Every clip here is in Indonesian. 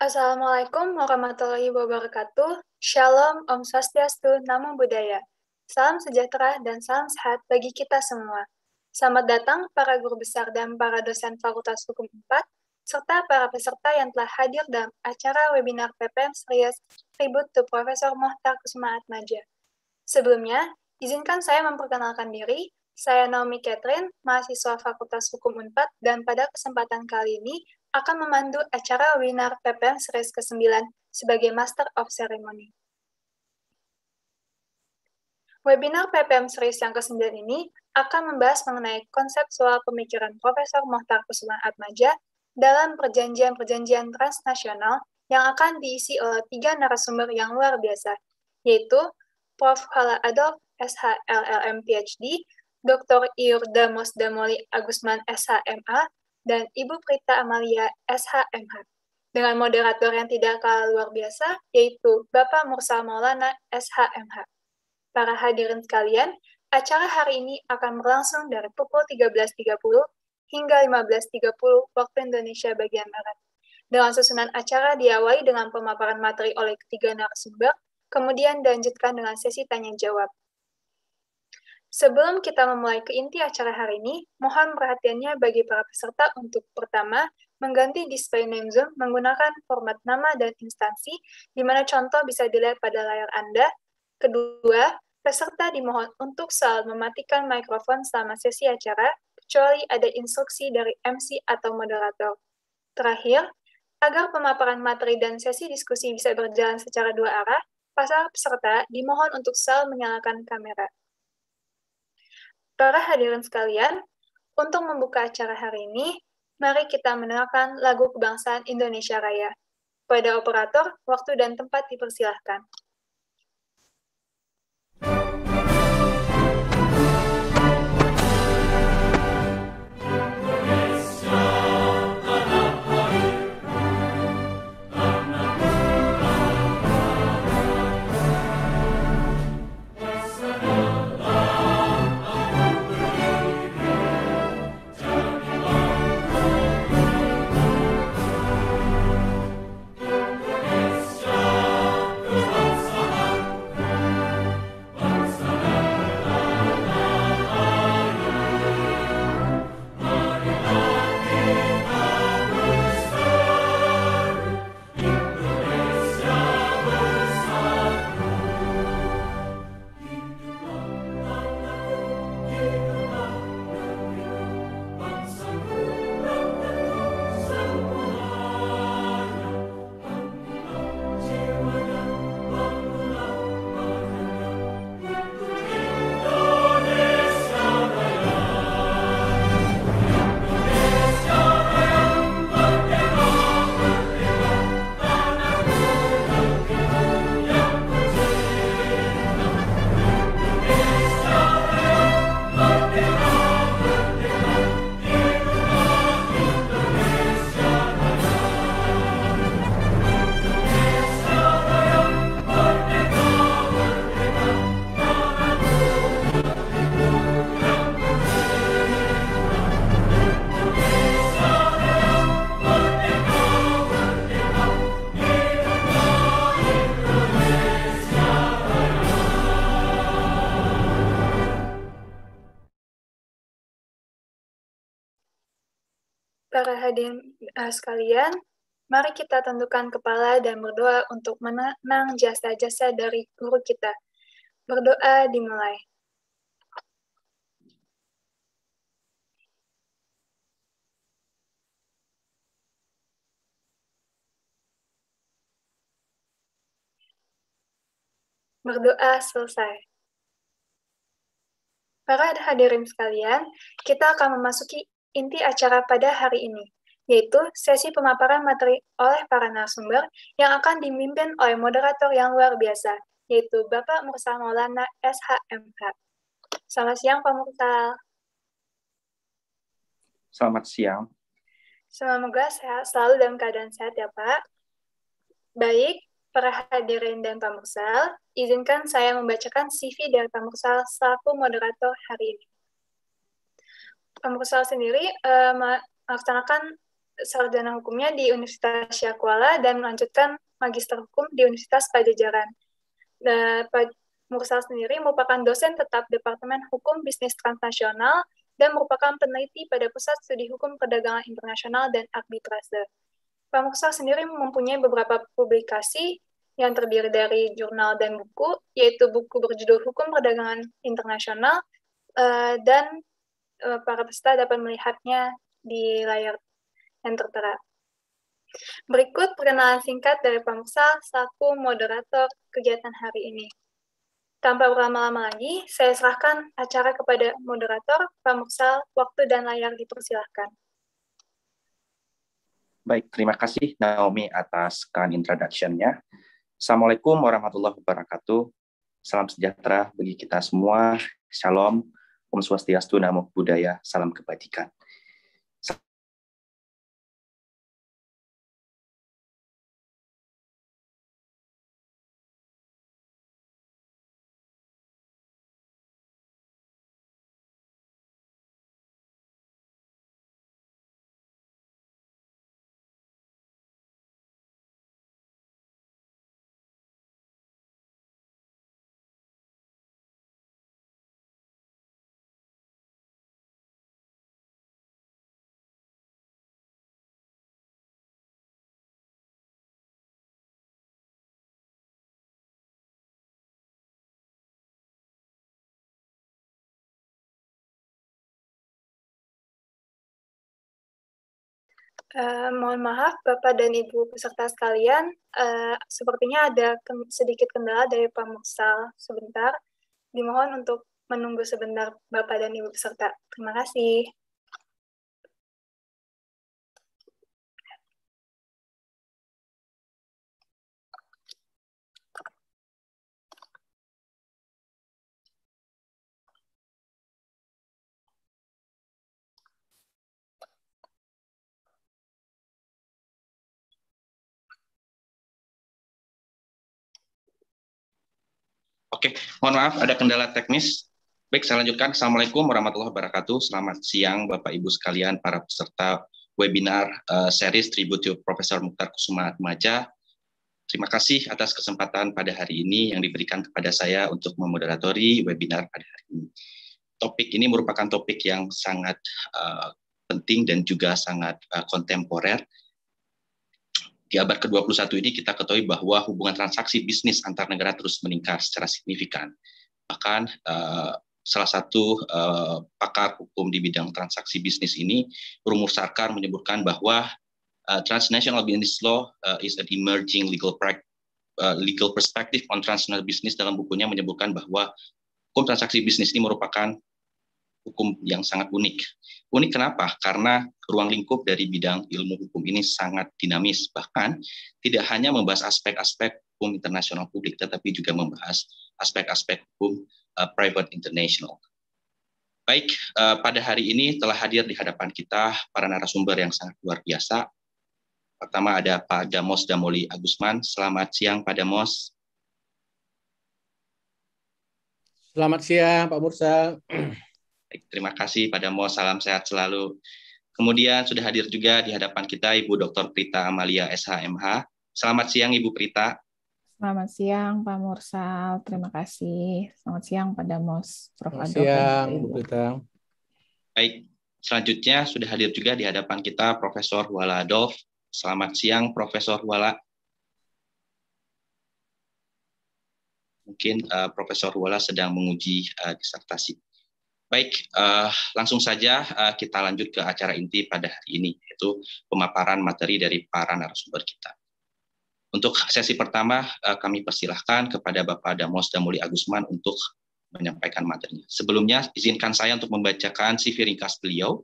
Assalamualaikum warahmatullahi wabarakatuh. Shalom, Om Swastiastu, Namo Buddhaya. Salam sejahtera dan salam sehat bagi kita semua. Selamat datang para guru besar dan para dosen Fakultas Hukum 4, serta para peserta yang telah hadir dalam acara webinar PPM serius Tribute to Profesor Mohtar Kusma Atmaja. Sebelumnya, izinkan saya memperkenalkan diri. Saya Naomi Catherine, mahasiswa Fakultas Hukum 4, dan pada kesempatan kali ini akan memandu acara webinar PPM Series ke-9 sebagai Master of Ceremony. Webinar PPM Series yang ke-9 ini akan membahas mengenai konsep soal pemikiran Profesor Mohtar Kusuma Atmaja dalam perjanjian-perjanjian transnasional yang akan diisi oleh tiga narasumber yang luar biasa, yaitu Prof. Hala Adolf, SHLLM PhD, Dr. Iur Damos Damoli Agusman, SHMA, dan Ibu Prita Amalia SHMH. Dengan moderator yang tidak kalah luar biasa, yaitu Bapak Mursal Maulana SHMH. Para hadirin sekalian, acara hari ini akan berlangsung dari pukul 13.30 hingga 15.30 waktu Indonesia bagian Barat. Dengan susunan acara diawali dengan pemaparan materi oleh ketiga narasumber, kemudian dilanjutkan dengan sesi tanya-jawab. Sebelum kita memulai ke inti acara hari ini, mohon perhatiannya bagi para peserta untuk pertama, mengganti display name Zoom menggunakan format nama dan instansi, di mana contoh bisa dilihat pada layar Anda. Kedua, peserta dimohon untuk selalu mematikan mikrofon selama sesi acara, kecuali ada instruksi dari MC atau moderator. Terakhir, agar pemaparan materi dan sesi diskusi bisa berjalan secara dua arah, pasal peserta dimohon untuk selalu menyalakan kamera. Para hadirin sekalian, untuk membuka acara hari ini, mari kita mendengarkan lagu kebangsaan Indonesia Raya. Pada operator, waktu dan tempat dipersilahkan. para hadirin uh, sekalian, mari kita tentukan kepala dan berdoa untuk menang jasa-jasa dari guru kita. Berdoa dimulai. Berdoa selesai. Para hadirin sekalian, kita akan memasuki inti acara pada hari ini, yaitu sesi pemaparan materi oleh para narasumber yang akan dimimpin oleh moderator yang luar biasa, yaitu Bapak Mursal Maulana SHMH. Selamat siang, Pak Mursal. Selamat siang. Semoga sehat selalu dalam keadaan sehat ya, Pak. Baik, para hadirin dan Pak Mursal, izinkan saya membacakan CV dari Pak Mursal selaku moderator hari ini. Amkusal sendiri uh, melaksanakan sarjana hukumnya di Universitas Syakwala dan melanjutkan magister hukum di Universitas Pajajaran. Eh, Pak Mursal sendiri merupakan dosen tetap Departemen Hukum Bisnis Transnasional dan merupakan peneliti pada Pusat Studi Hukum Perdagangan Internasional dan Arbitrase. Pak Mursal sendiri mempunyai beberapa publikasi yang terdiri dari jurnal dan buku, yaitu buku berjudul Hukum Perdagangan Internasional eh, dan Eh, para peserta dapat melihatnya di layar yang tertera. Berikut perkenalan singkat dari pemirsa selaku moderator kegiatan hari ini. Tanpa berlama-lama lagi, saya serahkan acara kepada moderator, Pak waktu dan layar dipersilahkan. Baik, terima kasih Naomi atas kan introduction-nya. Assalamualaikum warahmatullahi wabarakatuh. Salam sejahtera bagi kita semua. Shalom. Om Swastiastu, Namo Buddhaya, salam kebajikan. Eh, mohon maaf, Bapak dan Ibu peserta sekalian, uh, sepertinya ada ke sedikit kendala dari Pak Mursal sebentar. Dimohon untuk menunggu sebentar Bapak dan Ibu peserta. Terima kasih. Oke, mohon maaf ada kendala teknis. Baik, saya lanjutkan. Assalamualaikum warahmatullahi wabarakatuh. Selamat siang Bapak Ibu sekalian para peserta webinar uh, series Tribute to Profesor Mukhtar Kusuma Maja. Terima kasih atas kesempatan pada hari ini yang diberikan kepada saya untuk memoderatori webinar pada hari ini. Topik ini merupakan topik yang sangat uh, penting dan juga sangat uh, kontemporer di abad ke-21 ini kita ketahui bahwa hubungan transaksi bisnis antar negara terus meningkat secara signifikan. Bahkan uh, salah satu uh, pakar hukum di bidang transaksi bisnis ini, Rumur Sarkar menyebutkan bahwa uh, transnational business law uh, is an emerging legal legal perspective on transnational business dalam bukunya menyebutkan bahwa hukum transaksi bisnis ini merupakan hukum yang sangat unik. Unik kenapa? Karena ruang lingkup dari bidang ilmu hukum ini sangat dinamis, bahkan tidak hanya membahas aspek-aspek hukum internasional publik, tetapi juga membahas aspek-aspek hukum uh, private international. Baik, uh, pada hari ini telah hadir di hadapan kita para narasumber yang sangat luar biasa. Pertama ada Pak Damos Damoli Agusman. Selamat siang Pak Damos. Selamat siang Pak Mursa. Baik, terima kasih pada Mo, salam sehat selalu. Kemudian sudah hadir juga di hadapan kita Ibu Dr. Prita Amalia SHMH. Selamat siang Ibu Prita. Selamat siang Pak Mursal, terima kasih. Selamat siang pada mos Prof. Selamat Adok, siang Ibu Prita. Baik, selanjutnya sudah hadir juga di hadapan kita Profesor Wala Adolf. Selamat siang Profesor Wala. Mungkin uh, Profesor Wala sedang menguji uh, disertasi. Baik, uh, langsung saja uh, kita lanjut ke acara inti pada hari ini, yaitu pemaparan materi dari para narasumber kita. Untuk sesi pertama, uh, kami persilahkan kepada Bapak Damos Damuli Agusman untuk menyampaikan materinya. Sebelumnya, izinkan saya untuk membacakan CV ringkas beliau.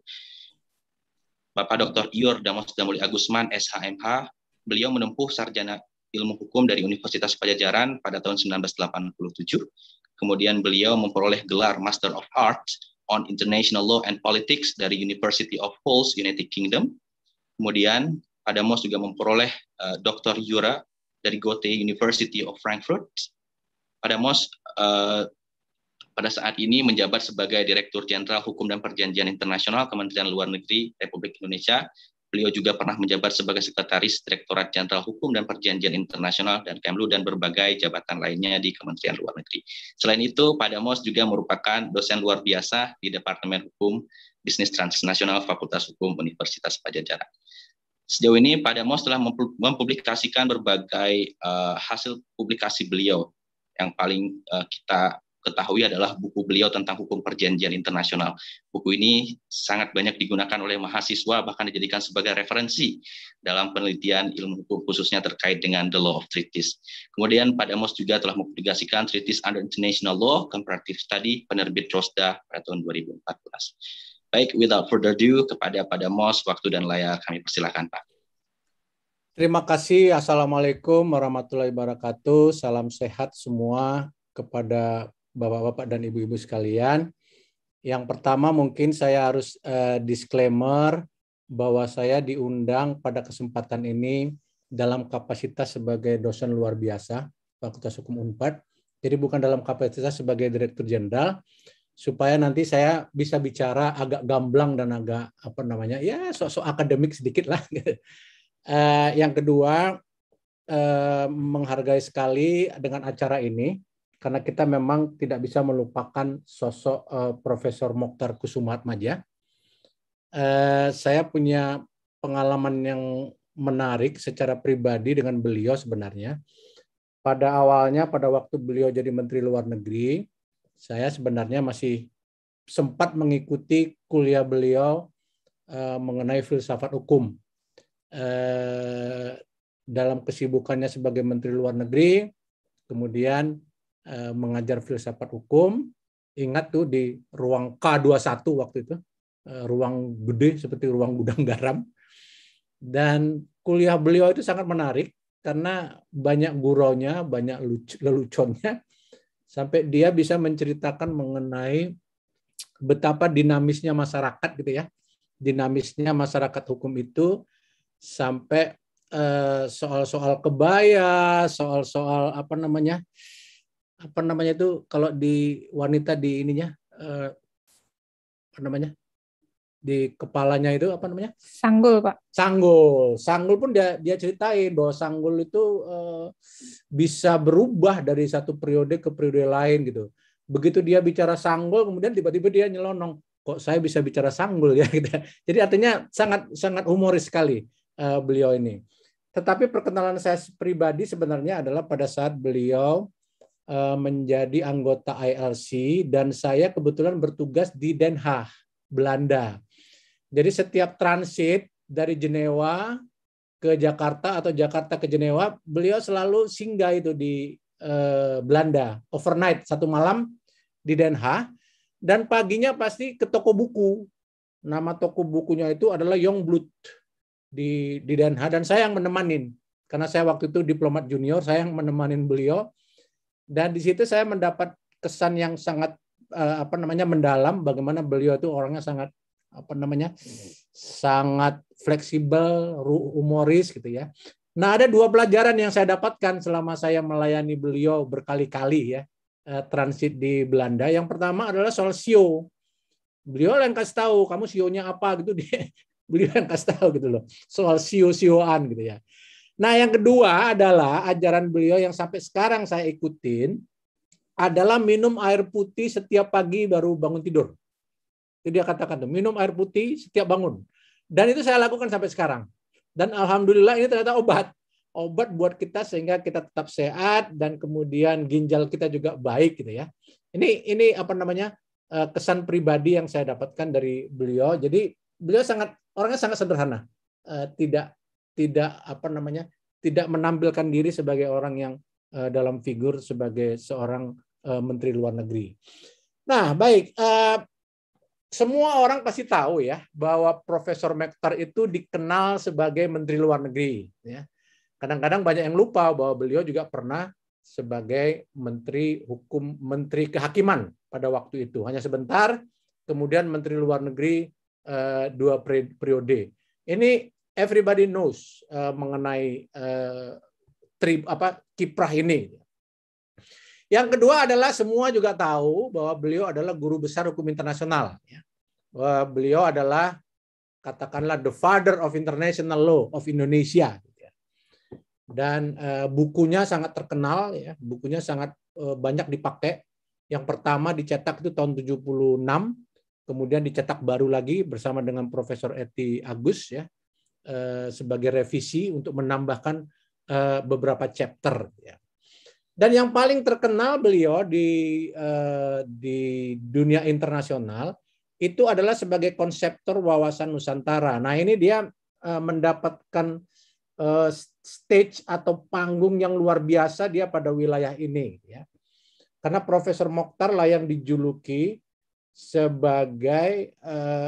Bapak Dr. Ior Damos Damuli Agusman, SHMH, beliau menempuh sarjana ilmu hukum dari Universitas Pajajaran pada tahun 1987. Kemudian beliau memperoleh gelar Master of Arts on International Law and Politics dari University of Wales, United Kingdom. Kemudian Adamos juga memperoleh uh, eh, Dr. Jura dari Goethe University of Frankfurt. Adamos uh, eh, pada saat ini menjabat sebagai Direktur Jenderal Hukum dan Perjanjian Internasional Kementerian Luar Negeri Republik Indonesia Beliau juga pernah menjabat sebagai Sekretaris Direktorat Jenderal Hukum dan Perjanjian Internasional dan Kemlu dan berbagai jabatan lainnya di Kementerian Luar Negeri. Selain itu, Pak Damos juga merupakan dosen luar biasa di Departemen Hukum Bisnis Transnasional Fakultas Hukum Universitas Pajajaran. Sejauh ini, Pak Damos telah mempublikasikan berbagai uh, hasil publikasi beliau. Yang paling uh, kita ketahui adalah buku beliau tentang hukum perjanjian internasional. Buku ini sangat banyak digunakan oleh mahasiswa bahkan dijadikan sebagai referensi dalam penelitian ilmu hukum khususnya terkait dengan the law of treaties. Kemudian Pak Demos juga telah mempublikasikan Treaties under International Law Comparative Study penerbit Rosda pada tahun 2014. Baik, without further ado kepada Pak Demos, waktu dan layar kami persilahkan Pak. Terima kasih. Assalamualaikum warahmatullahi wabarakatuh. Salam sehat semua kepada Bapak-bapak dan Ibu-ibu sekalian. Yang pertama mungkin saya harus uh, disclaimer bahwa saya diundang pada kesempatan ini dalam kapasitas sebagai dosen luar biasa Fakultas Hukum Unpad. Jadi bukan dalam kapasitas sebagai direktur jenderal supaya nanti saya bisa bicara agak gamblang dan agak apa namanya ya sok-sok akademik sedikit lah. Eh, yang kedua eh, menghargai sekali dengan acara ini karena kita memang tidak bisa melupakan sosok uh, Profesor Mokhtar Kusumahatmaja. Ya. Uh, eh, saya punya pengalaman yang menarik secara pribadi dengan beliau sebenarnya. Pada awalnya, pada waktu beliau jadi Menteri Luar Negeri, saya sebenarnya masih sempat mengikuti kuliah beliau uh, mengenai filsafat hukum. Uh, dalam kesibukannya sebagai Menteri Luar Negeri, kemudian Eh, mengajar filsafat hukum. Ingat tuh di ruang K21 waktu itu, eh, ruang gede seperti ruang gudang garam. Dan kuliah beliau itu sangat menarik karena banyak guronya, banyak leluconnya, sampai dia bisa menceritakan mengenai betapa dinamisnya masyarakat gitu ya, dinamisnya masyarakat hukum itu sampai eh, soal-soal kebaya, soal-soal apa namanya apa namanya itu kalau di wanita di ininya eh, apa namanya di kepalanya itu apa namanya sanggul pak sanggul sanggul pun dia dia ceritain bahwa sanggul itu eh, bisa berubah dari satu periode ke periode lain gitu begitu dia bicara sanggul kemudian tiba-tiba dia nyelonong kok saya bisa bicara sanggul ya gitu jadi artinya sangat sangat humoris sekali eh, beliau ini tetapi perkenalan saya pribadi sebenarnya adalah pada saat beliau Eh, menjadi anggota ILC dan saya kebetulan bertugas di Den Haag, Belanda. Jadi setiap transit dari Jenewa ke Jakarta atau Jakarta ke Jenewa, beliau selalu singgah itu di eh, Belanda overnight satu malam di Den Haag dan paginya pasti ke toko buku. Nama toko bukunya itu adalah Youngblood di di Den Haag dan saya yang menemanin karena saya waktu itu diplomat junior, saya yang menemanin beliau dan di situ saya mendapat kesan yang sangat eh, apa namanya mendalam bagaimana beliau itu orangnya sangat apa namanya sangat fleksibel, humoris gitu ya. Nah, ada dua pelajaran yang saya dapatkan selama saya melayani beliau berkali-kali ya eh, transit di Belanda. Yang pertama adalah soal sio. Beliau yang kasih tahu kamu sionya apa gitu dia. Beliau yang kasih tahu gitu loh. Soal sio-sioan gitu ya. Nah, yang kedua adalah ajaran beliau yang sampai sekarang saya ikutin adalah minum air putih setiap pagi baru bangun tidur. Jadi dia katakan tuh, minum air putih setiap bangun. Dan itu saya lakukan sampai sekarang. Dan alhamdulillah ini ternyata obat. Obat buat kita sehingga kita tetap sehat dan kemudian ginjal kita juga baik gitu ya. Ini ini apa namanya? Eh, kesan pribadi yang saya dapatkan dari beliau. Jadi beliau sangat orangnya sangat sederhana. Eh, tidak tidak apa namanya tidak menampilkan diri sebagai orang yang uh, dalam figur sebagai seorang uh, menteri luar negeri. Nah, baik. Uh, semua orang pasti tahu ya bahwa Profesor Mektar itu dikenal sebagai Menteri Luar Negeri. Ya. Kadang-kadang banyak yang lupa bahwa beliau juga pernah sebagai Menteri Hukum, Menteri Kehakiman pada waktu itu hanya sebentar, kemudian Menteri Luar Negeri dua periode. Ini everybody knows uh, mengenai uh, tri, apa kiprah ini. Yang kedua adalah semua juga tahu bahwa beliau adalah guru besar hukum internasional. Ya. Bahwa beliau adalah katakanlah the father of international law of Indonesia. Gitu ya. Dan uh, bukunya sangat terkenal, ya. bukunya sangat uh, banyak dipakai. Yang pertama dicetak itu tahun 76, kemudian dicetak baru lagi bersama dengan Profesor Eti Agus ya Eh, sebagai revisi untuk menambahkan eh, beberapa chapter. Ya. Dan yang paling terkenal beliau di eh, di dunia internasional itu adalah sebagai konseptor wawasan Nusantara. Nah ini dia mendapatkan stage atau panggung yang luar biasa dia pada wilayah ini. Ya. Karena Profesor Mokhtar lah yang dijuluki sebagai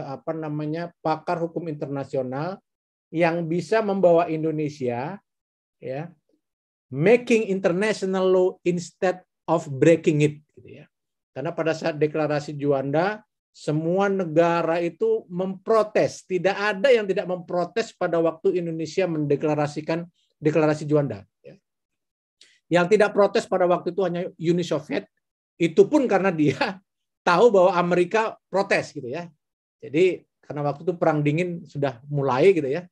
apa namanya pakar hukum internasional yang bisa membawa Indonesia ya making international law instead of breaking it gitu ya. Karena pada saat deklarasi Juanda semua negara itu memprotes, tidak ada yang tidak memprotes pada waktu Indonesia mendeklarasikan deklarasi Juanda. Ya. Yang tidak protes pada waktu itu hanya Uni Soviet, itu pun karena dia tahu bahwa Amerika protes gitu ya. Jadi karena waktu itu perang dingin sudah mulai gitu ya.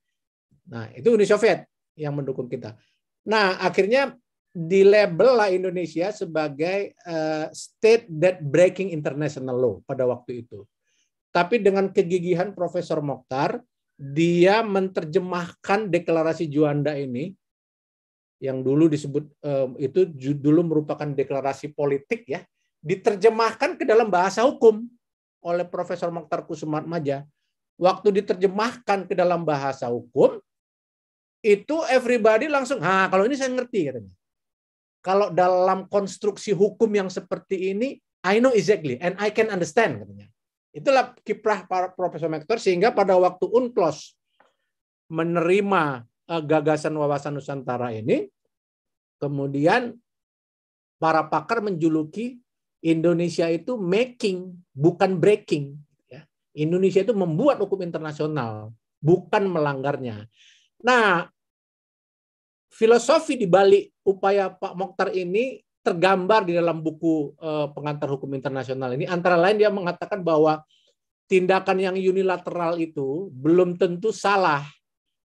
Nah, itu Uni Soviet yang mendukung kita. Nah, akhirnya dilabel lah Indonesia sebagai uh, state that breaking international law pada waktu itu. Tapi dengan kegigihan Profesor Mokhtar, dia menerjemahkan deklarasi Juanda ini yang dulu disebut um, itu dulu merupakan deklarasi politik ya, diterjemahkan ke dalam bahasa hukum oleh Profesor Mokhtar Kusumat Maja. Waktu diterjemahkan ke dalam bahasa hukum, itu everybody langsung, ah kalau ini saya ngerti katanya. Kalau dalam konstruksi hukum yang seperti ini, I know exactly and I can understand katanya. Itulah kiprah para Profesor Mektor sehingga pada waktu UNCLOS menerima eh, gagasan wawasan Nusantara ini, kemudian para pakar menjuluki Indonesia itu making bukan breaking. Ya. Indonesia itu membuat hukum internasional bukan melanggarnya. Nah, filosofi di balik upaya Pak Mokhtar ini tergambar di dalam buku eh, pengantar hukum internasional ini antara lain dia mengatakan bahwa tindakan yang unilateral itu belum tentu salah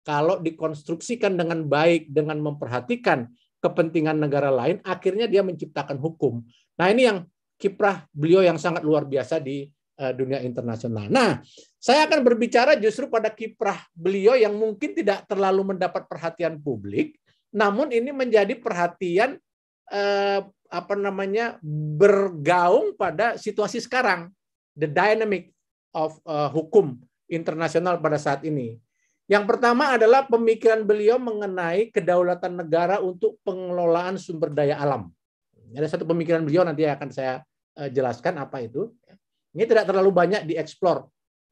kalau dikonstruksikan dengan baik dengan memperhatikan kepentingan negara lain akhirnya dia menciptakan hukum. Nah, ini yang kiprah beliau yang sangat luar biasa di Eh, dunia internasional. Nah, saya akan berbicara justru pada kiprah beliau yang mungkin tidak terlalu mendapat perhatian publik, namun ini menjadi perhatian eh, apa namanya bergaung pada situasi sekarang, the dynamic of uh, hukum internasional pada saat ini. Yang pertama adalah pemikiran beliau mengenai kedaulatan negara untuk pengelolaan sumber daya alam. Ada satu pemikiran beliau nanti akan saya eh, jelaskan apa itu. Ini tidak terlalu banyak dieksplor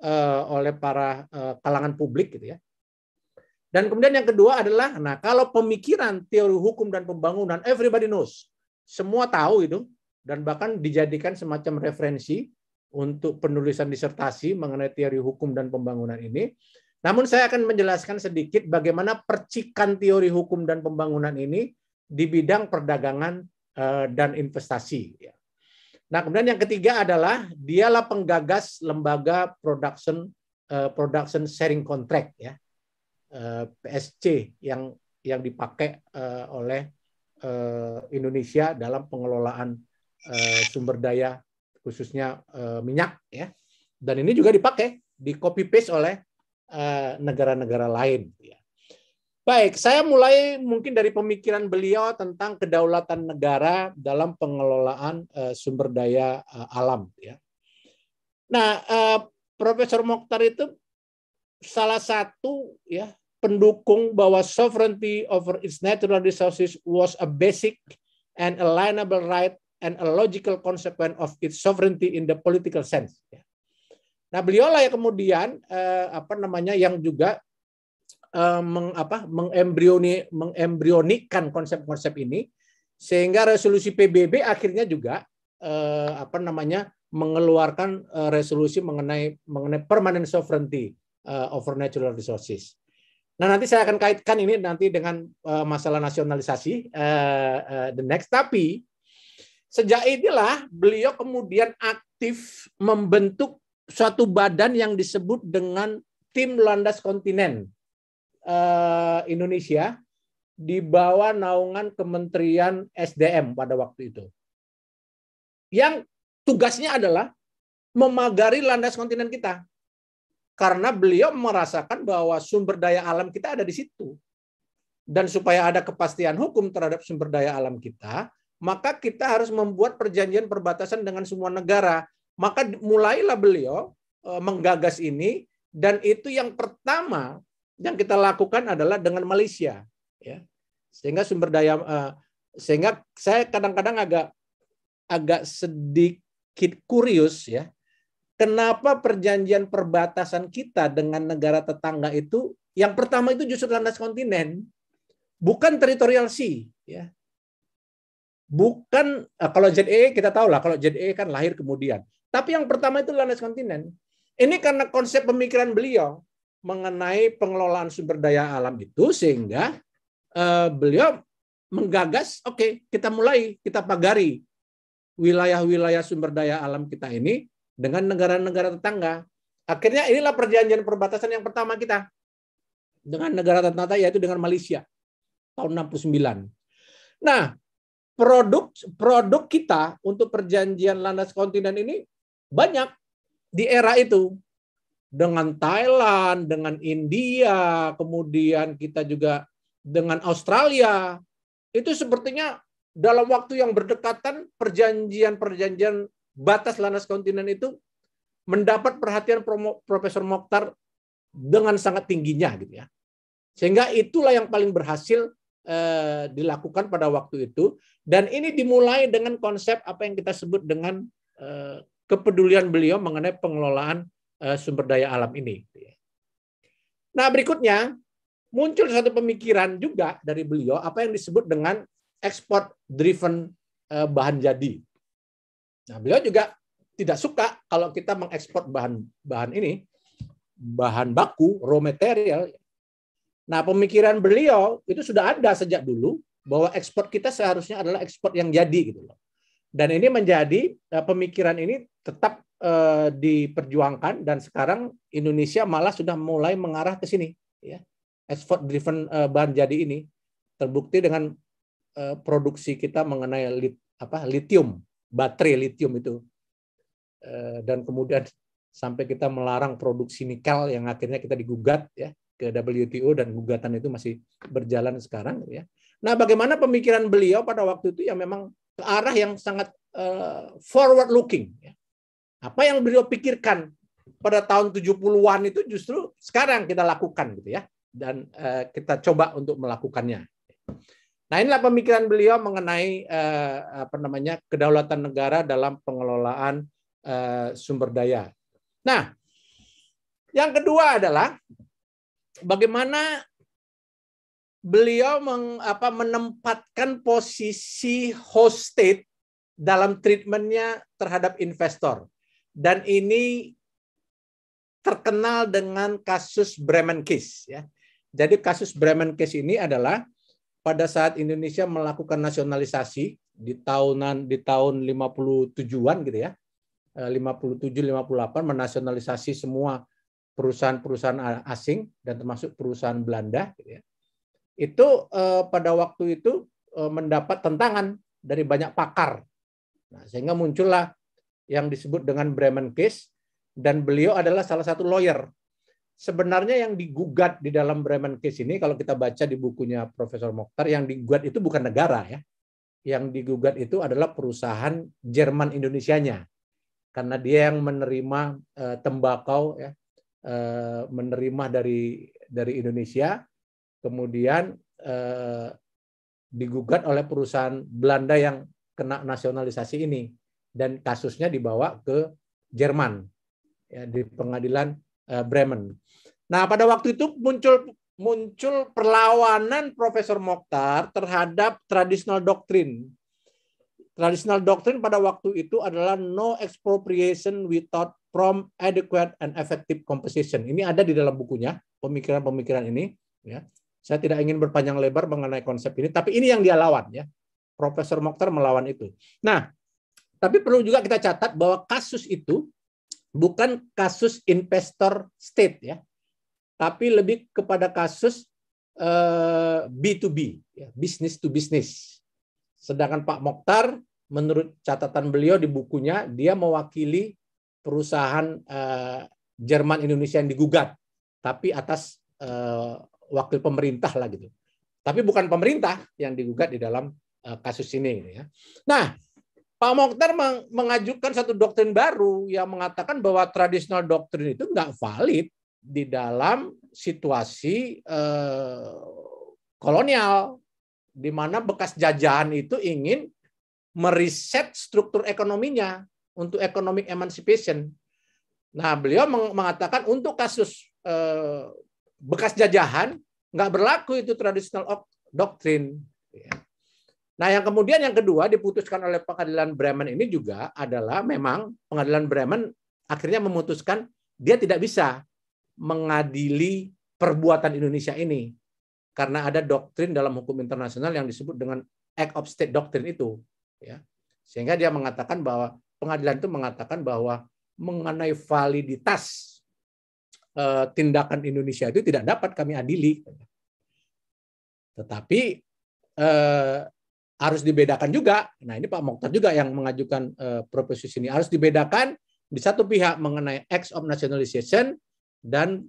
uh, oleh para uh, kalangan publik gitu ya. Dan kemudian yang kedua adalah, nah kalau pemikiran teori hukum dan pembangunan, everybody knows, semua tahu itu, dan bahkan dijadikan semacam referensi untuk penulisan disertasi mengenai teori hukum dan pembangunan ini. Namun saya akan menjelaskan sedikit bagaimana percikan teori hukum dan pembangunan ini di bidang perdagangan eh, dan investasi. Ya. Nah, kemudian yang ketiga adalah dialah penggagas lembaga production uh, production sharing contract ya. Uh, eh, PSC yang yang dipakai uh, oleh uh, Indonesia dalam pengelolaan uh, sumber daya khususnya uh, minyak ya. Dan ini juga dipakai di copy paste oleh negara-negara uh, lain ya. Baik, saya mulai mungkin dari pemikiran beliau tentang kedaulatan negara dalam pengelolaan eh, sumber daya eh, alam. Ya. Nah, eh, Profesor Mokhtar itu salah satu ya pendukung bahwa sovereignty over its natural resources was a basic and alienable right and a logical consequence of its sovereignty in the political sense. Ya. Nah, beliau lah yang kemudian apa namanya yang juga Eh, mengapa mengembrioni, mengembrionikan konsep-konsep ini sehingga resolusi PBB akhirnya juga eh, apa namanya mengeluarkan eh, resolusi mengenai mengenai permanent sovereignty eh, over natural resources. Nah, nanti saya akan kaitkan ini nanti dengan eh, masalah nasionalisasi eh, eh, the next. Tapi sejak inilah beliau kemudian aktif membentuk suatu badan yang disebut dengan tim landas kontinen Eh, Indonesia di bawah naungan Kementerian SDM pada waktu itu. Yang tugasnya adalah memagari landas kontinen kita. Karena beliau merasakan bahwa sumber daya alam kita ada di situ. Dan supaya ada kepastian hukum terhadap sumber daya alam kita, maka kita harus membuat perjanjian perbatasan dengan semua negara. Maka mulailah beliau eh, menggagas ini dan itu yang pertama yang kita lakukan adalah dengan Malaysia ya sehingga sumber daya uh, sehingga saya kadang-kadang agak agak sedikit kurius ya kenapa perjanjian perbatasan kita dengan negara tetangga itu yang pertama itu justru landas kontinen bukan teritorial sea ya bukan eh, kalau ZE kita tahu lah kalau ZE kan lahir kemudian tapi yang pertama itu landas kontinen ini karena konsep pemikiran beliau mengenai pengelolaan sumber daya alam itu sehingga uh, beliau menggagas oke okay, kita mulai kita pagari wilayah-wilayah sumber daya alam kita ini dengan negara-negara tetangga. Akhirnya inilah perjanjian perbatasan yang pertama kita dengan negara tetangga yaitu dengan Malaysia tahun 69. Nah, produk produk kita untuk perjanjian landas kontinen ini banyak di era itu dengan Thailand, dengan India, kemudian kita juga dengan Australia. Itu sepertinya dalam waktu yang berdekatan perjanjian-perjanjian batas landas kontinen itu mendapat perhatian Profesor Mokhtar dengan sangat tingginya gitu ya. Sehingga itulah yang paling berhasil eh, dilakukan pada waktu itu dan ini dimulai dengan konsep apa yang kita sebut dengan eh, kepedulian beliau mengenai pengelolaan Eh, sumber daya alam ini. Nah, berikutnya muncul satu pemikiran juga dari beliau apa yang disebut dengan export driven eh, bahan jadi. Nah, beliau juga tidak suka kalau kita mengekspor bahan-bahan ini, bahan baku, raw material. Nah, pemikiran beliau itu sudah ada sejak dulu bahwa ekspor kita seharusnya adalah ekspor yang jadi gitu loh. Dan ini menjadi eh, pemikiran ini tetap eh, diperjuangkan dan sekarang Indonesia malah sudah mulai mengarah ke sini ya export driven eh, bahan jadi ini terbukti dengan eh, produksi kita mengenai lit, apa litium baterai litium itu eh, dan kemudian sampai kita melarang produksi nikel yang akhirnya kita digugat ya ke WTO dan gugatan itu masih berjalan sekarang ya. Nah, bagaimana pemikiran beliau pada waktu itu yang memang ke arah yang sangat uh, forward looking ya. Apa yang beliau pikirkan pada tahun 70-an itu justru sekarang kita lakukan gitu ya dan eh, kita coba untuk melakukannya. Nah, inilah pemikiran beliau mengenai eh, apa namanya kedaulatan negara dalam pengelolaan eh, sumber daya. Nah, yang kedua adalah bagaimana beliau meng, apa, menempatkan posisi host state dalam treatmentnya terhadap investor dan ini terkenal dengan kasus Bremen Kiss ya. Jadi kasus Bremen Kiss ini adalah pada saat Indonesia melakukan nasionalisasi di tahunan di tahun 57-an gitu ya. 57 eh, 58 menasionalisasi semua perusahaan-perusahaan asing dan termasuk perusahaan Belanda gitu ya. Itu eh, pada waktu itu eh, mendapat tentangan dari banyak pakar. Nah, sehingga muncullah yang disebut dengan Bremen Case dan beliau adalah salah satu lawyer. Sebenarnya yang digugat di dalam Bremen Case ini kalau kita baca di bukunya Profesor Mokhtar yang digugat itu bukan negara ya. Yang digugat itu adalah perusahaan Jerman Indonesianya. Karena dia yang menerima eh, tembakau ya, eh, menerima dari dari Indonesia kemudian eh, digugat oleh perusahaan Belanda yang kena nasionalisasi ini dan kasusnya dibawa ke Jerman ya, di pengadilan uh, Bremen. Nah pada waktu itu muncul muncul perlawanan Profesor Mokhtar terhadap tradisional doktrin. Tradisional doktrin pada waktu itu adalah no expropriation without prompt, adequate, and effective composition. Ini ada di dalam bukunya, pemikiran-pemikiran ini. Ya. Saya tidak ingin berpanjang lebar mengenai konsep ini, tapi ini yang dia lawan. ya. Profesor Mokhtar melawan itu. Nah, tapi perlu juga kita catat bahwa kasus itu bukan kasus investor state ya, tapi lebih kepada kasus B2B, eh, ya, business to business. Sedangkan Pak Mokhtar, menurut catatan beliau di bukunya, dia mewakili perusahaan eh, Jerman Indonesia yang digugat, tapi atas eh, wakil pemerintah lah gitu. Tapi bukan pemerintah yang digugat di dalam kasus ini. Gitu ya. Nah, Pak Mokhtar mengajukan satu doktrin baru yang mengatakan bahwa tradisional doktrin itu nggak valid di dalam situasi eh, kolonial, di mana bekas jajahan itu ingin meriset struktur ekonominya untuk economic emancipation. Nah, beliau mengatakan untuk kasus eh, bekas jajahan nggak berlaku itu tradisional doktrin. Iya. Nah, yang kemudian yang kedua diputuskan oleh pengadilan Bremen ini juga adalah memang pengadilan Bremen akhirnya memutuskan dia tidak bisa mengadili perbuatan Indonesia ini karena ada doktrin dalam hukum internasional yang disebut dengan act of state doktrin itu, ya. Sehingga dia mengatakan bahwa pengadilan itu mengatakan bahwa mengenai validitas eh, tindakan Indonesia itu tidak dapat kami adili. Tetapi eh, harus dibedakan juga. Nah, ini Pak Mokhtar juga yang mengajukan uh, proposisi ini. Harus dibedakan di satu pihak mengenai acts of nationalization dan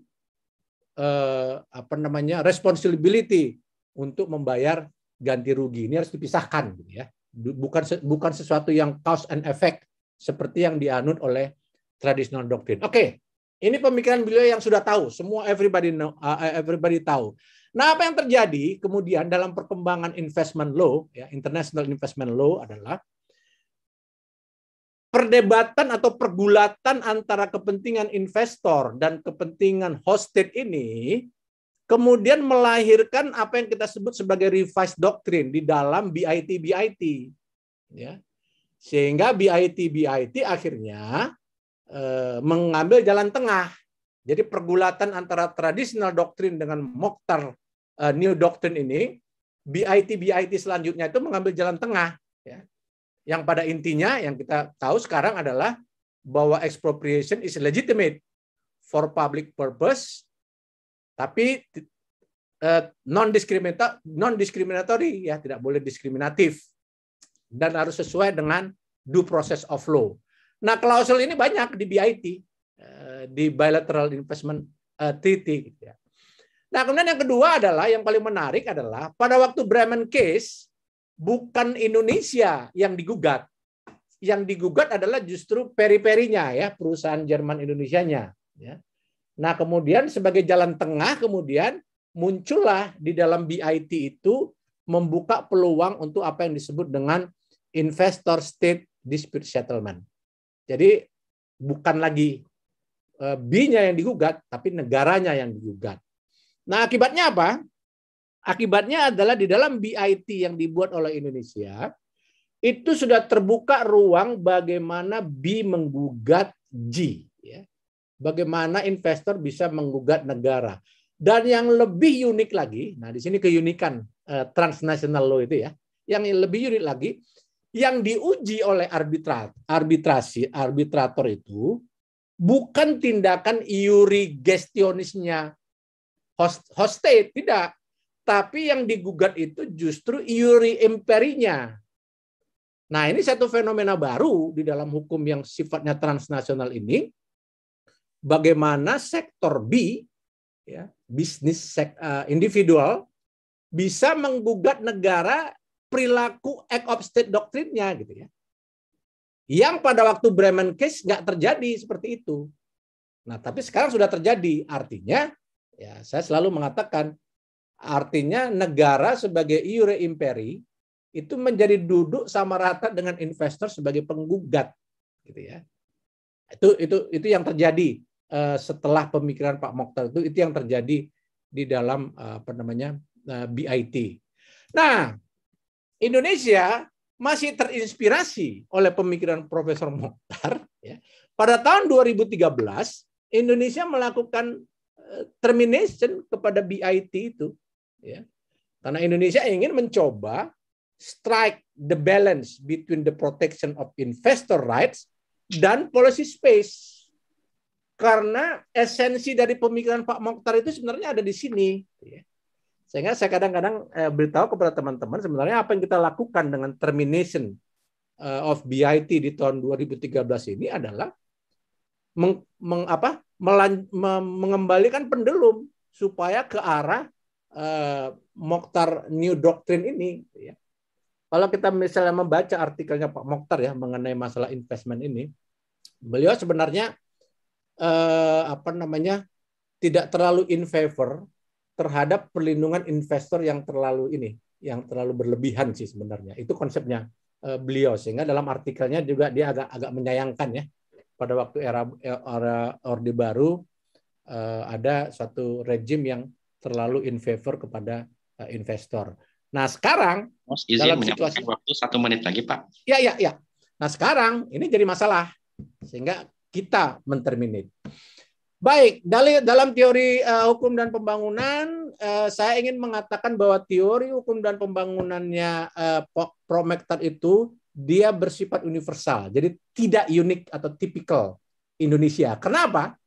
uh, apa namanya responsibility untuk membayar ganti rugi. Ini harus dipisahkan gitu ya. Bukan bukan sesuatu yang cause and effect seperti yang dianut oleh traditional doctrine. Oke. Okay. Ini pemikiran beliau yang sudah tahu, semua everybody know, uh, everybody tahu. Nah, apa yang terjadi kemudian dalam perkembangan investment law, ya, international investment law adalah perdebatan atau pergulatan antara kepentingan investor dan kepentingan hosted ini kemudian melahirkan apa yang kita sebut sebagai revised doctrine di dalam BIT BIT ya. Sehingga BIT BIT akhirnya eh, mengambil jalan tengah jadi pergulatan antara tradisional doktrin dengan Mokhtar uh, new doctrine ini, BIT-BIT selanjutnya itu mengambil jalan tengah. Ya. Yang pada intinya yang kita tahu sekarang adalah bahwa expropriation is legitimate for public purpose, tapi eh, non discriminatory, non discriminatory ya tidak boleh diskriminatif dan harus sesuai dengan due process of law. Nah klausul ini banyak di BIT eh, di bilateral investment treaty. Gitu ya. Nah, kemudian yang kedua adalah yang paling menarik adalah pada waktu Bremen case bukan Indonesia yang digugat. Yang digugat adalah justru peri-perinya ya, perusahaan Jerman Indonesianya, ya. Nah, kemudian sebagai jalan tengah kemudian muncullah di dalam BIT itu membuka peluang untuk apa yang disebut dengan investor state dispute settlement. Jadi bukan lagi eh, B-nya yang digugat, tapi negaranya yang digugat. Nah, akibatnya apa? Akibatnya adalah di dalam BIT yang dibuat oleh Indonesia, itu sudah terbuka ruang bagaimana B menggugat G. Ya. Bagaimana investor bisa menggugat negara. Dan yang lebih unik lagi, nah di sini keunikan uh, transnational law itu ya, yang lebih unik lagi, yang diuji oleh arbitrat, arbitrasi, arbitrator itu bukan tindakan iuri gestionisnya host host state tidak tapi yang digugat itu justru iuri imperinya nah ini satu fenomena baru di dalam hukum yang sifatnya transnasional ini bagaimana sektor B ya bisnis sek, uh, individual bisa menggugat negara perilaku act of state doktrinnya gitu ya yang pada waktu Bremen case nggak terjadi seperti itu. Nah, tapi sekarang sudah terjadi. Artinya Ya, saya selalu mengatakan artinya negara sebagai iure imperi itu menjadi duduk sama rata dengan investor sebagai penggugat gitu ya. Itu itu itu yang terjadi eh, setelah pemikiran Pak Mokhtar itu itu yang terjadi di dalam eh, apa namanya eh, BIT. Nah, Indonesia masih terinspirasi oleh pemikiran Profesor Mokhtar ya. Pada tahun 2013 Indonesia melakukan termination kepada BIT itu. Ya. Karena Indonesia ingin mencoba strike the balance between the protection of investor rights dan policy space. Karena esensi dari pemikiran Pak Mokhtar itu sebenarnya ada di sini. Ya. Sehingga saya kadang-kadang eh, beritahu kepada teman-teman sebenarnya apa yang kita lakukan dengan termination eh, of BIT di tahun 2013 ini adalah meng, meng apa mengembalikan pendelum supaya ke arah eh, Mokhtar New Doctrine ini. Ya. Kalau kita misalnya membaca artikelnya Pak Mokhtar ya mengenai masalah investment ini, beliau sebenarnya eh, apa namanya tidak terlalu in favor terhadap perlindungan investor yang terlalu ini, yang terlalu berlebihan sih sebenarnya. Itu konsepnya eh, beliau sehingga dalam artikelnya juga dia agak agak menyayangkan ya pada waktu era era Orde Baru eh, ada suatu rejim yang terlalu in favor kepada eh, investor. Nah sekarang Mas, izin dalam situasi waktu satu menit lagi Pak. Ya ya ya. Nah sekarang ini jadi masalah sehingga kita menterminate. Baik, dalam teori uh, hukum dan pembangunan, uh, saya ingin mengatakan bahwa teori hukum dan pembangunannya uh, Promektat itu dia bersifat universal. Jadi tidak unik atau tipikal Indonesia. Kenapa?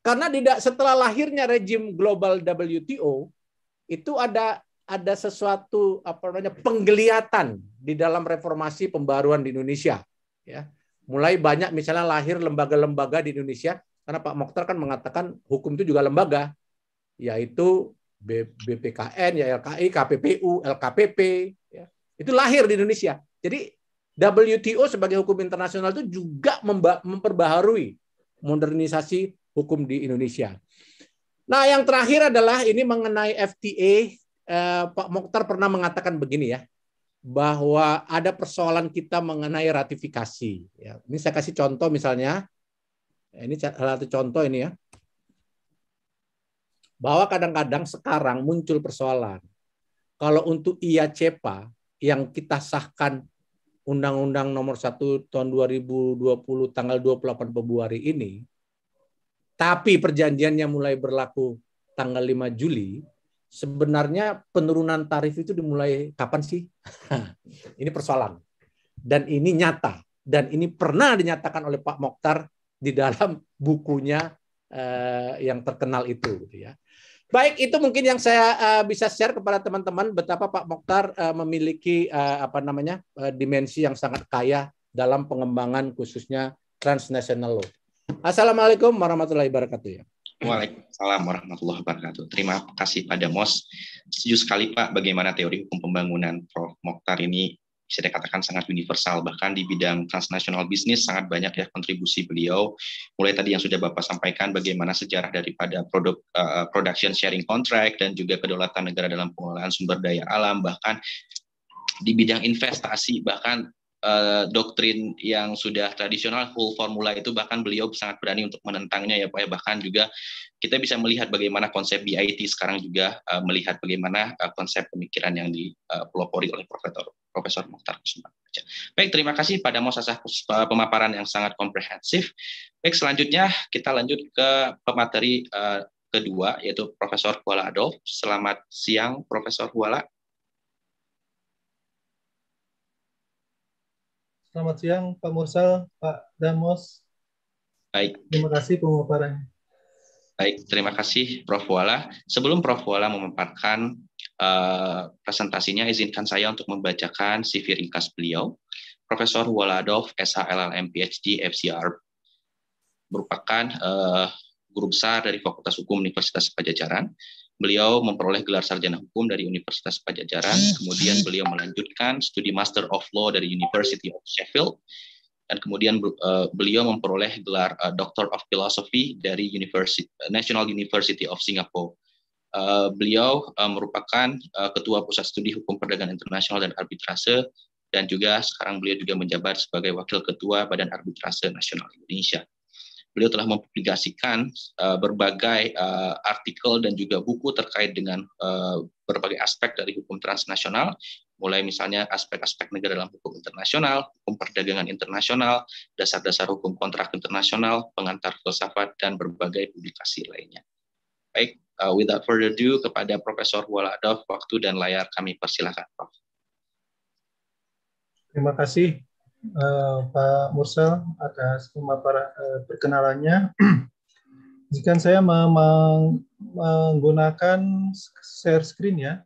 Karena tidak setelah lahirnya rejim global WTO itu ada ada sesuatu apa namanya penggeliatan di dalam reformasi pembaruan di Indonesia ya. Mulai banyak misalnya lahir lembaga-lembaga di Indonesia karena Pak Mokhtar kan mengatakan hukum itu juga lembaga yaitu BPKN, ya LKI, KPPU, LKPP ya. Itu lahir di Indonesia. Jadi WTO sebagai hukum internasional itu juga memperbaharui modernisasi hukum di Indonesia. Nah, yang terakhir adalah ini mengenai FTA. Eh, Pak Mokhtar pernah mengatakan begini ya, bahwa ada persoalan kita mengenai ratifikasi. Ya, ini saya kasih contoh misalnya, ini salah satu contoh ini ya, bahwa kadang-kadang sekarang muncul persoalan. Kalau untuk IACPA yang kita sahkan Undang-Undang Nomor 1 Tahun 2020 tanggal 28 Februari ini, tapi perjanjiannya mulai berlaku tanggal 5 Juli, sebenarnya penurunan tarif itu dimulai kapan sih? ini persoalan. Dan ini nyata. Dan ini pernah dinyatakan oleh Pak Mokhtar di dalam bukunya eh, yang terkenal itu. Gitu ya. Baik, itu mungkin yang saya uh, bisa share kepada teman-teman betapa Pak Mokhtar uh, memiliki uh, apa namanya uh, dimensi yang sangat kaya dalam pengembangan khususnya transnational law. Assalamualaikum warahmatullahi wabarakatuh ya. Waalaikumsalam warahmatullahi wabarakatuh. Terima kasih pada Mos. Setuju sekali Pak bagaimana teori hukum pembangunan Prof. Mokhtar ini bisa dikatakan sangat universal bahkan di bidang transnasional bisnis sangat banyak ya kontribusi beliau mulai tadi yang sudah bapak sampaikan bagaimana sejarah daripada produk uh, production sharing contract dan juga kedaulatan negara dalam pengelolaan sumber daya alam bahkan di bidang investasi bahkan uh, doktrin yang sudah tradisional full formula itu bahkan beliau sangat berani untuk menentangnya ya pak ya bahkan juga kita bisa melihat bagaimana konsep BIT sekarang juga uh, melihat bagaimana uh, konsep pemikiran yang dipelopori oleh Profesor Profesor Mukhtar Kusuma. Baik, terima kasih pada Mosasah eh, pemaparan yang sangat komprehensif. Baik, selanjutnya kita lanjut ke pemateri uh, kedua, yaitu Profesor Kuala Adolf. Selamat siang, Profesor Kuala. Selamat siang, Pak Mursal, Pak Damos. Baik. Terima kasih pemaparannya. Baik, terima kasih Prof. Wala. Sebelum Prof. Wala memaparkan Eh, presentasinya izinkan saya untuk membacakan CV ringkas beliau. Profesor Waladov, SH PhD, FCR, merupakan uh, guru besar dari Fakultas Hukum Universitas Pajajaran. Beliau memperoleh gelar sarjana hukum dari Universitas Pajajaran, kemudian beliau melanjutkan studi Master of Law dari University of Sheffield, dan kemudian eh, beliau memperoleh gelar Doctor of Philosophy dari University, National University of Singapore. Eh, beliau uh, merupakan uh, Ketua Pusat Studi Hukum Perdagangan Internasional dan Arbitrase dan juga sekarang beliau juga menjabat sebagai Wakil Ketua Badan Arbitrase Nasional Indonesia. Beliau telah mempublikasikan uh, berbagai uh, artikel dan juga buku terkait dengan uh, berbagai aspek dari hukum transnasional, mulai misalnya aspek-aspek negara dalam hukum internasional, hukum perdagangan internasional, dasar-dasar hukum kontrak internasional, pengantar filsafat, dan berbagai publikasi lainnya. Baik, uh, without further ado kepada Profesor Waladov, waktu dan layar kami persilahkan, Prof. Terima kasih uh, Pak Mursal atas para uh, perkenalannya. Jika saya menggunakan share screen ya,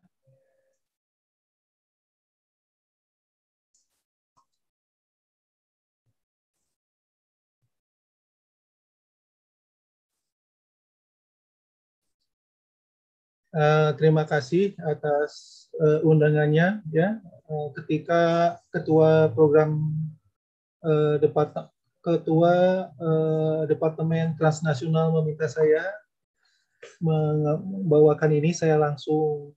Eh, terima kasih atas uh, undangannya ya. Uh, ketika ketua program uh, departemen ketua uh, departemen transnasional meminta saya membawakan ini, saya langsung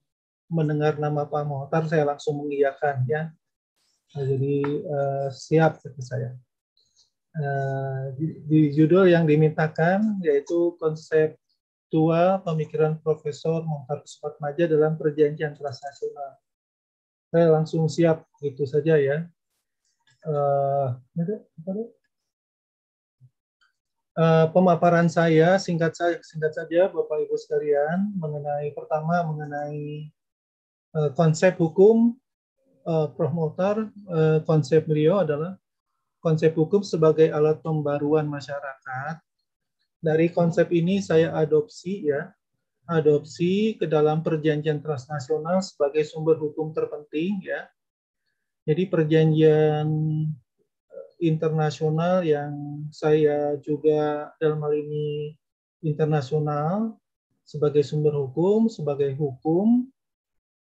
mendengar nama Pak Mohtar, saya langsung mengiyakan ya. Nah, jadi uh, siap kata saya. Uh, di, di judul yang dimintakan yaitu konsep tua pemikiran Profesor Muhtar Maja dalam perjanjian transnasional. Saya langsung siap, itu saja ya. Eh, eh, pemaparan saya singkat saja, singkat saja Bapak Ibu sekalian mengenai pertama mengenai eh, konsep hukum uh, Prof. Muhtar, konsep beliau adalah konsep hukum sebagai alat pembaruan masyarakat dari konsep ini saya adopsi ya, adopsi ke dalam perjanjian transnasional sebagai sumber hukum terpenting ya. Jadi perjanjian eh, internasional yang saya juga dalam hal ini internasional sebagai sumber hukum, sebagai hukum,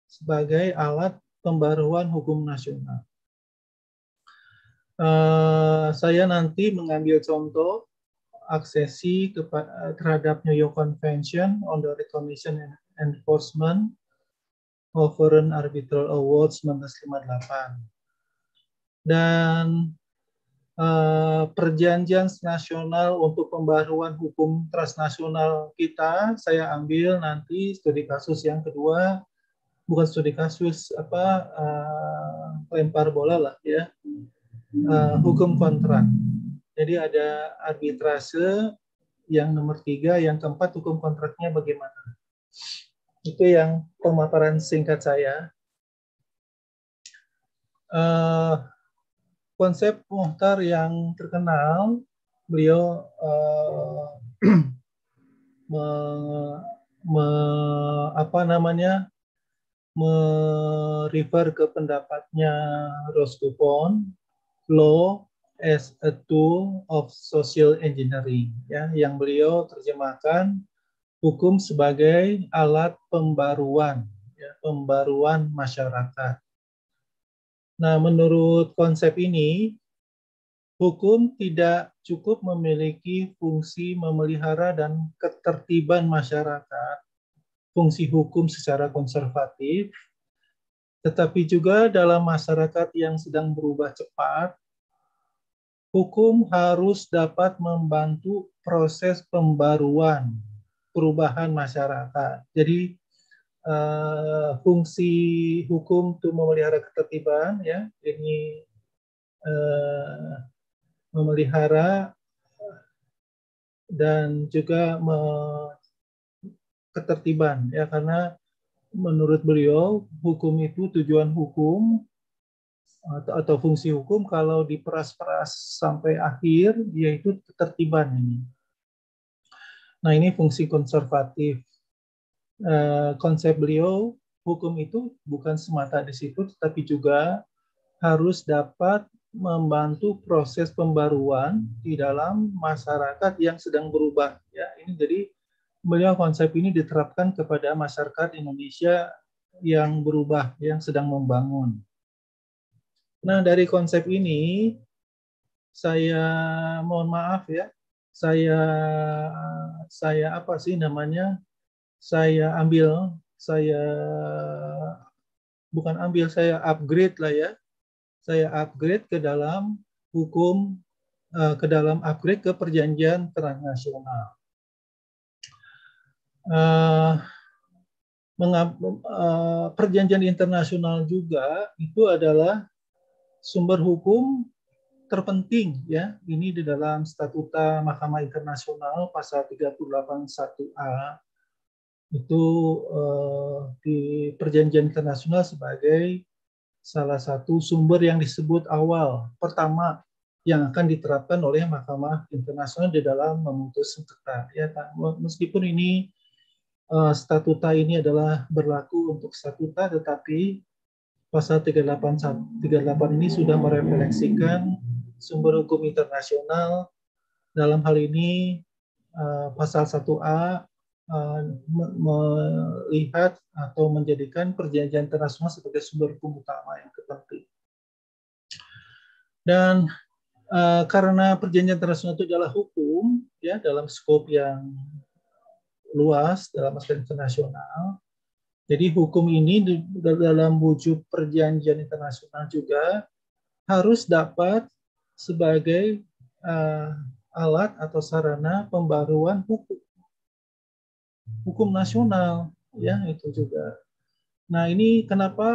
sebagai alat pembaruan hukum nasional. Uh, saya nanti mengambil contoh aksesi kepada, eh, terhadap New York Convention on the Recognition and Enforcement of Foreign Arbitral Awards 1958. Dan uh, perjanjian nasional untuk pembaruan hukum transnasional kita, saya ambil nanti studi kasus yang kedua, bukan studi kasus, apa uh, lempar bola lah ya, uh, hukum kontrak jadi ada arbitrase yang nomor tiga, yang keempat hukum kontraknya bagaimana. Itu yang pemaparan singkat saya. Uh, konsep Muhtar yang terkenal, beliau uh, me, me, apa namanya merefer ke pendapatnya Roscoe Law as a tool of social engineering ya yang beliau terjemahkan hukum sebagai alat pembaruan ya, pembaruan masyarakat. Nah, menurut konsep ini hukum tidak cukup memiliki fungsi memelihara dan ketertiban masyarakat, fungsi hukum secara konservatif, tetapi juga dalam masyarakat yang sedang berubah cepat, hukum harus dapat membantu proses pembaruan perubahan masyarakat. Jadi uh, fungsi hukum itu memelihara ketertiban ya, ini uh, memelihara dan juga me ketertiban ya karena menurut beliau hukum itu tujuan hukum atau, atau fungsi hukum kalau diperas-peras sampai akhir dia itu ketertiban ini. Nah ini fungsi konservatif. Eh, konsep beliau hukum itu bukan semata di situ, tetapi juga harus dapat membantu proses pembaruan di dalam masyarakat yang sedang berubah. Ya ini jadi beliau konsep ini diterapkan kepada masyarakat Indonesia yang berubah, yang sedang membangun. Nah, dari konsep ini saya mohon maaf ya. Saya saya apa sih namanya? Saya ambil, saya bukan ambil, saya upgrade lah ya. Saya upgrade ke dalam hukum eh, ke dalam upgrade ke perjanjian transnasional. Eh, eh, perjanjian internasional juga itu adalah sumber hukum terpenting ya ini di dalam statuta Mahkamah Internasional pasal 381A itu eh, di perjanjian internasional sebagai salah satu sumber yang disebut awal pertama yang akan diterapkan oleh Mahkamah Internasional di dalam memutus sengketa ya meskipun ini eh, statuta ini adalah berlaku untuk statuta tetapi pasal 381, 38 ini sudah merefleksikan sumber hukum internasional dalam hal ini eh, pasal 1A eh, melihat atau menjadikan perjanjian internasional sebagai sumber hukum utama yang terpenting. Dan eh, karena perjanjian internasional itu adalah hukum ya dalam skop yang luas dalam aspek internasional, jadi hukum ini dalam wujud perjanjian internasional juga harus dapat sebagai uh, alat atau sarana pembaruan hukum hukum nasional ya itu juga. Nah ini kenapa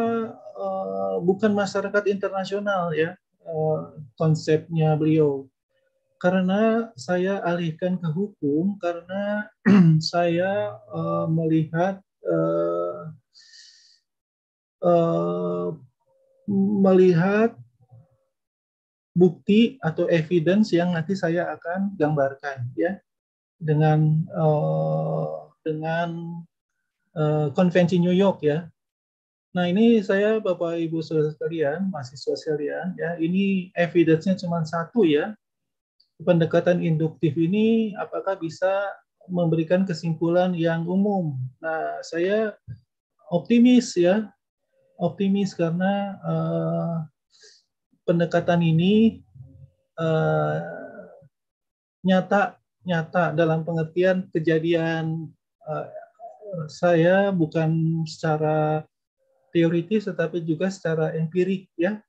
uh, bukan masyarakat internasional ya uh, konsepnya beliau karena saya alihkan ke hukum karena saya uh, melihat uh, Eh, melihat bukti atau evidence yang nanti saya akan gambarkan ya dengan uh, dengan uh, konvensi New York ya. Nah ini saya Bapak Ibu saudara sekalian mahasiswa sekalian ya ini evidence-nya cuma satu ya pendekatan induktif ini apakah bisa memberikan kesimpulan yang umum. Nah saya optimis ya optimis karena uh, pendekatan ini uh, nyata nyata dalam pengertian kejadian uh, saya bukan secara teoritis tetapi juga secara empirik ya.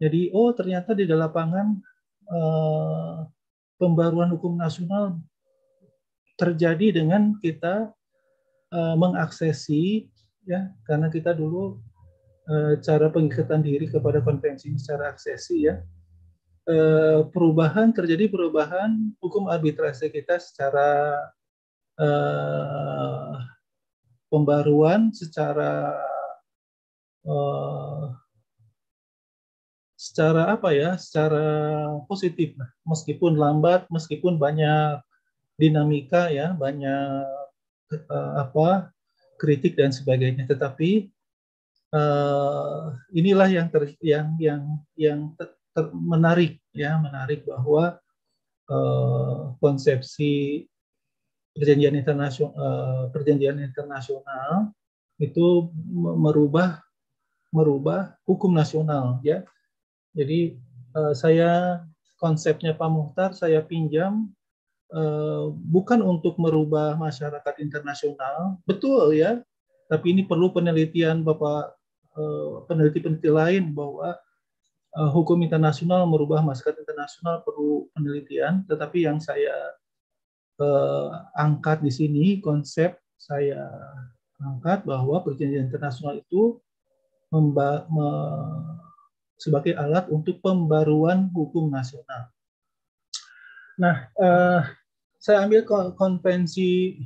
Jadi oh ternyata di lapangan uh, pembaruan hukum nasional terjadi dengan kita uh, mengaksesi ya karena kita dulu Eh, cara pengikatan diri kepada konvensi secara aksesi ya eh, perubahan terjadi perubahan hukum arbitrase kita secara eh, pembaruan secara eh, secara apa ya secara positif nah, meskipun lambat meskipun banyak dinamika ya banyak eh, apa kritik dan sebagainya tetapi uh, inilah yang ter, yang yang yang ter, ter, menarik ya menarik bahwa uh, konsepsi perjanjian internasional uh, perjanjian internasional itu merubah merubah hukum nasional ya jadi uh, saya konsepnya Pak Muhtar saya pinjam bukan untuk merubah masyarakat internasional betul ya tapi ini perlu penelitian Bapak Eh, peneliti-peneliti lain bahwa eh, hukum internasional merubah masyarakat internasional perlu penelitian, tetapi yang saya eh, angkat di sini konsep saya angkat bahwa perjanjian internasional itu memba, me, sebagai alat untuk pembaruan hukum nasional. Nah, eh, saya ambil konvensi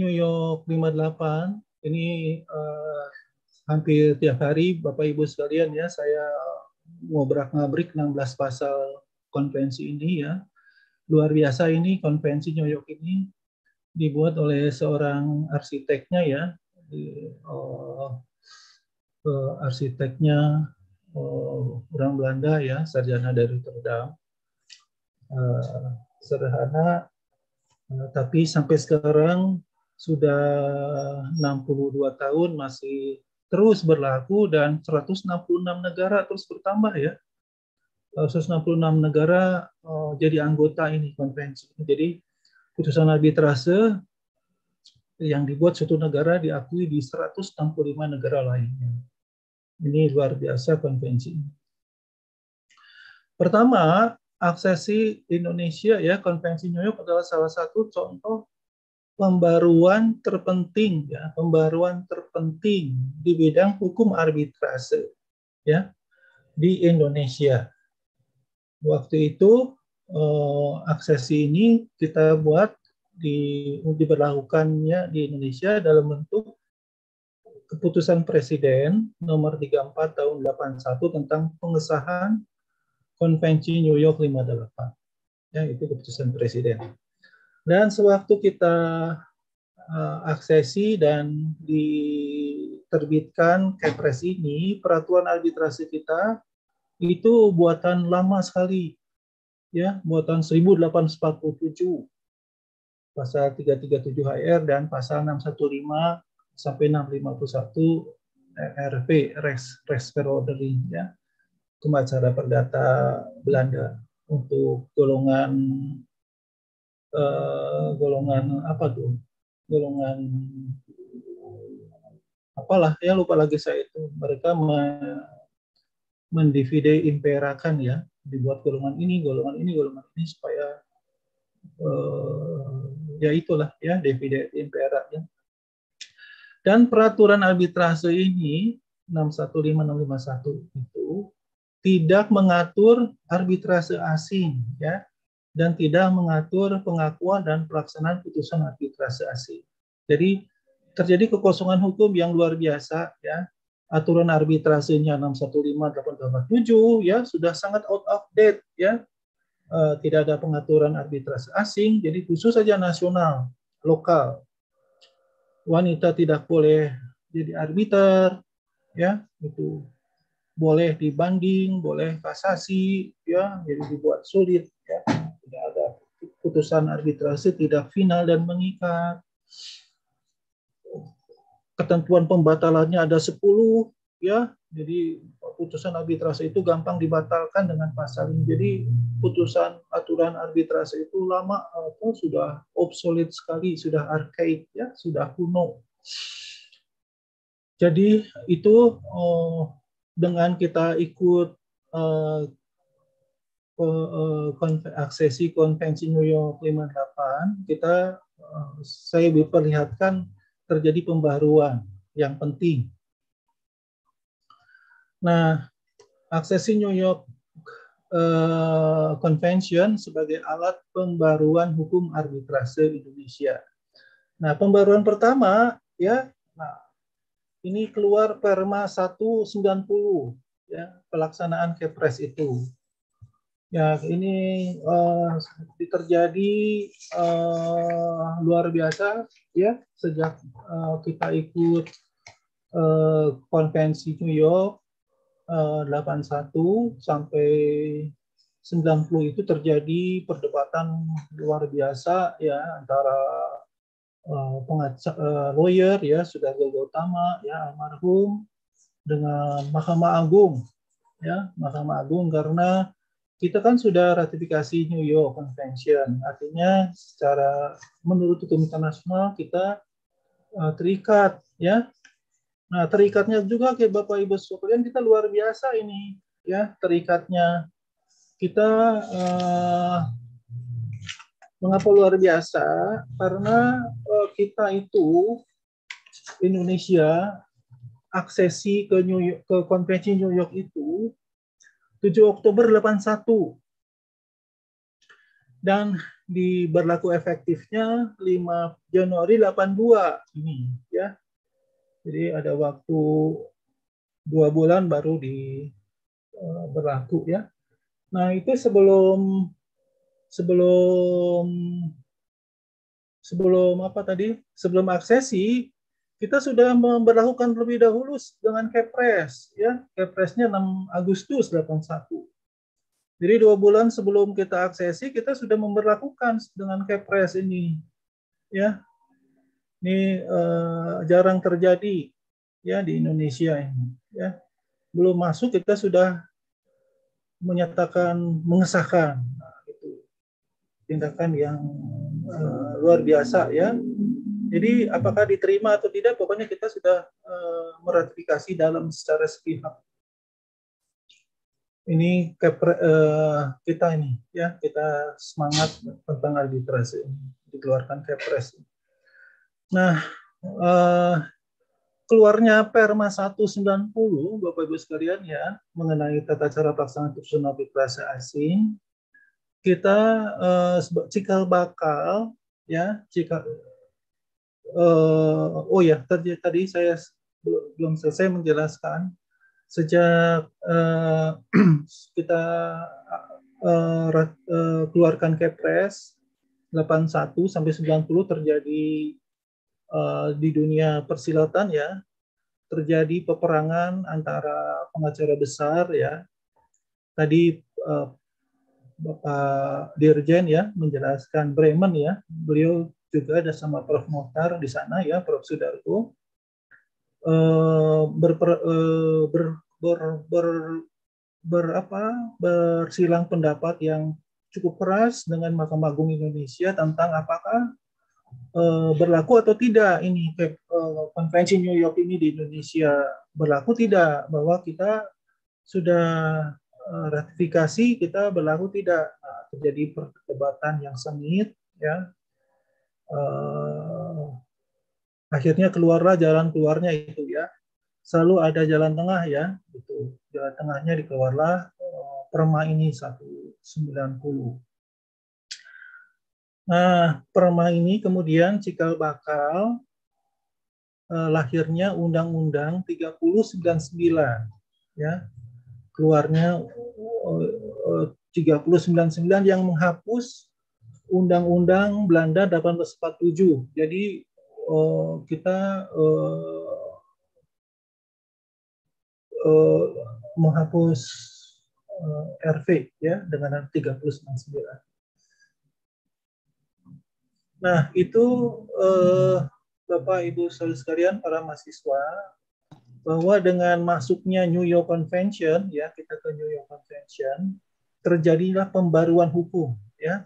New York 58 ini eh, hampir tiap hari Bapak Ibu sekalian ya saya eh, ngobrak-ngabrik 16 pasal konvensi ini ya. Luar biasa ini konvensi New York ini dibuat oleh seorang arsiteknya ya. Oh, eh, arsiteknya oh, orang Belanda ya, sarjana dari Rotterdam. Eh, sederhana eh, tapi sampai sekarang sudah 62 tahun masih terus berlaku dan 166 negara terus bertambah ya. 166 eh, negara eh, jadi anggota ini konvensi. Jadi putusan arbitrase yang dibuat suatu negara diakui di 165 negara lainnya. Ini luar biasa konvensi. Pertama, aksesi Indonesia ya konvensi New York adalah salah satu contoh pembaruan terpenting ya, pembaruan terpenting di bidang hukum arbitrase ya di Indonesia. Waktu itu eh, aksesi ini kita buat di diberlakukannya di Indonesia dalam bentuk keputusan presiden nomor 34 tahun 81 tentang pengesahan konvensi New York 58. Ya, itu keputusan presiden. Dan sewaktu kita uh, aksesi dan diterbitkan Kepres ini, peraturan arbitrase kita itu buatan lama sekali. Ya, buatan 1847 pasal 337 HR dan pasal 615 sampai 651 RP Res Res Verordening ya. kemacara perdata Belanda untuk golongan eh, golongan apa tuh golongan apalah ya lupa lagi saya itu mereka me, mendivide imperakan ya dibuat golongan ini golongan ini golongan ini supaya eh, ya itulah ya divide impera ya dan peraturan arbitrase ini 615651 itu tidak mengatur arbitrase asing ya dan tidak mengatur pengakuan dan pelaksanaan putusan arbitrase asing. Jadi terjadi kekosongan hukum yang luar biasa ya. Aturan arbitrasenya 615887 ya sudah sangat out of date ya. E, tidak ada pengaturan arbitrase asing, jadi khusus saja nasional, lokal. Wanita tidak boleh jadi arbiter ya, itu boleh dibanding, boleh kasasi ya, jadi dibuat sulit ya tidak ada putusan arbitrase tidak final dan mengikat. Ketentuan pembatalannya ada 10 ya. Jadi putusan arbitrase itu gampang dibatalkan dengan pasal ini. Jadi putusan aturan arbitrase itu lama atau sudah obsolete sekali, sudah arkaik ya, sudah kuno. Jadi itu eh, dengan kita ikut eh, Eh, aksesi konvensi New York 58 kita eh, saya diperlihatkan terjadi pembaruan yang penting. Nah, aksesi New York eh, Convention sebagai alat pembaruan hukum arbitrase Indonesia. Nah, pembaruan pertama ya, nah, ini keluar Perma 190 ya, pelaksanaan Kepres itu. Ya, ini uh, terjadi uh, luar biasa ya sejak uh, kita ikut uh, konvensi New York uh, 81 sampai 90 itu terjadi perdebatan luar biasa ya antara uh, pengacara uh, lawyer ya sudah Sudargo utama ya almarhum dengan Mahkamah Agung ya Mahkamah Agung karena kita kan sudah ratifikasi New York Convention, artinya secara menurut hukum internasional kita uh, terikat, ya. Nah, terikatnya juga ke Bapak Ibu sekalian kita luar biasa ini, ya, terikatnya kita uh, mengapa luar biasa? Karena uh, kita itu Indonesia aksesi ke New York, ke konvensi New York itu 7 Oktober 81. Dan di berlaku efektifnya 5 Januari 82 ini ya. Jadi ada waktu dua bulan baru di eh, berlaku ya. Nah itu sebelum sebelum sebelum apa tadi sebelum aksesi kita sudah memperlakukan lebih dahulu dengan Kepres ya Kepresnya 6 Agustus 81 jadi dua bulan sebelum kita aksesi kita sudah memperlakukan dengan Kepres ini ya ini uh, jarang terjadi ya di Indonesia ini ya belum masuk kita sudah menyatakan mengesahkan nah, itu tindakan yang uh, luar biasa ya jadi apakah diterima atau tidak, pokoknya kita sudah uh, meratifikasi dalam secara sepihak. Ini kepre, uh, kita ini ya kita semangat tentang arbitrase ini dikeluarkan kepres. Nah uh, keluarnya Perma 190 Bapak Ibu sekalian ya mengenai tata cara pelaksanaan keputusan arbitrase asing kita uh, cikal bakal ya cikal uh, oh ya tadi tadi saya belum selesai menjelaskan sejak uh, kita uh, uh, keluarkan Kepres 81 sampai 90 terjadi uh, di dunia persilatan ya terjadi peperangan antara pengacara besar ya tadi uh, Bapak Dirjen ya menjelaskan Bremen ya beliau juga ada sama Prof Mohtar di sana ya Prof Sudarto eh, Ber, ber, eh, ber, ber, ber, ber apa bersilang pendapat yang cukup keras dengan Mahkamah Agung Indonesia tentang apakah eh, berlaku atau tidak ini konvensi New York ini di Indonesia berlaku tidak bahwa kita sudah ratifikasi kita berlaku tidak nah, terjadi perdebatan yang sengit ya eh, akhirnya keluarlah jalan keluarnya itu ya selalu ada jalan tengah ya itu jalan tengahnya dikeluarlah eh, perma ini 190 Nah, perma ini kemudian cikal bakal eh, lahirnya Undang-Undang 399 ya. Keluarnya eh, eh, yang menghapus Undang-Undang Belanda 1847. Jadi uh, kita uh, uh, menghapus uh, RV ya dengan 399. Nah, itu eh, Bapak Ibu saudara sekalian para mahasiswa bahwa dengan masuknya New York Convention ya, kita ke New York Convention terjadilah pembaruan hukum ya.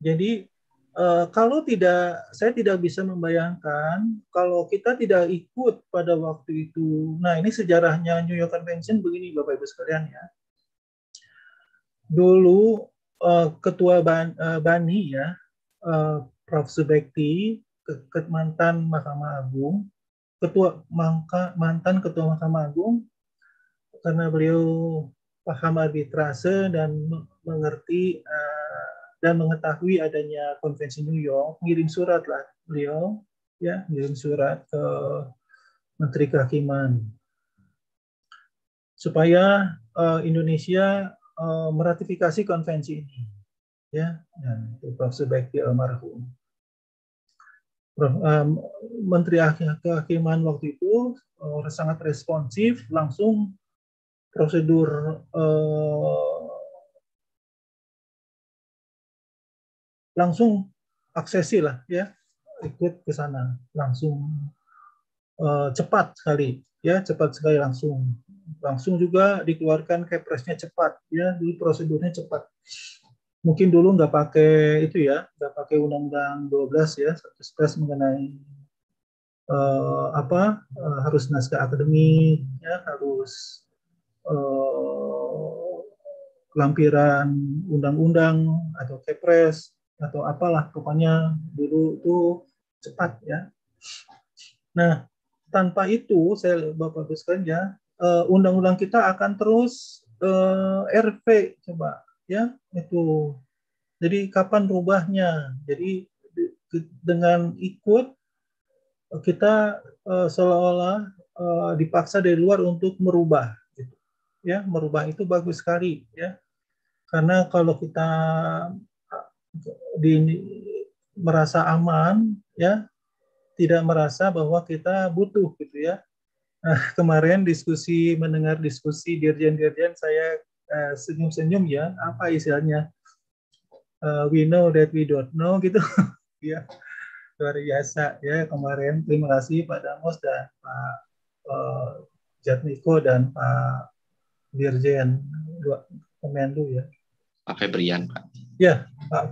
Jadi uh, kalau tidak saya tidak bisa membayangkan kalau kita tidak ikut pada waktu itu. Nah, ini sejarahnya New York Convention begini Bapak Ibu sekalian ya. Dulu uh, ketua Ban, uh, Bani ya, uh, Prof Subekti, ke, ke mantan Mahkamah Agung, ketua mangka, mantan ketua Mahkamah Agung karena beliau paham arbitrase dan mengerti uh, dan mengetahui adanya konvensi New York, ngirim surat lah beliau, ya, ngirim surat ke Menteri Kehakiman supaya uh, Indonesia uh, meratifikasi konvensi ini, ya, dan Prof. Subeki almarhum. Prof, eh, Menteri Kehakiman waktu itu sangat responsif, langsung prosedur langsung aksesi lah ya ikut ke sana langsung uh, cepat sekali ya cepat sekali langsung langsung juga dikeluarkan kepresnya cepat ya di prosedurnya cepat mungkin dulu nggak pakai itu ya nggak pakai undang-undang 12 ya satu stres mengenai uh, apa uh, harus naskah akademik ya harus uh, lampiran undang-undang atau kepres atau apalah pokoknya dulu itu cepat ya. Nah, tanpa itu saya Bapak Ibu sekalian ya, eh, undang-undang kita akan terus uh, eh, RP coba ya itu. Jadi kapan rubahnya? Jadi dengan ikut eh, kita uh, seolah-olah uh, dipaksa dari luar untuk merubah gitu. Ya, merubah itu bagus sekali ya. Karena kalau kita di, merasa aman ya tidak merasa bahwa kita butuh gitu ya nah, kemarin diskusi mendengar diskusi dirjen-dirjen saya senyum eh, senyum-senyum ya apa istilahnya uh, we know that we don't know gitu ya luar biasa ya kemarin terima kasih Pak Damos dan Pak uh, eh, Jatmiko dan Pak Dirjen Kemenlu ya Pak Febrian Pak ya Pak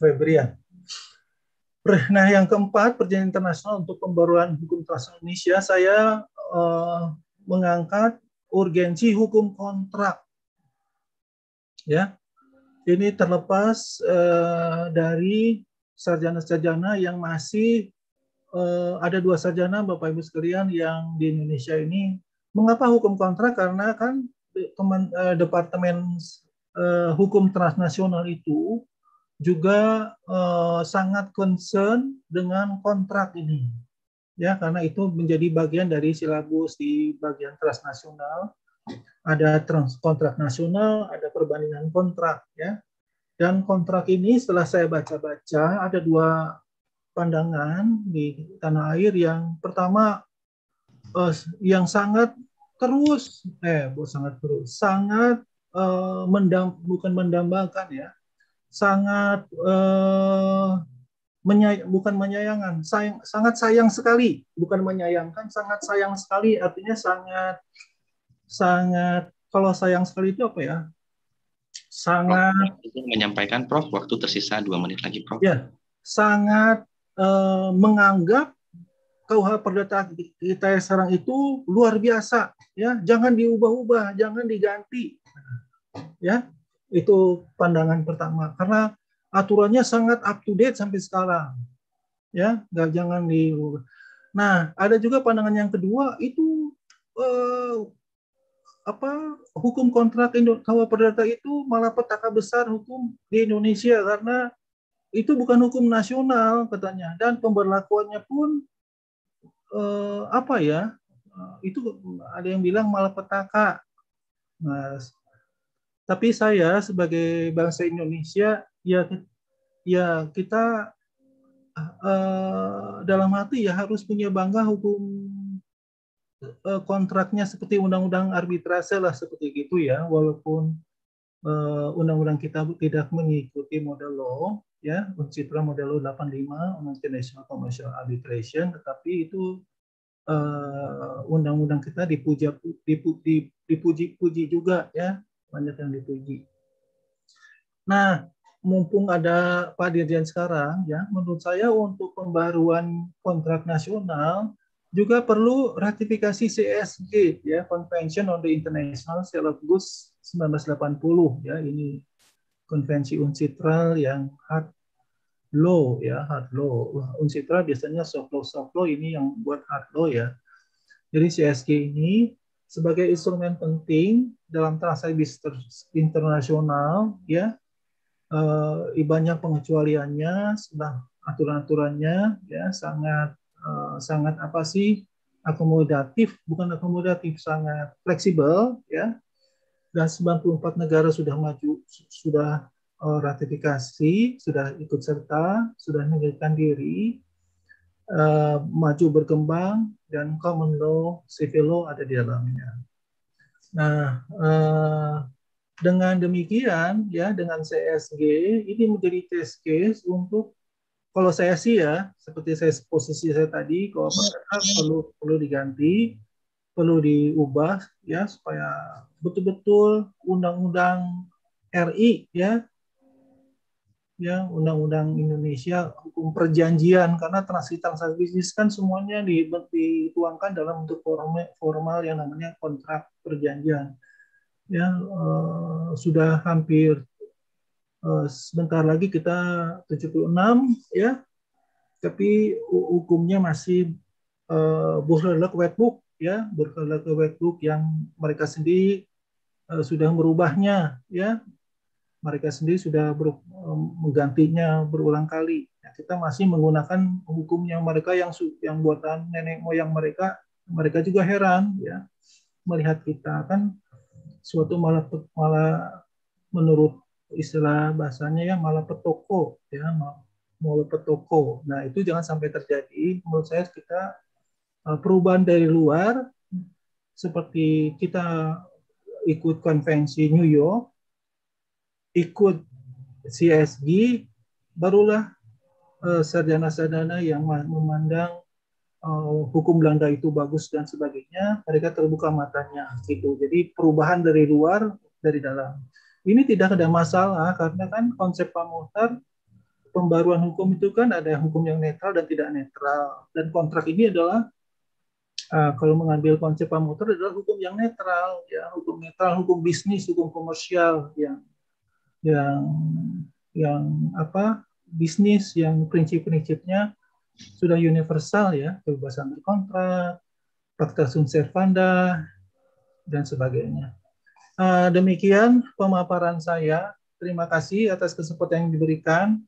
Febri ya. Nah yang keempat perjanjian internasional untuk pembaruan hukum transnasional Indonesia saya eh, mengangkat urgensi hukum kontrak ya ini terlepas eh, dari sarjana-sarjana yang masih eh, ada dua sarjana Bapak Ibu sekalian yang di Indonesia ini mengapa hukum kontrak karena kan eh, eh, departemen eh, hukum transnasional itu juga uh, sangat concern dengan kontrak ini ya karena itu menjadi bagian dari silabus di bagian transnasional ada trans kontrak nasional ada perbandingan kontrak ya dan kontrak ini setelah saya baca-baca ada dua pandangan di tanah air yang pertama uh, yang sangat terus eh bu sangat terus sangat uh, mendam bukan mendambakan ya sangat eh, menyay bukan menyayangkan sayang, sangat sayang sekali, bukan menyayangkan, sangat sayang sekali, artinya sangat sangat kalau sayang sekali itu apa ya? Sangat Prof, menyampaikan Prof, waktu tersisa dua menit lagi Prof. Ya, sangat eh, menganggap KUH Perdata kita yang sekarang itu luar biasa ya, jangan diubah-ubah, jangan diganti. Ya. Itu pandangan pertama karena aturannya sangat up to date sampai sekarang. Ya, nggak jangan di Nah, ada juga pandangan yang kedua itu eh, apa hukum kontrak kawal Perdata itu malah petaka besar hukum di Indonesia karena itu bukan hukum nasional katanya dan pemberlakuannya pun eh, apa ya eh, itu ada yang bilang malah petaka. Nah, tapi saya sebagai bangsa Indonesia ya ya kita uh, dalam hati ya harus punya bangga hukum uh, kontraknya seperti undang-undang arbitrase lah seperti itu ya walaupun undang eh, undang-undang kita tidak mengikuti model law ya Uncitra model law 85 International Commercial Arbitration tetapi itu undang-undang uh, kita dipuja dipuji juga ya banyak yang dipuji. Nah, mumpung ada Pak Dirjen sekarang, ya, menurut saya untuk pembaruan kontrak nasional juga perlu ratifikasi CSG, ya, Convention on the International Sale of Goods 1980, ya, ini konvensi uncitral yang hard law, ya, hard law. Uncitral biasanya soft law, soft law ini yang buat hard law, ya. Jadi CSG ini sebagai instrumen penting dalam transaksi bisnis internasional ya uh, banyak pengecualiannya sudah aturan-aturannya ya sangat uh, sangat apa sih akomodatif bukan akomodatif sangat fleksibel ya dan 94 negara sudah maju sudah eh, ratifikasi sudah ikut serta sudah menyertakan diri Eh, maju berkembang dan common law, civil law ada di dalamnya. Nah, eh, dengan demikian ya dengan CSG ini menjadi test case untuk kalau saya sih ya seperti saya posisi saya tadi kalau apakah perlu perlu diganti perlu diubah ya supaya betul-betul undang-undang RI ya ya undang-undang Indonesia hukum perjanjian karena transaksi-transaksi bisnis kan semuanya dituangkan dalam bentuk formal, yang namanya kontrak perjanjian ya eh, sudah hampir eh, sebentar lagi kita 76 ya tapi hukumnya masih eh, berkelak white book ya berkelak white book yang mereka sendiri eh, sudah merubahnya ya mereka sendiri sudah ber, menggantinya berulang kali. Ya, kita masih menggunakan hukum yang mereka yang yang buatan nenek moyang mereka, mereka juga heran ya melihat kita kan suatu malah malah menurut istilah bahasanya ya malah petoko ya malah petoko. Nah itu jangan sampai terjadi. Menurut saya kita eh, perubahan dari luar seperti kita ikut konvensi New York ikut CSG barulah eh, sarjana-sarjana yang memandang uh, hukum Belanda itu bagus dan sebagainya, mereka terbuka matanya gitu. Jadi perubahan dari luar dari dalam. Ini tidak ada masalah karena kan konsep Pamutar pembaruan hukum itu kan ada hukum yang netral dan tidak netral dan kontrak ini adalah uh, kalau mengambil konsep Pamutar adalah hukum yang netral ya, hukum netral, hukum bisnis, hukum komersial yang yang yang apa bisnis yang prinsip-prinsipnya sudah universal ya kebebasan berkontrak, fakta sunt servanda dan sebagainya. Ah, demikian pemaparan saya. Terima kasih atas kesempatan yang diberikan.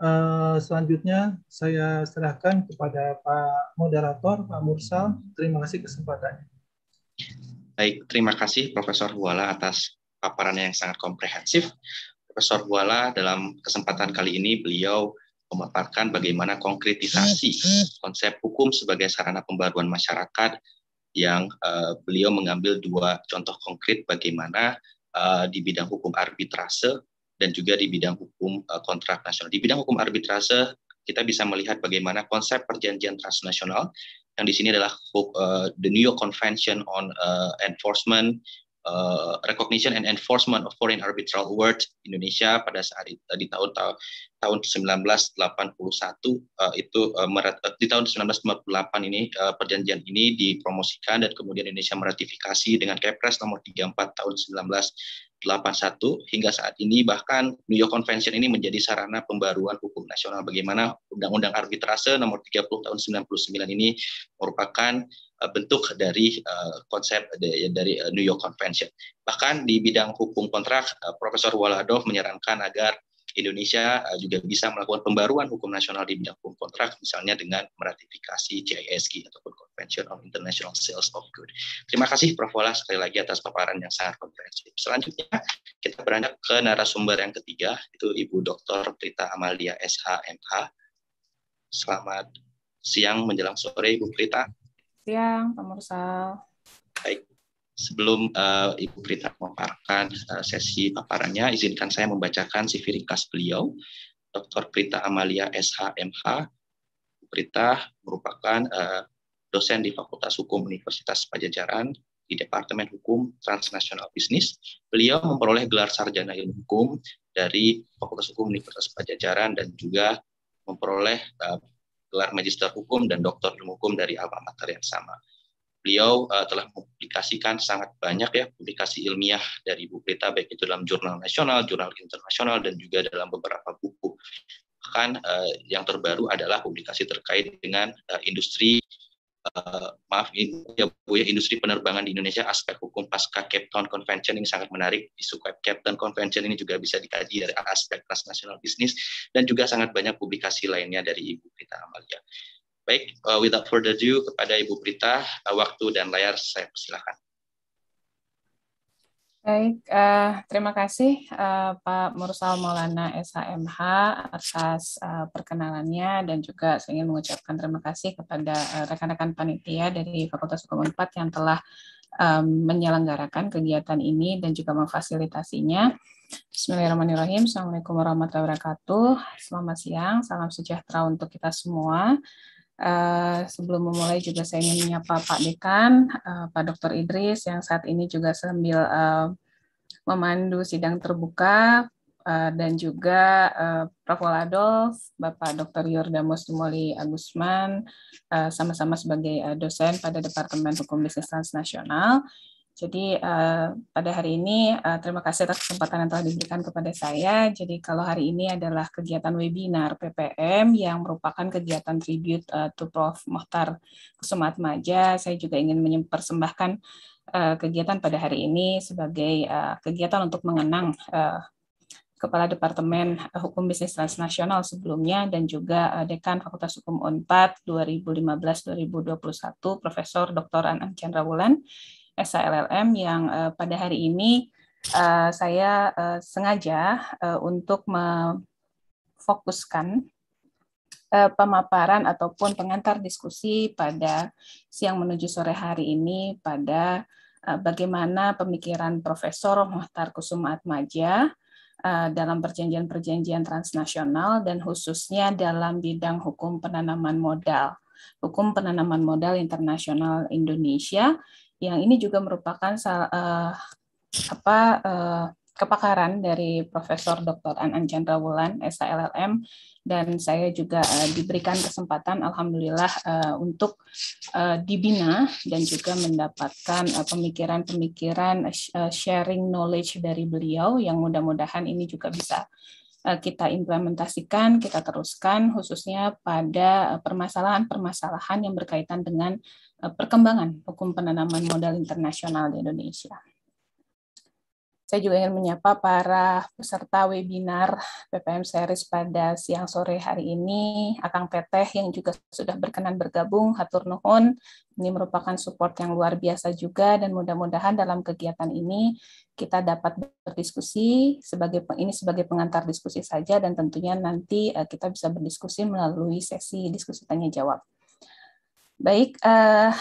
Ah, selanjutnya saya serahkan kepada Pak Moderator, Pak Mursal. Terima kasih kesempatannya. Baik, terima kasih Profesor Huala atas paparan yang sangat komprehensif. Profesor Buala dalam kesempatan kali ini beliau memaparkan bagaimana konkretisasi konsep hukum sebagai sarana pembaruan masyarakat yang uh, beliau mengambil dua contoh konkret bagaimana uh, di bidang hukum arbitrase dan juga di bidang hukum uh, kontrak nasional. Di bidang hukum arbitrase kita bisa melihat bagaimana konsep perjanjian transnasional yang di sini adalah uh, the New York Convention on uh, Enforcement Eh, recognition and Enforcement of Foreign Arbitral Awards Indonesia pada saat itu, di tahun tahun tahun 1981 uh, itu eh, merat, uh, di tahun 1958 ini uh, perjanjian ini dipromosikan dan kemudian Indonesia meratifikasi dengan Kepres nomor 34 tahun 19 81 hingga saat ini bahkan New York Convention ini menjadi sarana pembaruan hukum nasional bagaimana Undang-Undang Arbitrase nomor 30 tahun 99 ini merupakan eh, bentuk dari eh, konsep dari eh, New York Convention. Bahkan di bidang hukum kontrak Profesor Waladov menyarankan agar Indonesia eh, juga bisa melakukan pembaruan hukum nasional di bidang hukum kontrak, misalnya dengan meratifikasi CISG ataupun Convention on International Sales of Goods. Terima kasih Prof. Wala sekali lagi atas paparan yang sangat komprehensif. Selanjutnya kita beranjak ke narasumber yang ketiga, itu Ibu Dr. Prita Amalia SHMH. Selamat siang menjelang sore, Ibu Prita. Siang, Pak Mursal. Baik, Sebelum uh, Ibu Prita memaparkan uh, sesi paparannya, izinkan saya membacakan CV ringkas beliau. Dr. Prita Amalia SHMH. Prita merupakan uh, dosen di Fakultas Hukum Universitas Pajajaran di Departemen Hukum Transnasional Bisnis. Beliau memperoleh gelar sarjana ilmu hukum dari Fakultas Hukum Universitas Pajajaran dan juga memperoleh uh, gelar magister hukum dan doktor ilmu hukum dari alma mater yang sama beliau uh, telah mempublikasikan sangat banyak ya publikasi ilmiah dari ibu Prita baik itu dalam jurnal nasional, jurnal internasional dan juga dalam beberapa buku. Bahkan uh, yang terbaru adalah publikasi terkait dengan uh, industri uh, maaf ya Bu ya industri penerbangan di Indonesia aspek hukum pasca Cape Town Convention ini sangat menarik isu Cape Town Convention ini juga bisa dikaji dari aspek transnasional bisnis dan juga sangat banyak publikasi lainnya dari Ibu Prita Amalia. Baik, uh, without further ado kepada Ibu Prita, uh, waktu dan layar saya persilahkan. Baik, uh, terima kasih uh, Pak Mursal Maulana SHMH atas uh, perkenalannya dan juga saya ingin mengucapkan terima kasih kepada rekan-rekan uh, panitia dari Fakultas Hukum 4 yang telah um, menyelenggarakan kegiatan ini dan juga memfasilitasinya. Bismillahirrahmanirrahim. Assalamualaikum warahmatullahi wabarakatuh. Selamat siang, salam sejahtera untuk kita semua. Eh, sebelum memulai juga saya ingin menyapa Pak Dekan, uh, Pak Dr. Idris yang saat ini juga sambil uh, memandu sidang terbuka uh, dan juga uh, Prof. Adolf, Bapak Dr. Yordamus Tumoli Agusman, sama sama-sama sebagai uh, dosen pada Departemen Hukum Bisnis Transnasional jadi eh, pada hari ini eh, terima kasih atas kesempatan yang telah diberikan kepada saya. Jadi kalau hari ini adalah kegiatan webinar PPM yang merupakan kegiatan tribute eh, to Prof. Mohtar Kusumatmaja. Saya juga ingin menyempersembahkan kegiatan pada hari ini sebagai kegiatan untuk mengenang Kepala Departemen Hukum Bisnis Transnasional sebelumnya dan juga Dekan Fakultas Hukum UNPAD 2015-2021 Profesor Dr. Anang Chandra Wulan. SLLM yang uh, pada hari ini uh, saya uh, sengaja uh, untuk memfokuskan uh, pemaparan ataupun pengantar diskusi pada siang menuju sore hari ini pada uh, bagaimana pemikiran Profesor Muhtar Kusuma Atmaja dalam perjanjian-perjanjian transnasional dan khususnya dalam bidang hukum penanaman modal hukum penanaman modal internasional Indonesia yang ini juga merupakan uh, apa uh, kepakaran dari Profesor Dr. Anan Chandra Wulan, SLLM, dan saya juga uh, diberikan kesempatan, alhamdulillah, uh, untuk uh, dibina dan juga mendapatkan pemikiran-pemikiran uh, sharing knowledge dari beliau yang mudah-mudahan ini juga bisa kita implementasikan, kita teruskan, khususnya pada permasalahan-permasalahan yang berkaitan dengan Eh, perkembangan hukum penanaman modal internasional di Indonesia. Saya juga ingin menyapa para peserta webinar PPM Series pada siang sore hari ini, Akang Peteh yang juga sudah berkenan bergabung, Hatur Nuhun, ini merupakan support yang luar biasa juga dan mudah-mudahan dalam kegiatan ini kita dapat berdiskusi sebagai ini sebagai pengantar diskusi saja dan tentunya nanti eh, kita bisa berdiskusi melalui sesi diskusi tanya jawab. Baik, uh,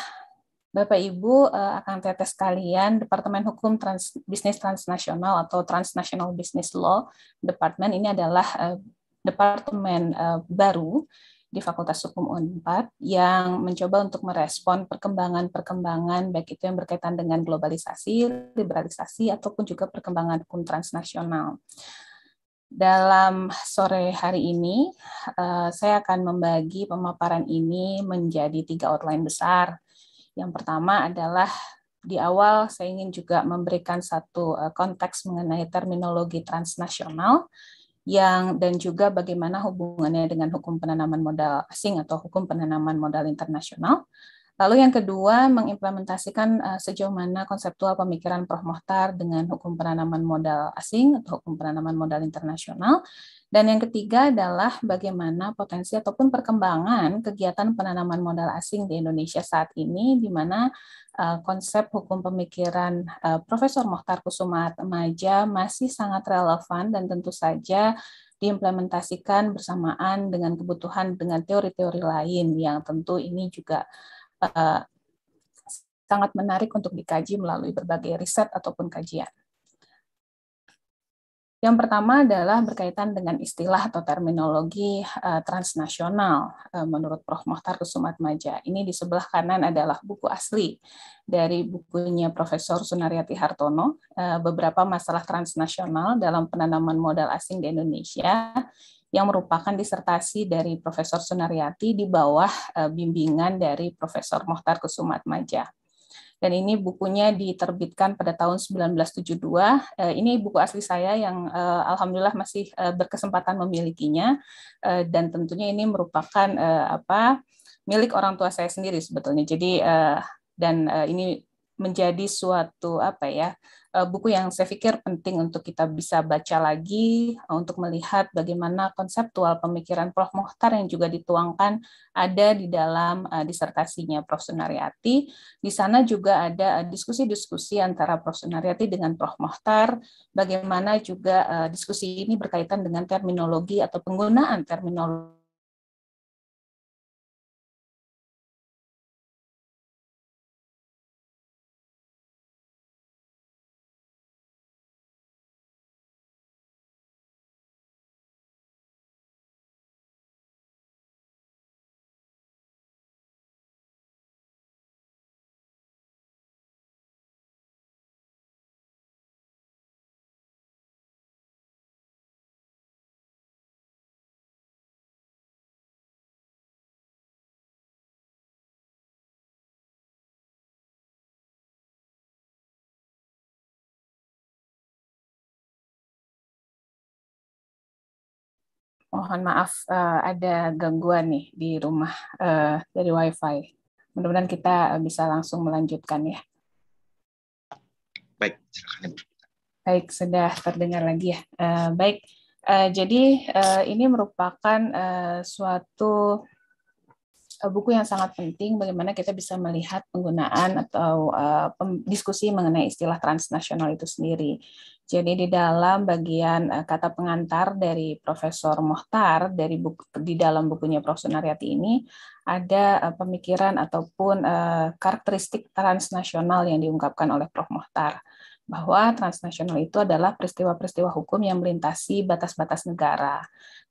Bapak Ibu uh, akan tetes sekalian Departemen Hukum Trans, Bisnis Transnasional atau Transnational Business Law Departemen ini adalah uh, departemen uh, baru di Fakultas Hukum Unpad yang mencoba untuk merespon perkembangan-perkembangan baik itu yang berkaitan dengan globalisasi, liberalisasi ataupun juga perkembangan hukum transnasional. Dalam sore hari ini, eh, saya akan membagi pemaparan ini menjadi tiga outline besar. Yang pertama adalah di awal saya ingin juga memberikan satu eh, konteks mengenai terminologi transnasional yang dan juga bagaimana hubungannya dengan hukum penanaman modal asing atau hukum penanaman modal internasional. Lalu yang kedua, mengimplementasikan uh, sejauh mana konseptual pemikiran Prof. Mohtar dengan hukum penanaman modal asing atau hukum penanaman modal internasional. Dan yang ketiga adalah bagaimana potensi ataupun perkembangan kegiatan penanaman modal asing di Indonesia saat ini, di mana uh, konsep hukum pemikiran uh, Profesor Mohtar Kusuma Maja masih sangat relevan dan tentu saja diimplementasikan bersamaan dengan kebutuhan dengan teori-teori lain yang tentu ini juga Eh, sangat menarik untuk dikaji melalui berbagai riset ataupun kajian. Yang pertama adalah berkaitan dengan istilah atau terminologi uh, transnasional uh, menurut Prof. Mohtar Kusumat Maja. Ini di sebelah kanan adalah buku asli dari bukunya Profesor Sunaryati Hartono, uh, beberapa masalah transnasional dalam penanaman modal asing di Indonesia yang merupakan disertasi dari Profesor Sunaryati di bawah eh, bimbingan dari Profesor Mohtar Kusumat Maja. Dan ini bukunya diterbitkan pada tahun 1972. Eh, ini buku asli saya yang eh, alhamdulillah masih berkesempatan memilikinya dan tentunya ini merupakan apa milik orang tua saya sendiri sebetulnya. Jadi dan ini menjadi suatu apa ya eh, buku yang saya pikir penting untuk kita bisa baca lagi eh, untuk melihat bagaimana konseptual pemikiran Prof Mohtar yang juga dituangkan ada di dalam eh, disertasinya Prof Sunaryati. Di sana juga ada diskusi-diskusi antara Prof Sunaryati dengan Prof Mohtar bagaimana juga diskusi ini berkaitan dengan terminologi atau penggunaan terminologi mohon maaf uh, ada gangguan nih di rumah uh, dari WiFi. Mudah-mudahan kita eh, bisa langsung melanjutkan ya. Baik, silakan Baik, sudah terdengar lagi ya. Uh, baik, uh, jadi uh, ini merupakan uh, suatu Eh, buku yang sangat penting bagaimana kita bisa melihat penggunaan atau uh, diskusi mengenai istilah transnasional itu sendiri. Jadi di dalam bagian uh, kata pengantar dari Profesor Mohtar dari buku, di dalam bukunya Prof. Sunaryati ini ada uh, pemikiran ataupun uh, karakteristik transnasional yang diungkapkan oleh Prof. Mohtar bahwa transnasional itu adalah peristiwa-peristiwa hukum yang melintasi batas-batas negara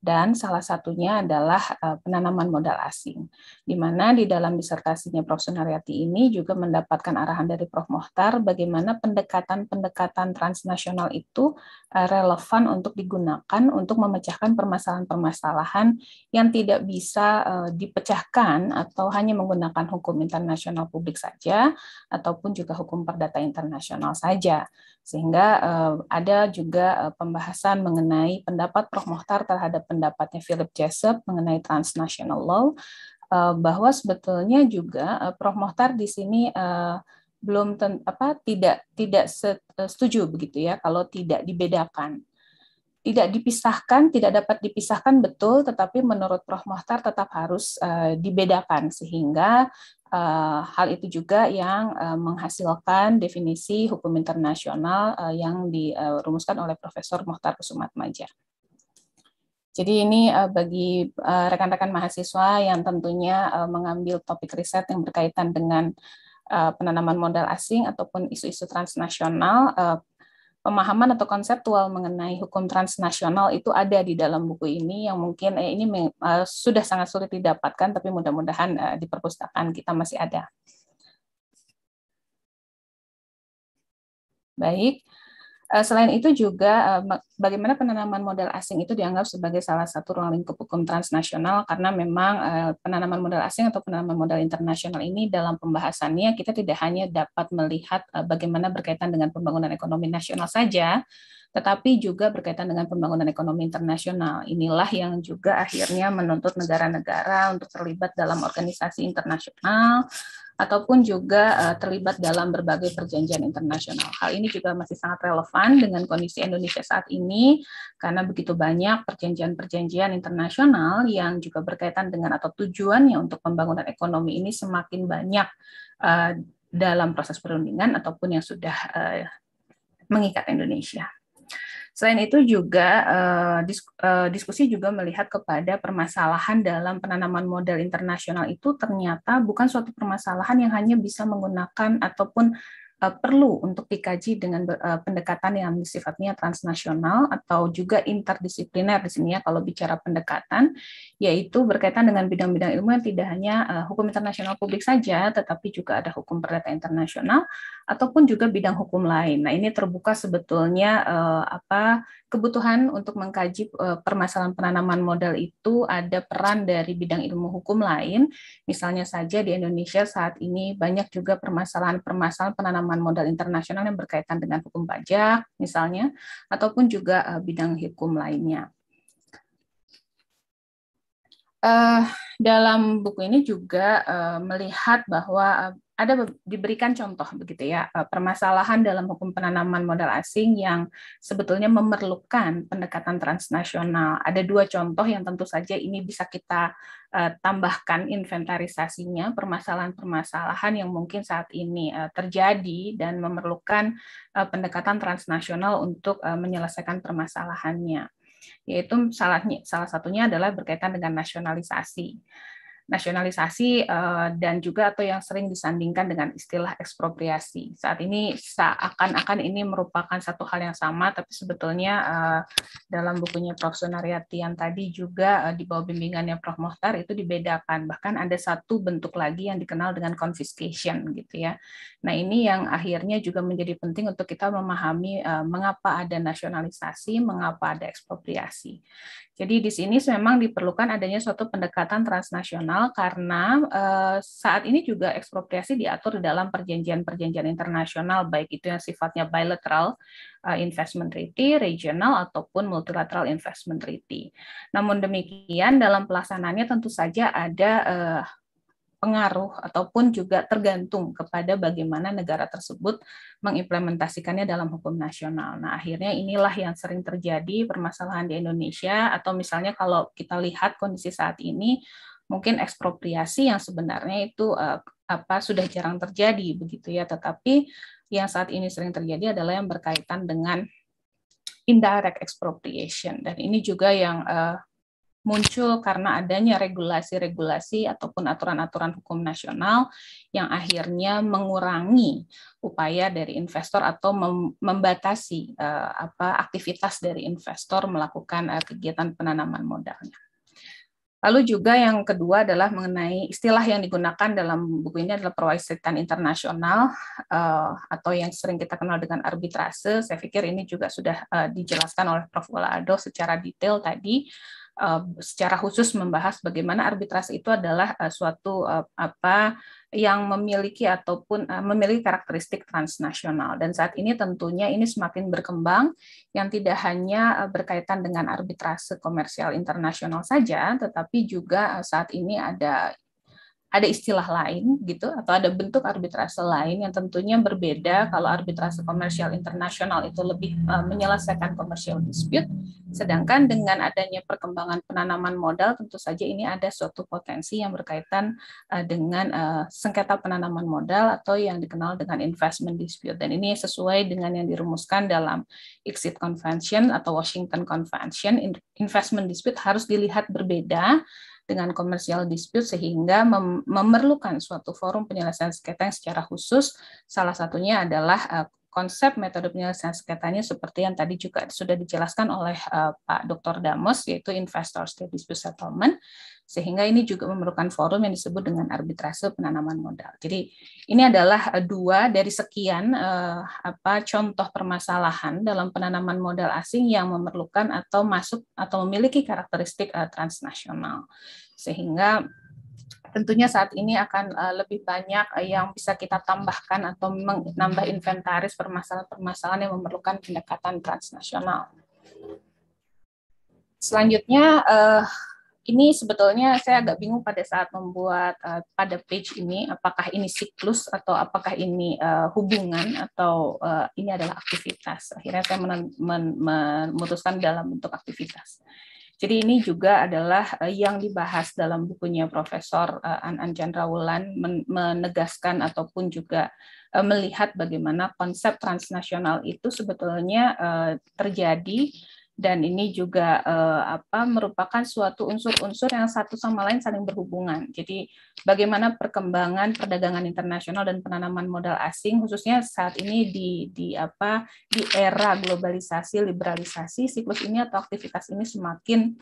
dan salah satunya adalah eh, penanaman modal asing. Di mana di dalam disertasinya Prof. Sunaryati ini juga mendapatkan arahan dari Prof. Mohtar bagaimana pendekatan-pendekatan transnasional itu eh, relevan untuk digunakan untuk memecahkan permasalahan-permasalahan yang tidak bisa eh, dipecahkan atau hanya menggunakan hukum internasional publik saja ataupun juga hukum perdata internasional saja. Sehingga uh, ada juga uh, pembahasan mengenai pendapat Prof. Mohtar terhadap pendapatnya Philip Jessup mengenai transnational law, uh, bahwa sebetulnya juga uh, Prof. Mohtar di sini uh, belum ten, apa tidak tidak setuju begitu ya kalau tidak dibedakan tidak dipisahkan, tidak dapat dipisahkan betul, tetapi menurut Prof. Mohtar tetap harus uh, dibedakan sehingga Eh, hal itu juga yang uh, menghasilkan definisi hukum internasional uh, yang dirumuskan oleh Profesor Mohtar Kusumat Maja. Jadi ini uh, bagi rekan-rekan uh, mahasiswa yang tentunya uh, mengambil topik riset yang berkaitan dengan uh, penanaman modal asing ataupun isu-isu transnasional, uh, pemahaman atau konseptual mengenai hukum transnasional itu ada di dalam buku ini yang mungkin eh, ini eh, sudah sangat sulit didapatkan tapi mudah-mudahan eh, di perpustakaan kita masih ada. Baik, Eh, selain itu juga eh, bagaimana penanaman modal asing itu dianggap sebagai salah satu ruang lingkup hukum transnasional karena memang eh, penanaman modal asing atau penanaman modal internasional ini dalam pembahasannya kita tidak hanya dapat melihat bagaimana berkaitan dengan pembangunan ekonomi nasional saja, tetapi juga berkaitan dengan pembangunan ekonomi internasional. Inilah yang juga akhirnya menuntut negara-negara untuk terlibat dalam organisasi internasional, ataupun juga uh, terlibat dalam berbagai perjanjian internasional. Hal ini juga masih sangat relevan dengan kondisi Indonesia saat ini karena begitu banyak perjanjian-perjanjian internasional yang juga berkaitan dengan atau tujuannya untuk pembangunan ekonomi ini semakin banyak uh, dalam proses perundingan ataupun yang sudah uh, mengikat Indonesia. Selain itu juga eh, eh, diskusi juga melihat kepada permasalahan dalam penanaman modal internasional itu ternyata bukan suatu permasalahan yang hanya bisa menggunakan ataupun Eh, perlu untuk dikaji dengan eh, pendekatan yang sifatnya transnasional atau juga interdisipliner di sini ya kalau bicara pendekatan yaitu berkaitan dengan bidang-bidang ilmu yang tidak hanya eh, hukum internasional publik saja tetapi juga ada hukum perdata internasional ataupun juga bidang hukum lain. Nah, ini terbuka sebetulnya apa kebutuhan untuk mengkaji permasalahan penanaman modal itu ada peran dari bidang ilmu hukum lain. Misalnya saja di Indonesia saat ini banyak juga permasalahan-permasalahan penanaman modal internasional yang berkaitan dengan hukum pajak misalnya ataupun juga uh, bidang hukum lainnya. Uh, dalam buku ini juga uh, melihat bahwa uh, ada diberikan contoh begitu ya permasalahan dalam hukum penanaman modal asing yang sebetulnya memerlukan pendekatan transnasional. Ada dua contoh yang tentu saja ini bisa kita Eh, tambahkan inventarisasinya permasalahan-permasalahan yang mungkin saat ini eh, terjadi dan memerlukan eh, pendekatan transnasional untuk menyelesaikan permasalahannya yaitu salah salah satunya adalah berkaitan dengan nasionalisasi nasionalisasi eh, dan juga atau yang sering disandingkan dengan istilah ekspropriasi. Saat ini seakan-akan ini merupakan satu hal yang sama, tapi sebetulnya eh, dalam bukunya Prof. Sunaryati yang tadi juga eh, di bawah bimbingannya Prof. Mohtar itu dibedakan. Bahkan ada satu bentuk lagi yang dikenal dengan confiscation gitu ya. Nah ini yang akhirnya juga menjadi penting untuk kita memahami mengapa ada nasionalisasi, mengapa ada ekspropriasi. Jadi di sini memang diperlukan adanya suatu pendekatan transnasional internasional karena eh, saat ini juga ekspropriasi diatur di dalam perjanjian-perjanjian internasional baik itu yang sifatnya bilateral eh, investment treaty, regional ataupun multilateral investment treaty. Namun demikian dalam pelaksanaannya tentu saja ada eh, pengaruh ataupun juga tergantung kepada bagaimana negara tersebut mengimplementasikannya dalam hukum nasional. Nah, akhirnya inilah yang sering terjadi permasalahan di Indonesia atau misalnya kalau kita lihat kondisi saat ini mungkin ekspropriasi yang sebenarnya itu uh, apa sudah jarang terjadi begitu ya tetapi yang saat ini sering terjadi adalah yang berkaitan dengan indirect expropriation dan ini juga yang uh, muncul karena adanya regulasi-regulasi ataupun aturan-aturan hukum nasional yang akhirnya mengurangi upaya dari investor atau membatasi uh, apa aktivitas dari investor melakukan uh, kegiatan penanaman modalnya. Lalu juga yang kedua adalah mengenai istilah yang digunakan dalam buku ini adalah perwakilan internasional uh, atau yang sering kita kenal dengan arbitrase. Saya pikir ini juga sudah uh, dijelaskan oleh Prof. Walado secara detail tadi. Eh, secara khusus membahas bagaimana arbitrase itu adalah eh, suatu eh, apa yang memiliki ataupun memiliki karakteristik transnasional dan saat ini tentunya ini semakin berkembang yang tidak hanya berkaitan dengan arbitrase komersial internasional saja tetapi juga saat ini ada ada istilah lain gitu atau ada bentuk arbitrase lain yang tentunya berbeda kalau arbitrase komersial internasional itu lebih uh, menyelesaikan komersial dispute sedangkan dengan adanya perkembangan penanaman modal tentu saja ini ada suatu potensi yang berkaitan uh, dengan uh, sengketa penanaman modal atau yang dikenal dengan investment dispute dan ini sesuai dengan yang dirumuskan dalam exit convention atau Washington convention investment dispute harus dilihat berbeda dengan komersial dispute sehingga mem memerlukan suatu forum penyelesaian sengketa yang secara khusus. Salah satunya adalah uh, konsep metode penyelesaian sengketanya seperti yang tadi juga sudah dijelaskan oleh uh, Pak Dr. Damos yaitu investor state dispute settlement sehingga ini juga memerlukan forum yang disebut dengan arbitrase penanaman modal. Jadi ini adalah eh, dua dari sekian eh, apa contoh permasalahan dalam penanaman modal asing yang memerlukan atau masuk atau memiliki karakteristik eh, transnasional. Sehingga tentunya saat ini akan eh, lebih banyak yang bisa kita tambahkan atau menambah inventaris permasalahan-permasalahan yang memerlukan pendekatan transnasional. Selanjutnya, eh, ini sebetulnya saya agak bingung pada saat membuat uh, pada page ini apakah ini siklus atau apakah ini uh, hubungan atau uh, ini adalah aktivitas. Akhirnya saya men men memutuskan dalam bentuk aktivitas. Jadi ini juga adalah yang dibahas dalam bukunya Profesor Anan men menegaskan ataupun juga melihat bagaimana konsep transnasional itu sebetulnya terjadi dan ini juga eh, apa merupakan suatu unsur-unsur yang satu sama lain saling berhubungan. Jadi bagaimana perkembangan perdagangan internasional dan penanaman modal asing khususnya saat ini di di apa di era globalisasi, liberalisasi, siklus ini atau aktivitas ini semakin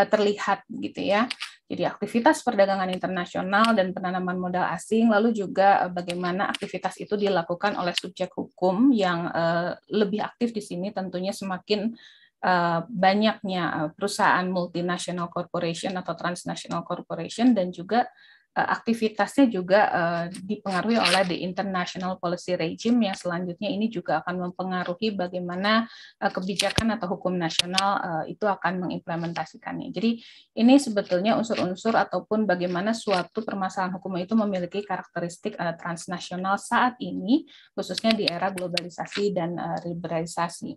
eh, terlihat gitu ya. Jadi aktivitas perdagangan internasional dan penanaman modal asing, lalu juga eh, bagaimana aktivitas itu dilakukan oleh subjek hukum yang eh, lebih aktif di sini tentunya semakin eh, banyaknya perusahaan multinational corporation atau transnational corporation dan juga Eh, aktivitasnya juga eh, dipengaruhi oleh the international policy regime yang selanjutnya ini juga akan mempengaruhi bagaimana eh, kebijakan atau hukum nasional uh, itu akan mengimplementasikannya. Jadi ini sebetulnya unsur-unsur ataupun bagaimana suatu permasalahan hukum itu memiliki karakteristik uh, transnasional saat ini khususnya di era globalisasi dan uh, liberalisasi.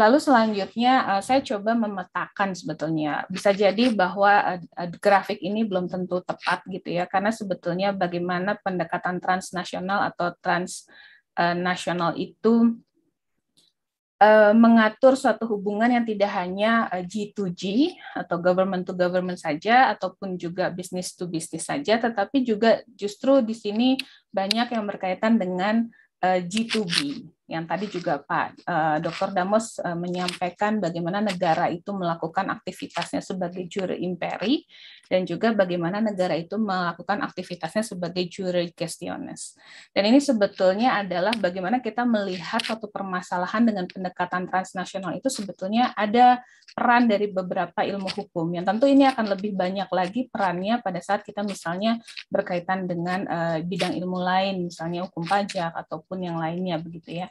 Lalu selanjutnya eh, saya coba memetakan sebetulnya bisa jadi bahwa eh, eh, grafik ini belum tentu tepat gitu ya karena sebetulnya bagaimana pendekatan transnasional atau transnasional itu mengatur suatu hubungan yang tidak hanya G2G atau government to government saja ataupun juga business to business saja tetapi juga justru di sini banyak yang berkaitan dengan G2B yang tadi juga Pak uh, eh, Dr. Damos eh, menyampaikan bagaimana negara itu melakukan aktivitasnya sebagai juru imperi dan juga bagaimana negara itu melakukan aktivitasnya sebagai juru gestiones. Dan ini sebetulnya adalah bagaimana kita melihat suatu permasalahan dengan pendekatan transnasional itu sebetulnya ada peran dari beberapa ilmu hukum yang tentu ini akan lebih banyak lagi perannya pada saat kita misalnya berkaitan dengan eh, bidang ilmu lain misalnya hukum pajak ataupun yang lainnya begitu ya.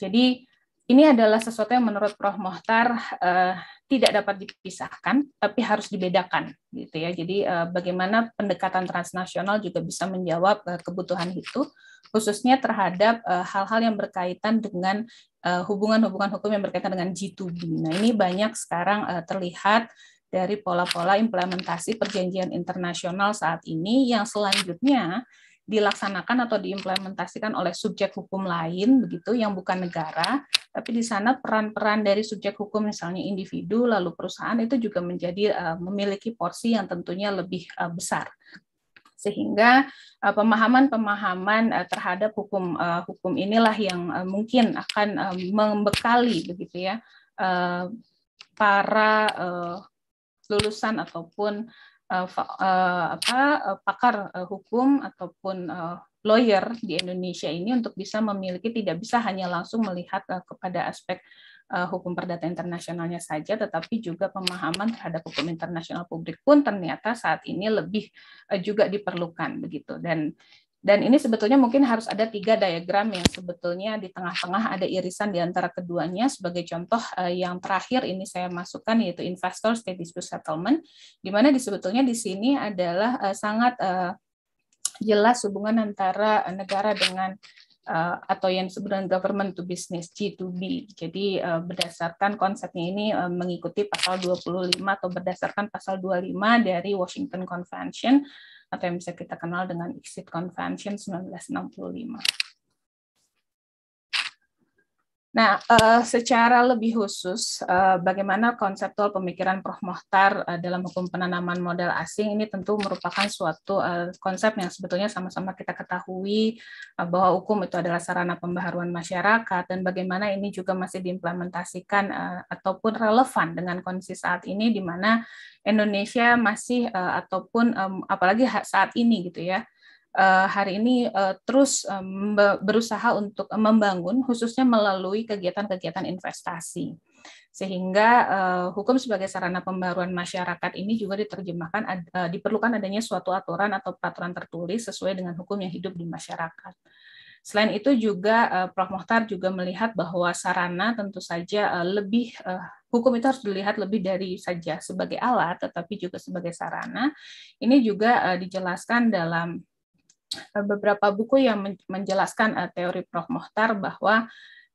Jadi ini adalah sesuatu yang menurut Prof. Mohtar eh, tidak dapat dipisahkan, tapi harus dibedakan, gitu ya. Jadi eh, bagaimana pendekatan transnasional juga bisa menjawab eh, kebutuhan itu, khususnya terhadap eh, hal-hal eh, yang berkaitan dengan eh, hubungan-hubungan eh, hukum yang berkaitan dengan G2B. Nah ini banyak sekarang eh, terlihat dari pola-pola implementasi perjanjian internasional saat ini yang selanjutnya dilaksanakan atau diimplementasikan oleh subjek hukum lain begitu yang bukan negara tapi di sana peran-peran dari subjek hukum misalnya individu lalu perusahaan itu juga menjadi uh, memiliki porsi yang tentunya lebih uh, besar sehingga eh, pemahaman-pemahaman terhadap hukum hukum inilah yang mungkin akan membekali begitu ya para lulusan ataupun uh, uh, apa uh, pakar uh, hukum ataupun uh, lawyer di Indonesia ini untuk bisa memiliki tidak bisa hanya langsung melihat uh, kepada aspek uh, hukum perdata internasionalnya saja, tetapi juga pemahaman terhadap hukum internasional publik pun ternyata saat ini lebih uh, juga diperlukan begitu. Dan dan ini sebetulnya mungkin harus ada tiga diagram yang sebetulnya di tengah-tengah ada irisan di antara keduanya. Sebagai contoh eh, yang terakhir ini saya masukkan yaitu investor state dispute settlement, di mana sebetulnya di sini adalah eh, sangat eh, jelas hubungan antara negara dengan atau yang sebenarnya government to business G2B. Jadi berdasarkan konsepnya ini mengikuti pasal 25 atau berdasarkan pasal 25 dari Washington Convention atau yang bisa kita kenal dengan Exit Convention 1965. Nah, uh, secara lebih khusus, uh, bagaimana konseptual pemikiran Prof. Mohtar uh, dalam hukum penanaman modal asing ini tentu merupakan suatu uh, konsep yang sebetulnya sama-sama kita ketahui uh, bahwa hukum itu adalah sarana pembaharuan masyarakat dan bagaimana ini juga masih diimplementasikan uh, ataupun relevan dengan kondisi saat ini di mana Indonesia masih uh, ataupun um, apalagi saat ini gitu ya Eh, hari ini eh, terus berusaha untuk membangun khususnya melalui kegiatan-kegiatan investasi sehingga uh, hukum sebagai sarana pembaruan masyarakat ini juga diterjemahkan ad, uh, diperlukan adanya suatu aturan atau peraturan tertulis sesuai dengan hukum yang hidup di masyarakat. Selain itu juga uh, Prof Mohtar juga melihat bahwa sarana tentu saja uh, lebih uh, hukum itu harus dilihat lebih dari saja sebagai alat tetapi juga sebagai sarana. Ini juga uh, dijelaskan dalam Eh, beberapa buku yang menjelaskan eh, teori Prof. Mohtar bahwa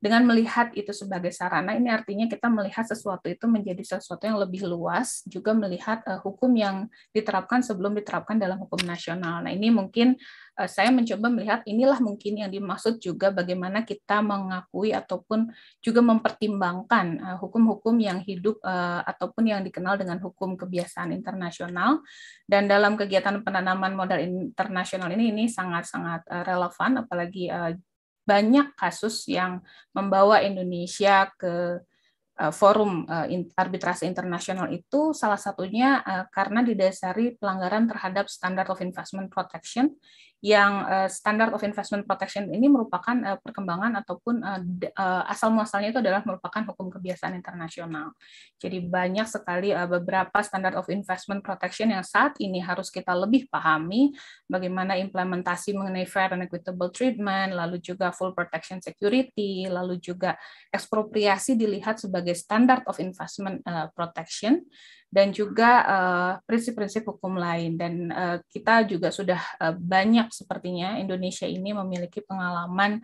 dengan melihat itu sebagai sarana ini artinya kita melihat sesuatu itu menjadi sesuatu yang lebih luas juga melihat uh, hukum yang diterapkan sebelum diterapkan dalam hukum nasional. Nah, ini mungkin uh, saya mencoba melihat inilah mungkin yang dimaksud juga bagaimana kita mengakui ataupun juga mempertimbangkan hukum eh, hukum-hukum yang hidup uh, ataupun yang dikenal dengan hukum kebiasaan internasional dan dalam kegiatan penanaman modal internasional ini ini sangat-sangat uh, relevan apalagi uh, banyak kasus yang membawa Indonesia ke eh, forum eh, arbitrase internasional itu salah satunya eh, karena didasari pelanggaran terhadap standar of investment protection yang uh, eh, standard of investment protection ini merupakan uh, perkembangan ataupun uh, uh, asal muasalnya itu adalah merupakan hukum kebiasaan internasional. Jadi banyak sekali uh, beberapa standard of investment protection yang saat ini harus kita lebih pahami bagaimana implementasi mengenai fair and equitable treatment, lalu juga full protection security, lalu juga ekspropriasi dilihat sebagai standard of investment uh, protection dan juga eh, prinsip-prinsip uh, hukum lain. Dan uh, kita juga sudah uh, banyak sepertinya Indonesia ini memiliki pengalaman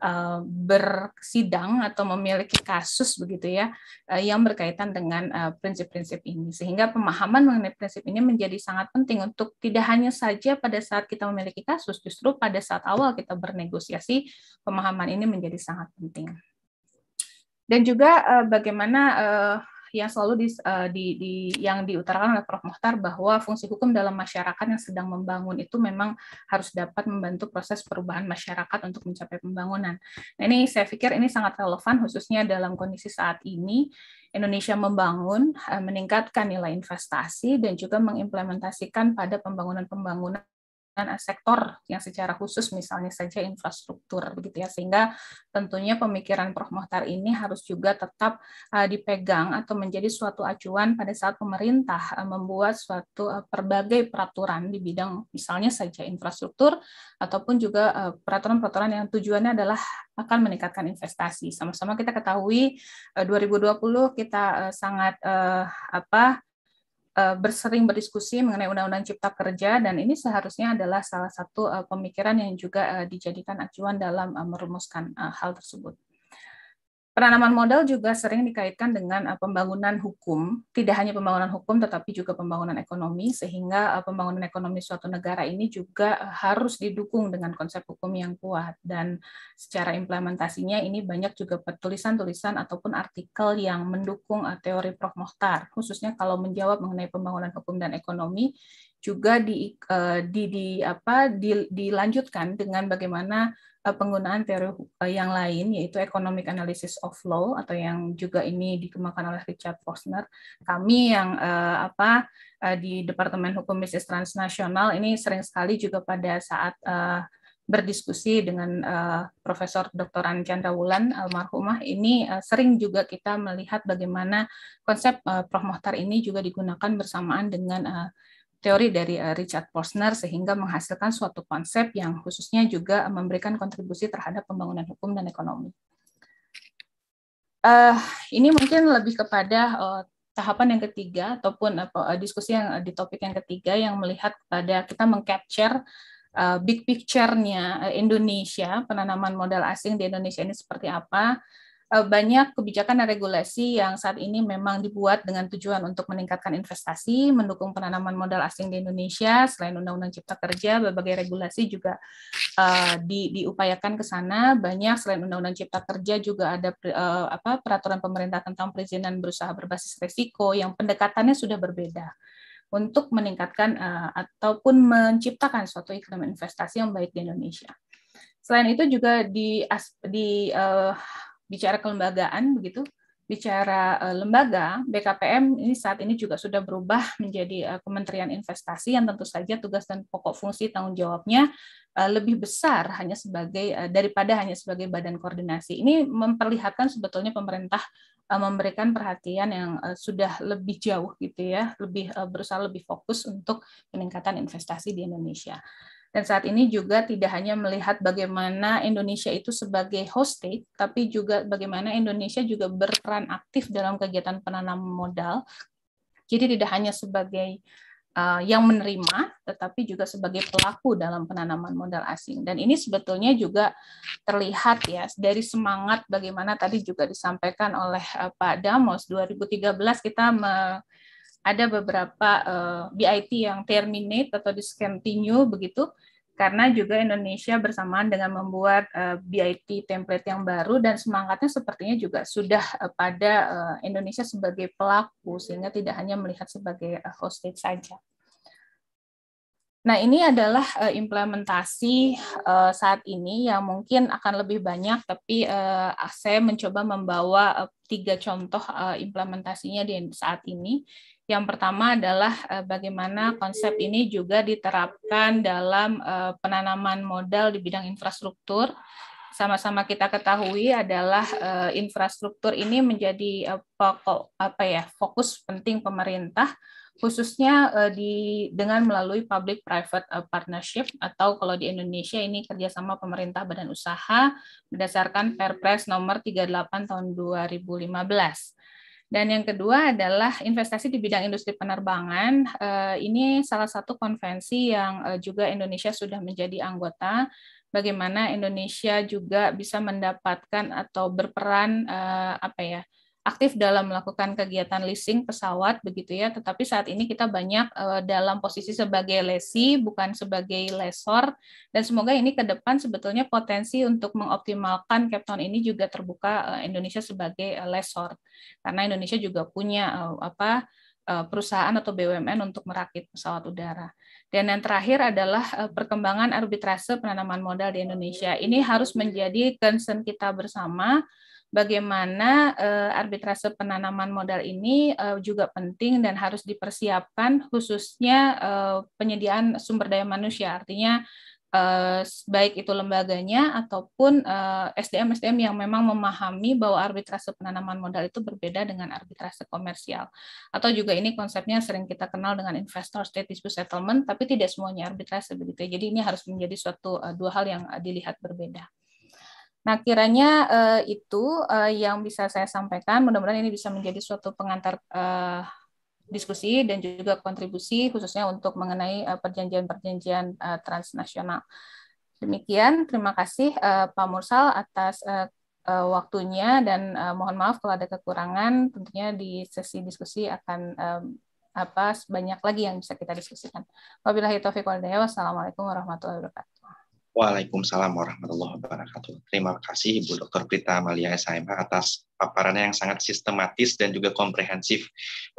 uh, bersidang atau memiliki kasus begitu ya uh, yang berkaitan dengan prinsip-prinsip uh, ini sehingga pemahaman mengenai prinsip ini menjadi sangat penting untuk tidak hanya saja pada saat kita memiliki kasus justru pada saat awal kita bernegosiasi pemahaman ini menjadi sangat penting dan juga uh, bagaimana uh, yang selalu di, eh, di, di yang diutarakan oleh Prof. Mohtar bahwa fungsi hukum dalam masyarakat yang sedang membangun itu memang harus dapat membantu proses perubahan masyarakat untuk mencapai pembangunan. Nah, ini saya pikir ini sangat relevan khususnya dalam kondisi saat ini Indonesia membangun, eh, meningkatkan nilai investasi dan juga mengimplementasikan pada pembangunan-pembangunan sektor yang secara khusus misalnya saja infrastruktur begitu ya sehingga tentunya pemikiran Prof Mohtar ini harus juga tetap uh, dipegang atau menjadi suatu acuan pada saat pemerintah uh, membuat suatu uh, berbagai peraturan di bidang misalnya saja infrastruktur ataupun juga peraturan-peraturan uh, yang tujuannya adalah akan meningkatkan investasi. Sama-sama kita ketahui uh, 2020 kita uh, sangat uh, apa Eh, bersering berdiskusi mengenai Undang-Undang Cipta Kerja dan ini seharusnya adalah salah satu eh, pemikiran yang juga eh, dijadikan acuan dalam merumuskan hal tersebut. Penanaman modal juga sering dikaitkan dengan eh, pembangunan hukum, tidak hanya pembangunan hukum tetapi juga pembangunan ekonomi, sehingga eh, pembangunan ekonomi suatu negara ini juga eh, harus didukung dengan konsep hukum yang kuat. Dan secara implementasinya ini banyak juga tulisan-tulisan ataupun artikel yang mendukung teori Prof. Mohtar, khususnya kalau menjawab mengenai pembangunan hukum dan ekonomi, juga di, di, di apa di, dilanjutkan dengan bagaimana Eh, penggunaan teori eh, yang lain yaitu economic analysis of law atau yang juga ini dikemakan oleh Richard Posner. Kami yang uh, apa uh, di Departemen Hukum Bisnis Transnasional ini sering sekali juga pada saat uh, berdiskusi dengan uh, Profesor Dr. Chandra Wulan almarhumah ini uh, sering juga kita melihat bagaimana konsep uh, Prof Mohtar ini juga digunakan bersamaan dengan uh, teori dari eh, Richard Posner sehingga menghasilkan suatu konsep yang khususnya juga memberikan kontribusi terhadap pembangunan hukum dan ekonomi. Uh, ini mungkin lebih kepada uh, tahapan yang ketiga ataupun uh, diskusi yang uh, di topik yang ketiga yang melihat pada kita mengcapture uh, big picture-nya Indonesia, penanaman modal asing di Indonesia ini seperti apa Eh, banyak kebijakan dan regulasi yang saat ini memang dibuat dengan tujuan untuk meningkatkan investasi, mendukung penanaman modal asing di Indonesia. Selain Undang-Undang Cipta Kerja, berbagai regulasi juga uh, di, diupayakan ke sana. Banyak selain Undang-Undang Cipta Kerja juga ada uh, apa peraturan pemerintah tentang perizinan berusaha berbasis risiko yang pendekatannya sudah berbeda untuk meningkatkan uh, ataupun menciptakan suatu iklim investasi yang baik di Indonesia. Selain itu juga di di uh, bicara kelembagaan begitu, bicara eh, lembaga, BKPM ini saat ini juga sudah berubah menjadi eh, Kementerian Investasi yang tentu saja tugas dan pokok fungsi tanggung jawabnya eh, lebih besar hanya sebagai daripada hanya sebagai badan koordinasi. Ini memperlihatkan sebetulnya pemerintah memberikan perhatian yang sudah lebih jauh gitu ya, lebih berusaha lebih fokus untuk peningkatan investasi di Indonesia. Dan saat ini juga tidak hanya melihat bagaimana Indonesia itu sebagai host state, tapi juga bagaimana Indonesia juga berperan aktif dalam kegiatan penanaman modal. Jadi tidak hanya sebagai uh, yang menerima, tetapi juga sebagai pelaku dalam penanaman modal asing. Dan ini sebetulnya juga terlihat ya dari semangat bagaimana tadi juga disampaikan oleh uh, Pak Damos 2013 kita ada beberapa uh, eh, BIT yang terminate atau discontinue begitu karena juga Indonesia bersamaan dengan membuat uh, eh, BIT template yang baru dan semangatnya sepertinya juga sudah uh, pada uh, Indonesia sebagai pelaku sehingga tidak hanya melihat sebagai uh, hostage saja. Nah, ini adalah uh, implementasi uh, saat ini yang mungkin akan lebih banyak, tapi uh, saya mencoba membawa uh, tiga contoh uh, implementasinya di saat ini. Yang pertama adalah eh, bagaimana konsep ini juga diterapkan dalam eh, penanaman modal di bidang infrastruktur. Sama-sama kita ketahui adalah eh, infrastruktur ini menjadi pokok apa ya fokus penting pemerintah khususnya di dengan melalui public private partnership atau kalau di Indonesia ini kerjasama pemerintah badan usaha berdasarkan Perpres nomor 38 tahun 2015. Dan yang kedua adalah investasi di bidang industri penerbangan. Eh, ini salah satu konvensi yang eh, juga Indonesia sudah menjadi anggota. Bagaimana Indonesia juga bisa mendapatkan atau berperan eh, apa ya? aktif dalam melakukan kegiatan leasing pesawat begitu ya, tetapi saat ini kita banyak uh, dalam posisi sebagai lesi bukan sebagai lesor dan semoga ini ke depan sebetulnya potensi untuk mengoptimalkan Capton ini juga terbuka uh, Indonesia sebagai uh, eh, lesor karena Indonesia juga punya uh, apa perusahaan atau BUMN untuk merakit pesawat udara. Dan yang terakhir adalah perkembangan arbitrase penanaman modal di Indonesia. Ini harus menjadi concern kita bersama bagaimana uh, arbitrase penanaman modal ini uh, juga penting dan harus dipersiapkan khususnya uh, penyediaan sumber daya manusia artinya uh, baik itu lembaganya ataupun SDM-SDM yang memang memahami bahwa arbitrase penanaman modal itu berbeda dengan arbitrase komersial. Atau juga ini konsepnya sering kita kenal dengan investor state dispute settlement, tapi tidak semuanya arbitrase begitu. Ya. Jadi ini harus menjadi suatu dua hal yang dilihat berbeda. Nah, kiranya uh, itu uh, yang bisa saya sampaikan. Mudah-mudahan ini bisa menjadi suatu pengantar uh, diskusi dan juga kontribusi khususnya untuk mengenai perjanjian-perjanjian uh, uh, transnasional. Demikian, terima kasih uh, Pak Mursal atas uh, uh, waktunya dan uh, mohon maaf kalau ada kekurangan. Tentunya di sesi diskusi akan um, apa banyak lagi yang bisa kita diskusikan. Wabillahi taufiq wal Wassalamualaikum warahmatullahi wabarakatuh. Waalaikumsalam warahmatullahi wabarakatuh. Terima kasih Ibu Dr. Prita Malia SMA atas paparannya yang sangat sistematis dan juga komprehensif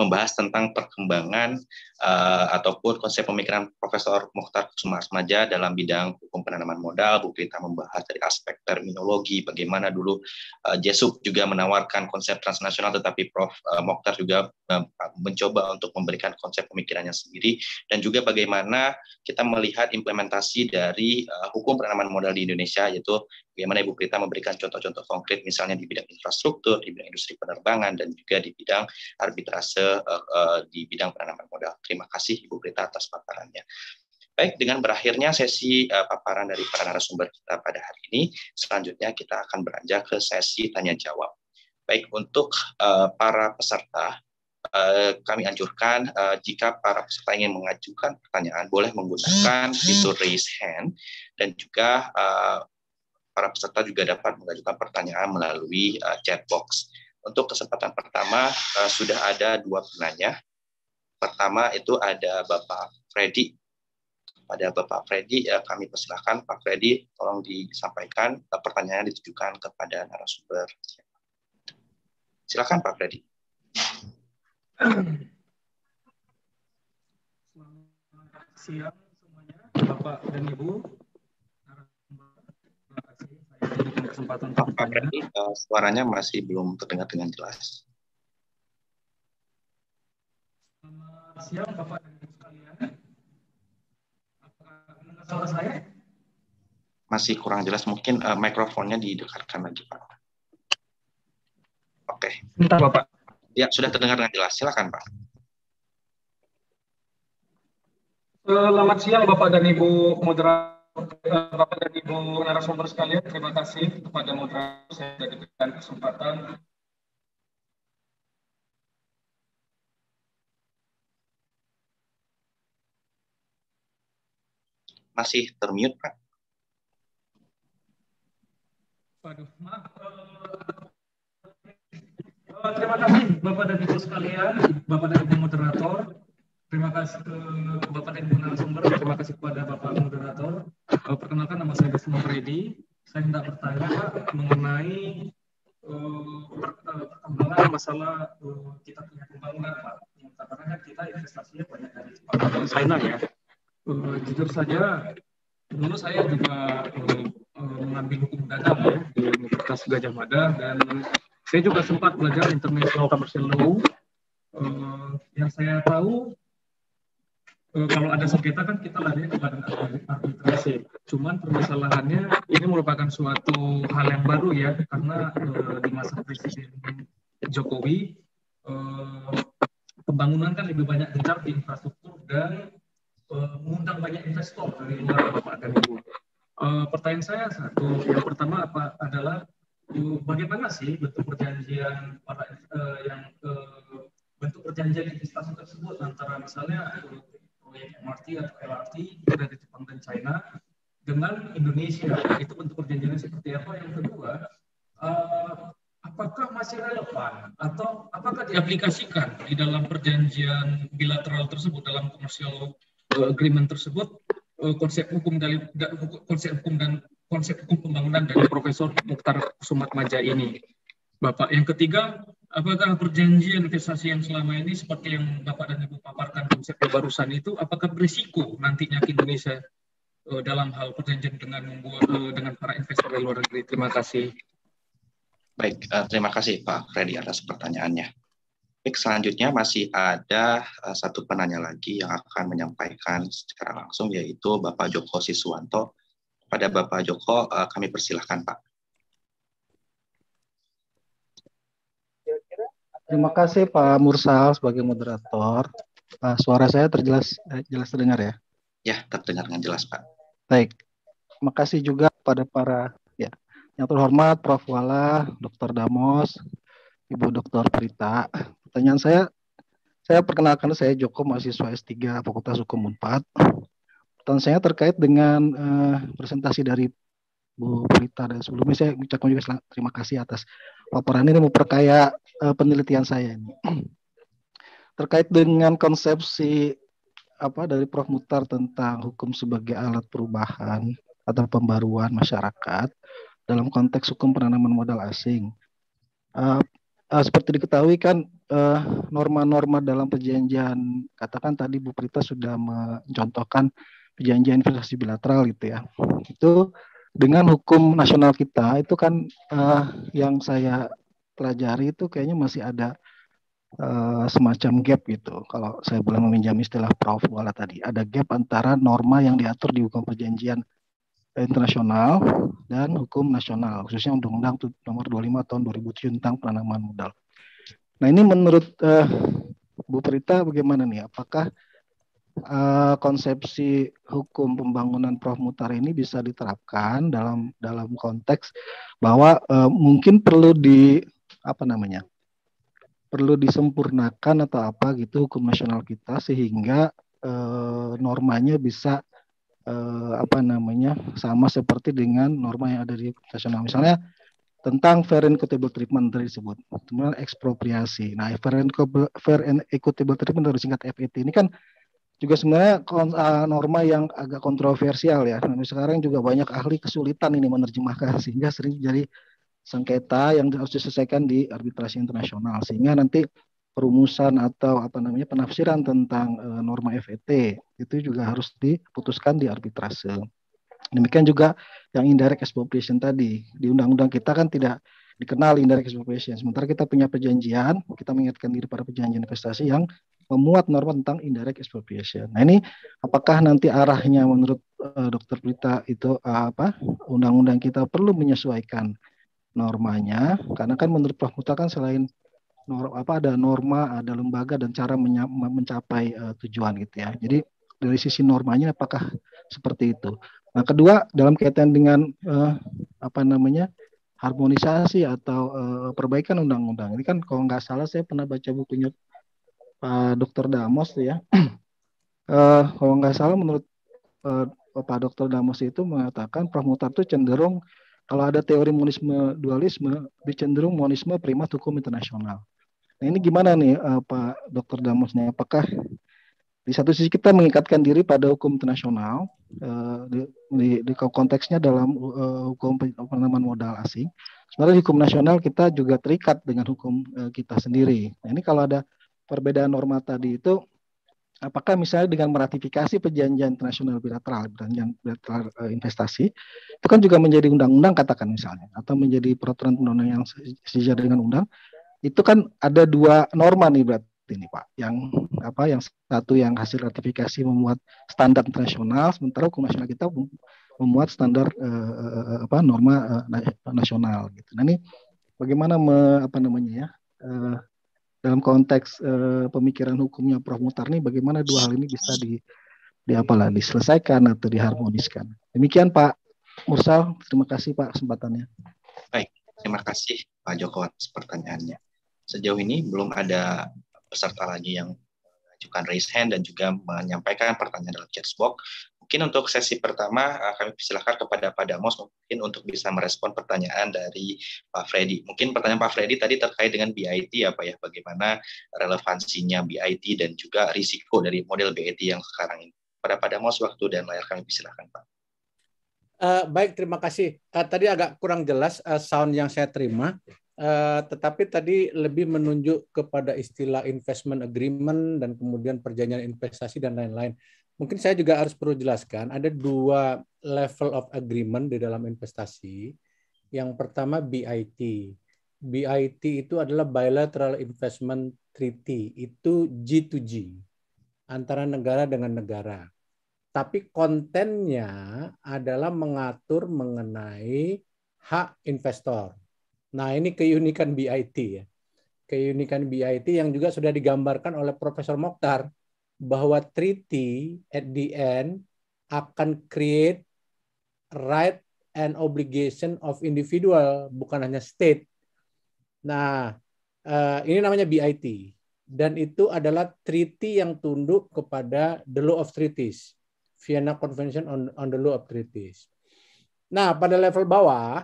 membahas tentang perkembangan uh, ataupun konsep pemikiran Profesor Muhtar Sumarsmaja dalam bidang hukum penanaman modal. Bu Prita membahas dari aspek terminologi, bagaimana dulu uh, eh, Jesuk juga menawarkan konsep transnasional, tetapi Prof. Uh, eh, Muhtar juga uh, mencoba untuk memberikan konsep pemikirannya sendiri dan juga bagaimana kita melihat implementasi dari uh, hukum penanaman modal di Indonesia, yaitu bagaimana Ibu Prita memberikan contoh-contoh konkret, misalnya di bidang infrastruktur infrastruktur, di bidang industri penerbangan, dan juga di bidang arbitrase uh, uh, di bidang penanaman modal. Terima kasih Ibu Berita atas paparannya. Baik, dengan berakhirnya sesi uh, paparan dari para narasumber kita pada hari ini, selanjutnya kita akan beranjak ke sesi tanya jawab. Baik, untuk uh, para peserta, uh, kami anjurkan uh, jika para peserta ingin mengajukan pertanyaan, boleh menggunakan fitur raise hand dan juga uh, para peserta juga dapat mengajukan pertanyaan melalui uh, chat box. Untuk kesempatan pertama uh, sudah ada dua penanya. Pertama itu ada Bapak Freddy. Pada Bapak Freddy uh, kami persilahkan Pak Freddy tolong disampaikan uh, pertanyaannya ditujukan kepada narasumber. Silakan Pak Freddy. Selamat siang semuanya, Bapak dan Ibu diberikan kesempatan untuk bertanya. Eh, suaranya masih belum terdengar dengan jelas. Selamat siang Bapak dan Ibu sekalian. Apakah mendengar suara saya? Masih kurang jelas, mungkin uh, mikrofonnya didekatkan lagi Pak. Oke. Okay. Bentar Bapak. Ya, sudah terdengar dengan jelas. Silakan Pak. Selamat siang Bapak dan Ibu moderator. Bapak dan Ibu narasumber sekalian, terima kasih kepada moderator saya sudah diberikan kesempatan masih termute, Pak. Waduh, maaf. Terima kasih Bapak dan Ibu sekalian, Bapak dan Ibu moderator. Terima kasih ke Bapak dan Ibu narasumber. Terima kasih kepada Bapak moderator. Uh, perkenalkan nama saya Desmo Freddy. Saya hendak bertanya mengenai uh, perkembangan masalah uh, kita punya pembangunan Pak. Yang katakan kita investasinya banyak dari China ya. Uh, jujur saja dulu saya juga uh, uh, mengambil hukum dagang ya di Universitas Gajah Mada dan saya juga sempat belajar international commercial law. Uh, yang saya tahu Eh, kalau ada sengketa kan kita lari ke badan arbitrase. Cuman permasalahannya ini merupakan suatu hal yang baru ya karena e, di masa Presiden Jokowi e, pembangunan kan lebih banyak gencar di infrastruktur dan e, mengundang banyak investor dari luar Bapak dan Ibu. E, pertanyaan saya satu, yang pertama apa adalah bagaimana sih bentuk perjanjian para, uh, yang uh, bentuk perjanjian investasi tersebut antara misalnya uh, proyek MRT atau LRT dari Jepang dan China dengan Indonesia. Itu bentuk perjanjiannya seperti apa? Yang kedua, uh, apakah masih relevan atau apakah diaplikasikan di dalam perjanjian bilateral tersebut dalam komersial eh, agreement tersebut eh, konsep hukum dari konsep hukum dan konsep hukum pembangunan dari Profesor Mukhtar Sumat Maja ini Bapak. Yang ketiga, apakah perjanjian investasi yang selama ini seperti yang Bapak dan Ibu paparkan konsep barusan itu, apakah berisiko nantinya Indonesia uh, dalam hal perjanjian dengan membuat uh, dengan para investor dari luar negeri? Terima kasih. Baik, uh, terima kasih Pak Freddy atas pertanyaannya. Baik, selanjutnya masih ada uh, satu penanya lagi yang akan menyampaikan secara langsung, yaitu Bapak Joko Siswanto. Pada Bapak Joko, uh, kami persilahkan Pak. Terima kasih Pak Mursal sebagai moderator. Uh, suara saya terjelas eh, jelas terdengar ya? Ya, terdengar dengan jelas Pak. Baik. Terima kasih juga pada para ya yang terhormat Prof. Wala, Dr. Damos, Ibu Dr. Prita. Pertanyaan saya, saya perkenalkan saya Joko, mahasiswa S3 Fakultas Hukum Unpad. Pertanyaan saya terkait dengan uh, presentasi dari Bu Prita dan sebelumnya saya ucapkan juga terima kasih atas paparan ini memperkaya uh, penelitian saya ini terkait dengan konsepsi apa dari Prof Mutar tentang hukum sebagai alat perubahan atau pembaruan masyarakat dalam konteks hukum penanaman modal asing. Uh, uh, seperti diketahui kan norma norma-norma dalam perjanjian katakan tadi Bu Prita sudah mencontohkan perjanjian investasi bilateral gitu ya. Itu dengan hukum nasional kita itu kan uh, yang saya pelajari itu kayaknya masih ada uh, semacam gap gitu. Kalau saya boleh meminjam istilah Prof Wala tadi, ada gap antara norma yang diatur di hukum perjanjian internasional dan hukum nasional, khususnya Undang-Undang Nomor 25 Tahun 2007 tentang Penanaman Modal. Nah ini menurut uh, Bu Prita bagaimana nih? Apakah uh, konsepsi hukum pembangunan Prof Mutar ini bisa diterapkan dalam dalam konteks bahwa uh, mungkin perlu di apa namanya perlu disempurnakan atau apa gitu hukum nasional kita sehingga eh, normanya bisa eh, apa namanya sama seperti dengan norma yang ada di hukum nasional misalnya tentang fair and equitable treatment tadi disebut, kemudian ekspropriasi. Nah, fair and, fair and equitable treatment dari singkat FET ini kan juga sebenarnya eh, norma yang agak kontroversial ya. Nah, sekarang juga banyak ahli kesulitan ini menerjemahkan sehingga sering jadi sengketa yang harus diselesaikan di arbitrasi internasional sehingga nanti perumusan atau apa namanya penafsiran tentang eh, e, norma FET itu juga harus diputuskan di arbitrase. Demikian juga yang indirect expropriation tadi di undang-undang kita kan tidak dikenal indirect expropriation. Sementara kita punya perjanjian, kita mengingatkan diri pada perjanjian investasi yang memuat norma tentang indirect expropriation. Nah ini apakah nanti arahnya menurut e, Dokter Prita itu eh, apa undang-undang kita perlu menyesuaikan normanya karena kan menurut Prof Muta kan selain norm, apa ada norma ada lembaga dan cara mencapai uh, tujuan gitu ya jadi dari sisi normanya apakah seperti itu nah kedua dalam kaitan dengan uh, apa namanya harmonisasi atau uh, perbaikan undang-undang ini kan kalau nggak salah saya pernah baca bukunya Pak Dokter Damos ya uh, kalau nggak salah menurut uh, Pak Dokter Damos itu mengatakan Prof Mutar itu cenderung kalau ada teori monisme dualisme, lebih cenderung monisme prima hukum internasional. Nah ini gimana nih uh, Pak Dr. Damosnya? Apakah di satu sisi kita mengikatkan diri pada hukum internasional uh, di, di, di konteksnya dalam uh, hukum penanaman modal asing. Sebenarnya hukum nasional kita juga terikat dengan hukum uh, kita sendiri. Nah, ini kalau ada perbedaan norma tadi itu apakah misalnya dengan meratifikasi perjanjian internasional bilateral, perjanjian bilateral eh, investasi, itu kan juga menjadi undang-undang katakan misalnya, atau menjadi peraturan undang-undang yang sejajar dengan undang, itu kan ada dua norma nih berarti ini Pak, yang apa yang satu yang hasil ratifikasi memuat standar internasional, sementara hukum nasional kita memuat standar eh, eh, eh, apa norma eh, nasional gitu. Nah ini bagaimana me, apa namanya ya eh, dalam konteks eh, pemikiran hukumnya Prof Mutarni bagaimana dua hal ini bisa di di apalah diselesaikan atau diharmoniskan. Demikian Pak Mursal, terima kasih Pak kesempatannya. Baik, terima kasih Pak Joko atas pertanyaannya. Sejauh ini belum ada peserta lagi yang mengajukan raise hand dan juga menyampaikan pertanyaan dalam chat box. Mungkin untuk sesi pertama eh, kami persilahkan kepada Pak Damos mungkin untuk bisa merespon pertanyaan dari Pak Freddy. Mungkin pertanyaan Pak Freddy tadi terkait dengan BIT ya Pak ya, bagaimana relevansinya BIT dan juga risiko dari model BIT yang sekarang ini. Pada Pak Damos waktu dan layar kami persilahkan Pak. Uh, baik, terima kasih. Uh, tadi agak kurang jelas uh, sound yang saya terima, uh, tetapi tadi lebih menunjuk kepada istilah investment agreement dan kemudian perjanjian investasi dan lain-lain mungkin saya juga harus perlu jelaskan ada dua level of agreement di dalam investasi. Yang pertama BIT. BIT itu adalah bilateral investment treaty, itu G2G antara negara dengan negara. Tapi kontennya adalah mengatur mengenai hak investor. Nah, ini keunikan BIT ya. Keunikan BIT yang juga sudah digambarkan oleh Profesor Mokhtar bahwa treaty at the end akan create right and obligation of individual bukan hanya state. Nah, eh, ini namanya BIT dan itu adalah treaty yang tunduk kepada the law of treaties, Vienna Convention on, on the Law of Treaties. Nah, pada level bawah,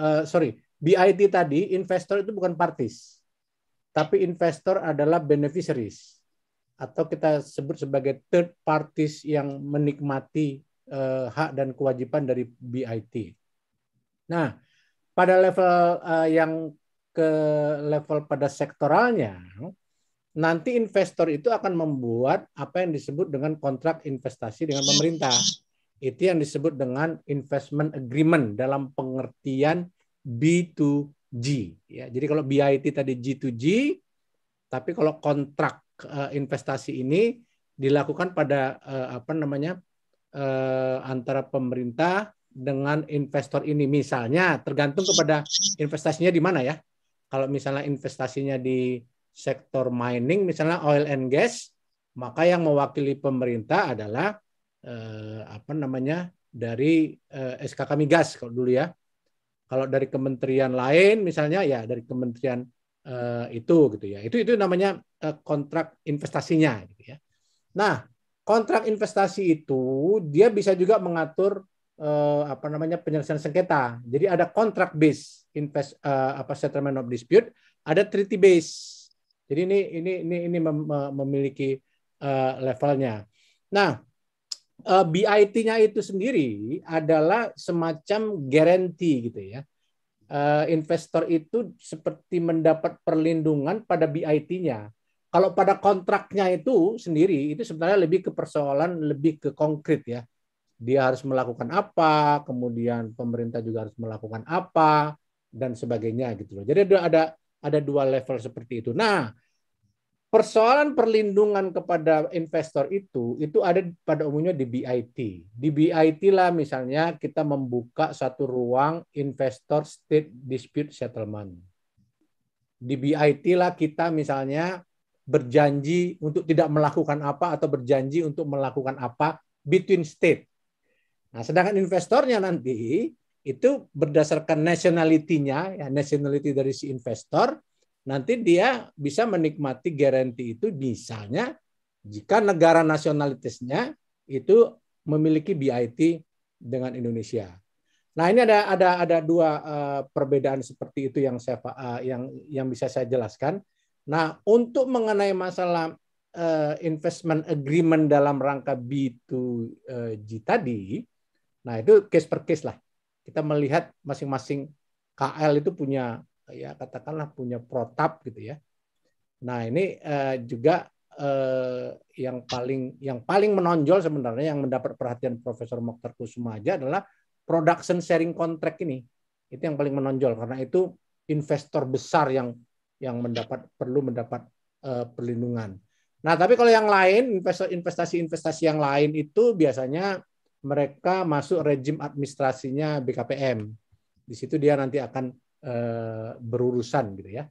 uh, sorry, BIT tadi investor itu bukan partis, tapi investor adalah beneficiaries atau kita sebut sebagai third parties yang menikmati uh, hak dan kewajiban dari BIT. Nah, pada level uh, yang ke level pada sektoralnya, nanti investor itu akan membuat apa yang disebut dengan kontrak investasi dengan pemerintah. Itu yang disebut dengan investment agreement dalam pengertian B2G. Ya, jadi kalau BIT tadi G2G, tapi kalau kontrak Eh, investasi ini dilakukan pada eh, apa namanya eh, antara pemerintah dengan investor ini misalnya tergantung kepada investasinya di mana ya kalau misalnya investasinya di sektor mining misalnya oil and gas maka yang mewakili pemerintah adalah apa namanya dari eh, SKK migas kalau dulu ya kalau dari kementerian lain misalnya ya dari kementerian Eh, itu gitu ya. Itu itu namanya eh, kontrak investasinya gitu ya. Nah, kontrak investasi itu dia bisa juga mengatur eh, apa namanya penyelesaian sengketa. Jadi ada kontrak base invest apa settlement of dispute, ada treaty base. Jadi ini ini ini ini memiliki levelnya. Nah, BIT-nya itu sendiri adalah semacam garanti gitu ya Eh, investor itu seperti mendapat perlindungan pada BIT-nya. Kalau pada kontraknya itu sendiri, itu sebenarnya lebih ke persoalan, lebih ke konkret ya. Dia harus melakukan apa, kemudian pemerintah juga harus melakukan apa, dan sebagainya gitu loh. Jadi ada ada dua level seperti itu. Nah, persoalan perlindungan kepada investor itu itu ada pada umumnya di BIT. Di BIT lah misalnya kita membuka satu ruang investor state dispute settlement. Di BIT lah kita misalnya berjanji untuk tidak melakukan apa atau berjanji untuk melakukan apa between state. Nah, sedangkan investornya nanti itu berdasarkan nationality-nya, ya, nationality dari si investor, nanti dia bisa menikmati garansi itu misalnya jika negara nasionalitasnya itu memiliki BIT dengan Indonesia. Nah ini ada ada ada dua uh, perbedaan seperti itu yang saya uh, yang yang bisa saya jelaskan. Nah untuk mengenai masalah uh, investment agreement dalam rangka B2G tadi, nah itu case per case lah. Kita melihat masing-masing KL itu punya ya katakanlah punya protap gitu ya. Nah ini eh, juga eh, yang paling yang paling menonjol sebenarnya yang mendapat perhatian Profesor Mokhtar Kusuma aja adalah production sharing contract ini itu yang paling menonjol karena itu investor besar yang yang mendapat perlu mendapat eh, perlindungan. Nah tapi kalau yang lain investasi-investasi yang lain itu biasanya mereka masuk rejim administrasinya BKPM. Di situ dia nanti akan Eh, berurusan gitu ya.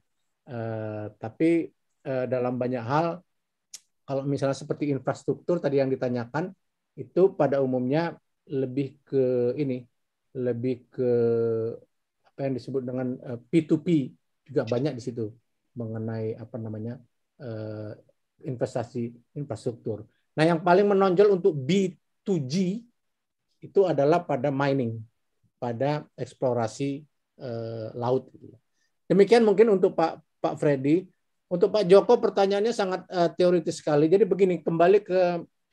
Eh, tapi eh, dalam banyak hal kalau misalnya seperti infrastruktur tadi yang ditanyakan itu pada umumnya lebih ke ini lebih ke apa yang disebut dengan P2P juga banyak di situ mengenai apa namanya investasi infrastruktur. Nah, yang paling menonjol untuk B2G itu adalah pada mining, pada eksplorasi eh, laut. Gitu. Demikian mungkin untuk Pak Pak Freddy. Untuk Pak Joko pertanyaannya sangat eh, teoritis sekali. Jadi begini, kembali ke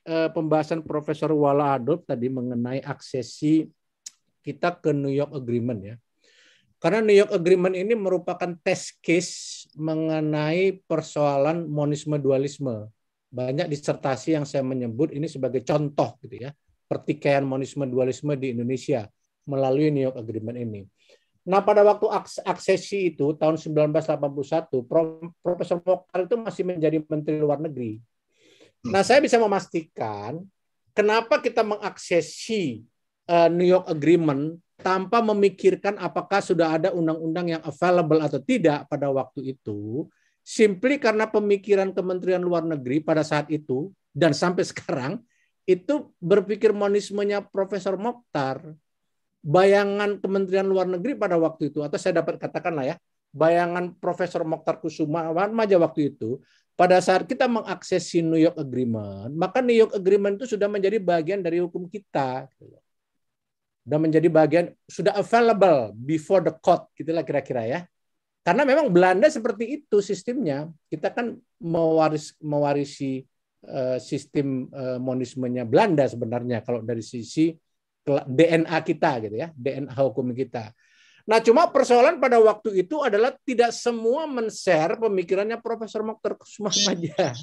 eh, pembahasan Profesor Wala Adolf tadi mengenai aksesi kita ke New York Agreement ya. Karena New York Agreement ini merupakan test case mengenai persoalan monisme dualisme. Banyak disertasi yang saya menyebut ini sebagai contoh gitu ya, pertikaian monisme dualisme di Indonesia melalui New York Agreement ini. Nah, pada waktu aksesi itu tahun 1981, Profesor Mokhtar itu masih menjadi Menteri Luar Negeri. Hmm. Nah, saya bisa memastikan kenapa kita mengaksesi uh, New York Agreement tanpa memikirkan apakah sudah ada undang-undang yang available atau tidak pada waktu itu, simply karena pemikiran Kementerian Luar Negeri pada saat itu dan sampai sekarang itu berpikir monismenya Profesor Mokhtar bayangan Kementerian Luar Negeri pada waktu itu, atau saya dapat katakan lah ya, bayangan Profesor Mokhtar Kusuma Maja waktu itu, pada saat kita mengaksesi New York Agreement, maka New York Agreement itu sudah menjadi bagian dari hukum kita. Gitu sudah menjadi bagian, sudah available before the court, gitulah kira-kira ya. Karena memang Belanda seperti itu sistemnya. Kita kan mewaris, mewarisi eh, sistem eh, monismenya Belanda sebenarnya kalau dari sisi DNA kita gitu ya, DNA hukum kita. Nah, cuma persoalan pada waktu itu adalah tidak semua men-share pemikirannya Profesor Mokhtar Kusmaja.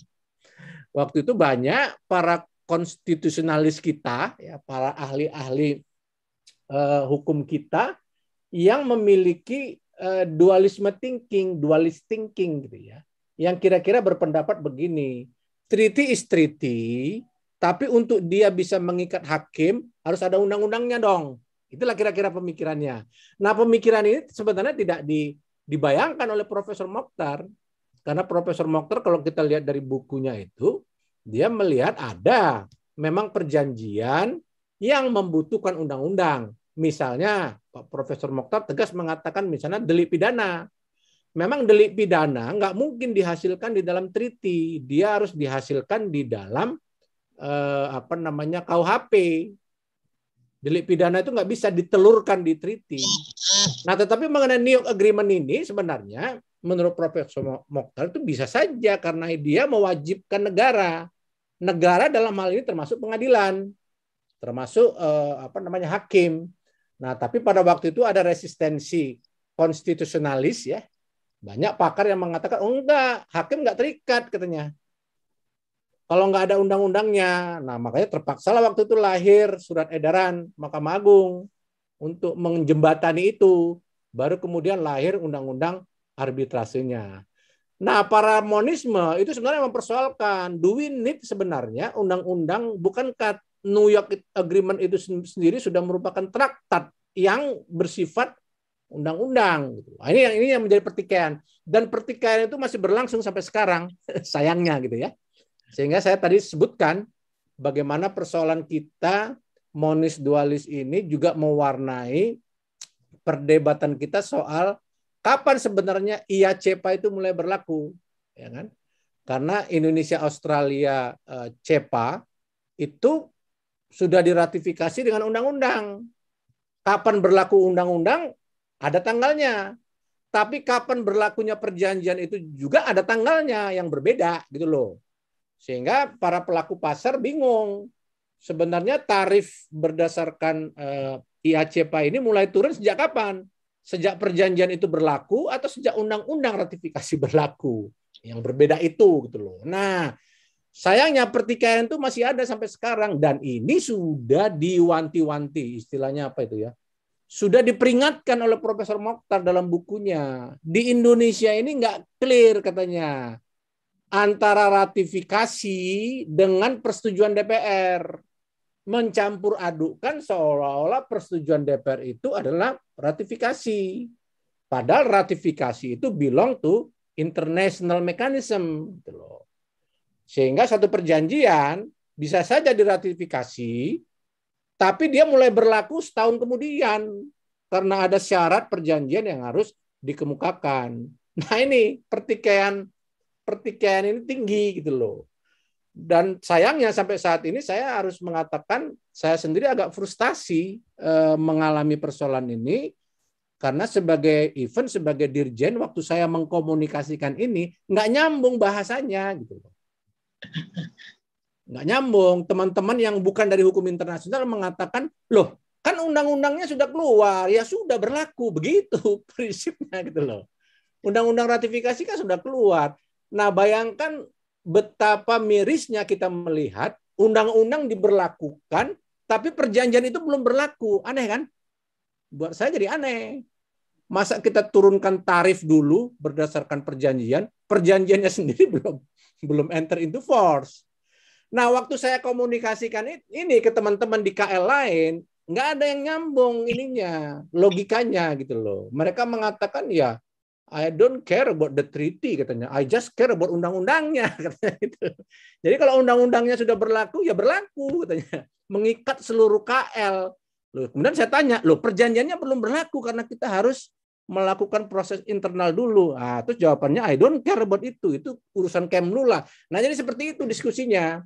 Waktu itu banyak para konstitusionalis kita, ya, para ahli-ahli uh, hukum kita yang memiliki uh, dualisme thinking, dualist thinking gitu ya. Yang kira-kira berpendapat begini, treaty is treaty, tapi untuk dia bisa mengikat hakim, harus ada undang-undangnya dong. Itulah kira-kira pemikirannya. Nah pemikiran ini sebenarnya tidak di, dibayangkan oleh Profesor Mokhtar. Karena Profesor Mokhtar kalau kita lihat dari bukunya itu, dia melihat ada memang perjanjian yang membutuhkan undang-undang. Misalnya Pak Profesor Mokhtar tegas mengatakan misalnya delik pidana. Memang delik pidana nggak mungkin dihasilkan di dalam triti. Dia harus dihasilkan di dalam eh, apa namanya KUHP. Delik pidana itu nggak bisa ditelurkan di treaty. Nah, tetapi mengenai New Agreement ini sebenarnya menurut Profesor Mokhtar itu bisa saja karena dia mewajibkan negara. Negara dalam hal ini termasuk pengadilan, termasuk eh, apa namanya hakim. Nah, tapi pada waktu itu ada resistensi konstitusionalis ya. Banyak pakar yang mengatakan, oh enggak, hakim enggak terikat katanya kalau nggak ada undang-undangnya. Nah, makanya terpaksa lah waktu itu lahir surat edaran Mahkamah Agung untuk menjembatani itu. Baru kemudian lahir undang-undang arbitrasinya. Nah, para monisme itu sebenarnya mempersoalkan, do we need sebenarnya undang-undang, bukankah New York Agreement itu sendiri sudah merupakan traktat yang bersifat undang-undang. Gitu. Nah, ini yang ini yang menjadi pertikaian dan pertikaian itu masih berlangsung sampai sekarang, sayangnya gitu ya. Sehingga saya tadi sebutkan bagaimana persoalan kita monis dualis ini juga mewarnai perdebatan kita soal kapan sebenarnya Ia CEPA itu mulai berlaku, ya kan? Karena Indonesia Australia eh, CEPA itu sudah diratifikasi dengan undang-undang. Kapan berlaku undang-undang ada tanggalnya. Tapi kapan berlakunya perjanjian itu juga ada tanggalnya yang berbeda gitu loh. Sehingga para pelaku pasar bingung. Sebenarnya tarif berdasarkan eh, IACPA ini mulai turun sejak kapan? Sejak perjanjian itu berlaku atau sejak undang-undang ratifikasi berlaku? Yang berbeda itu gitu loh. Nah, sayangnya pertikaian itu masih ada sampai sekarang dan ini sudah diwanti-wanti istilahnya apa itu ya? Sudah diperingatkan oleh Profesor Mokhtar dalam bukunya. Di Indonesia ini nggak clear katanya antara ratifikasi dengan persetujuan DPR. Mencampur adukkan seolah-olah persetujuan DPR itu adalah ratifikasi. Padahal ratifikasi itu belong to international mechanism. Gitu Sehingga satu perjanjian bisa saja diratifikasi, tapi dia mulai berlaku setahun kemudian karena ada syarat perjanjian yang harus dikemukakan. Nah ini pertikaian pertikaian ini tinggi gitu loh. Dan sayangnya sampai saat ini saya harus mengatakan saya sendiri agak frustasi eh, mengalami persoalan ini karena sebagai event sebagai dirjen waktu saya mengkomunikasikan ini nggak nyambung bahasanya gitu loh. Nggak nyambung. Teman-teman yang bukan dari hukum internasional mengatakan, "Loh, kan undang-undangnya sudah keluar ya sudah berlaku begitu prinsipnya gitu loh undang-undang ratifikasi kan sudah keluar Nah, bayangkan betapa mirisnya kita melihat undang-undang diberlakukan, tapi perjanjian itu belum berlaku. Aneh kan? Buat saya jadi aneh. Masa kita turunkan tarif dulu berdasarkan perjanjian, perjanjiannya sendiri belum belum enter into force. Nah, waktu saya komunikasikan ini ke teman-teman di KL lain, nggak ada yang nyambung ininya, logikanya gitu loh. Mereka mengatakan ya I don't care about the treaty katanya. I just care about undang-undangnya katanya itu. Jadi kalau undang-undangnya sudah berlaku ya berlaku katanya. Mengikat seluruh KL. Loh, kemudian saya tanya, loh perjanjiannya belum berlaku karena kita harus melakukan proses internal dulu. Ah, terus jawabannya I don't care about itu. Itu urusan Kemlu lah. Nah, jadi seperti itu diskusinya.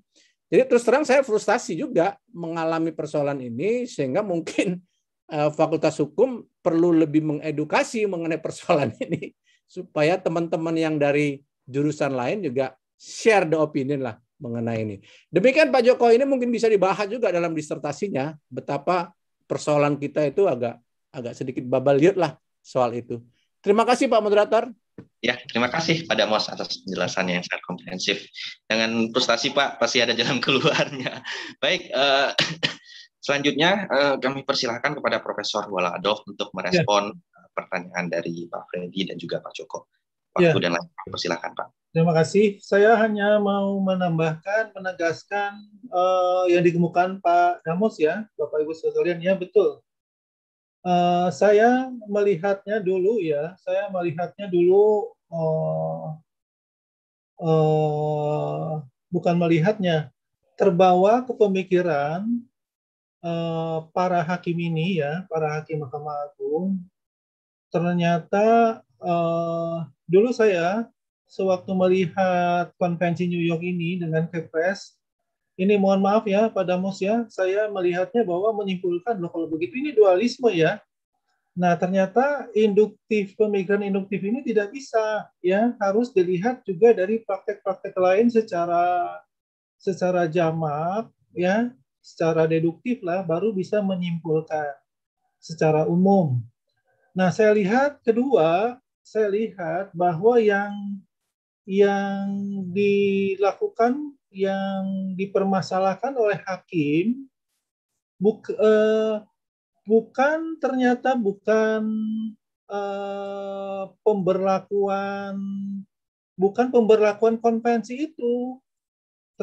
Jadi terus terang saya frustasi juga mengalami persoalan ini sehingga mungkin Eh, Fakultas Hukum perlu lebih mengedukasi mengenai persoalan ini supaya teman-teman yang dari jurusan lain juga share the opinion lah mengenai ini. Demikian Pak Joko ini mungkin bisa dibahas juga dalam disertasinya betapa persoalan kita itu agak agak sedikit babal liut lah soal itu. Terima kasih Pak Moderator. Ya, terima kasih pada mas atas penjelasannya yang sangat komprehensif. Dengan frustasi Pak, pasti ada jalan keluarnya. Baik, uh, Selanjutnya eh, kami persilahkan kepada Profesor Wala Adolf untuk merespon ya. Eh, pertanyaan dari Pak Freddy dan juga Pak Joko. Waktu ya. dan lain persilahkan Pak. Terima kasih. Saya hanya mau menambahkan, menegaskan eh, yang dikemukakan Pak Damus ya, Bapak Ibu sekalian ya betul. Uh, saya melihatnya dulu ya, saya melihatnya dulu uh, uh, bukan melihatnya, terbawa ke pemikiran Eh, para hakim ini ya, para hakim Mahkamah Agung, ternyata uh, dulu saya sewaktu melihat konvensi New York ini dengan Kepres, ini mohon maaf ya pada Mus ya, saya melihatnya bahwa menyimpulkan loh kalau begitu ini dualisme ya. Nah ternyata induktif pemikiran induktif ini tidak bisa ya harus dilihat juga dari praktek-praktek lain secara secara jamak ya secara deduktif lah baru bisa menyimpulkan secara umum. Nah, saya lihat kedua, saya lihat bahwa yang yang dilakukan yang dipermasalahkan oleh hakim buk, eh, bukan ternyata bukan eh, pemberlakuan bukan pemberlakuan konvensi itu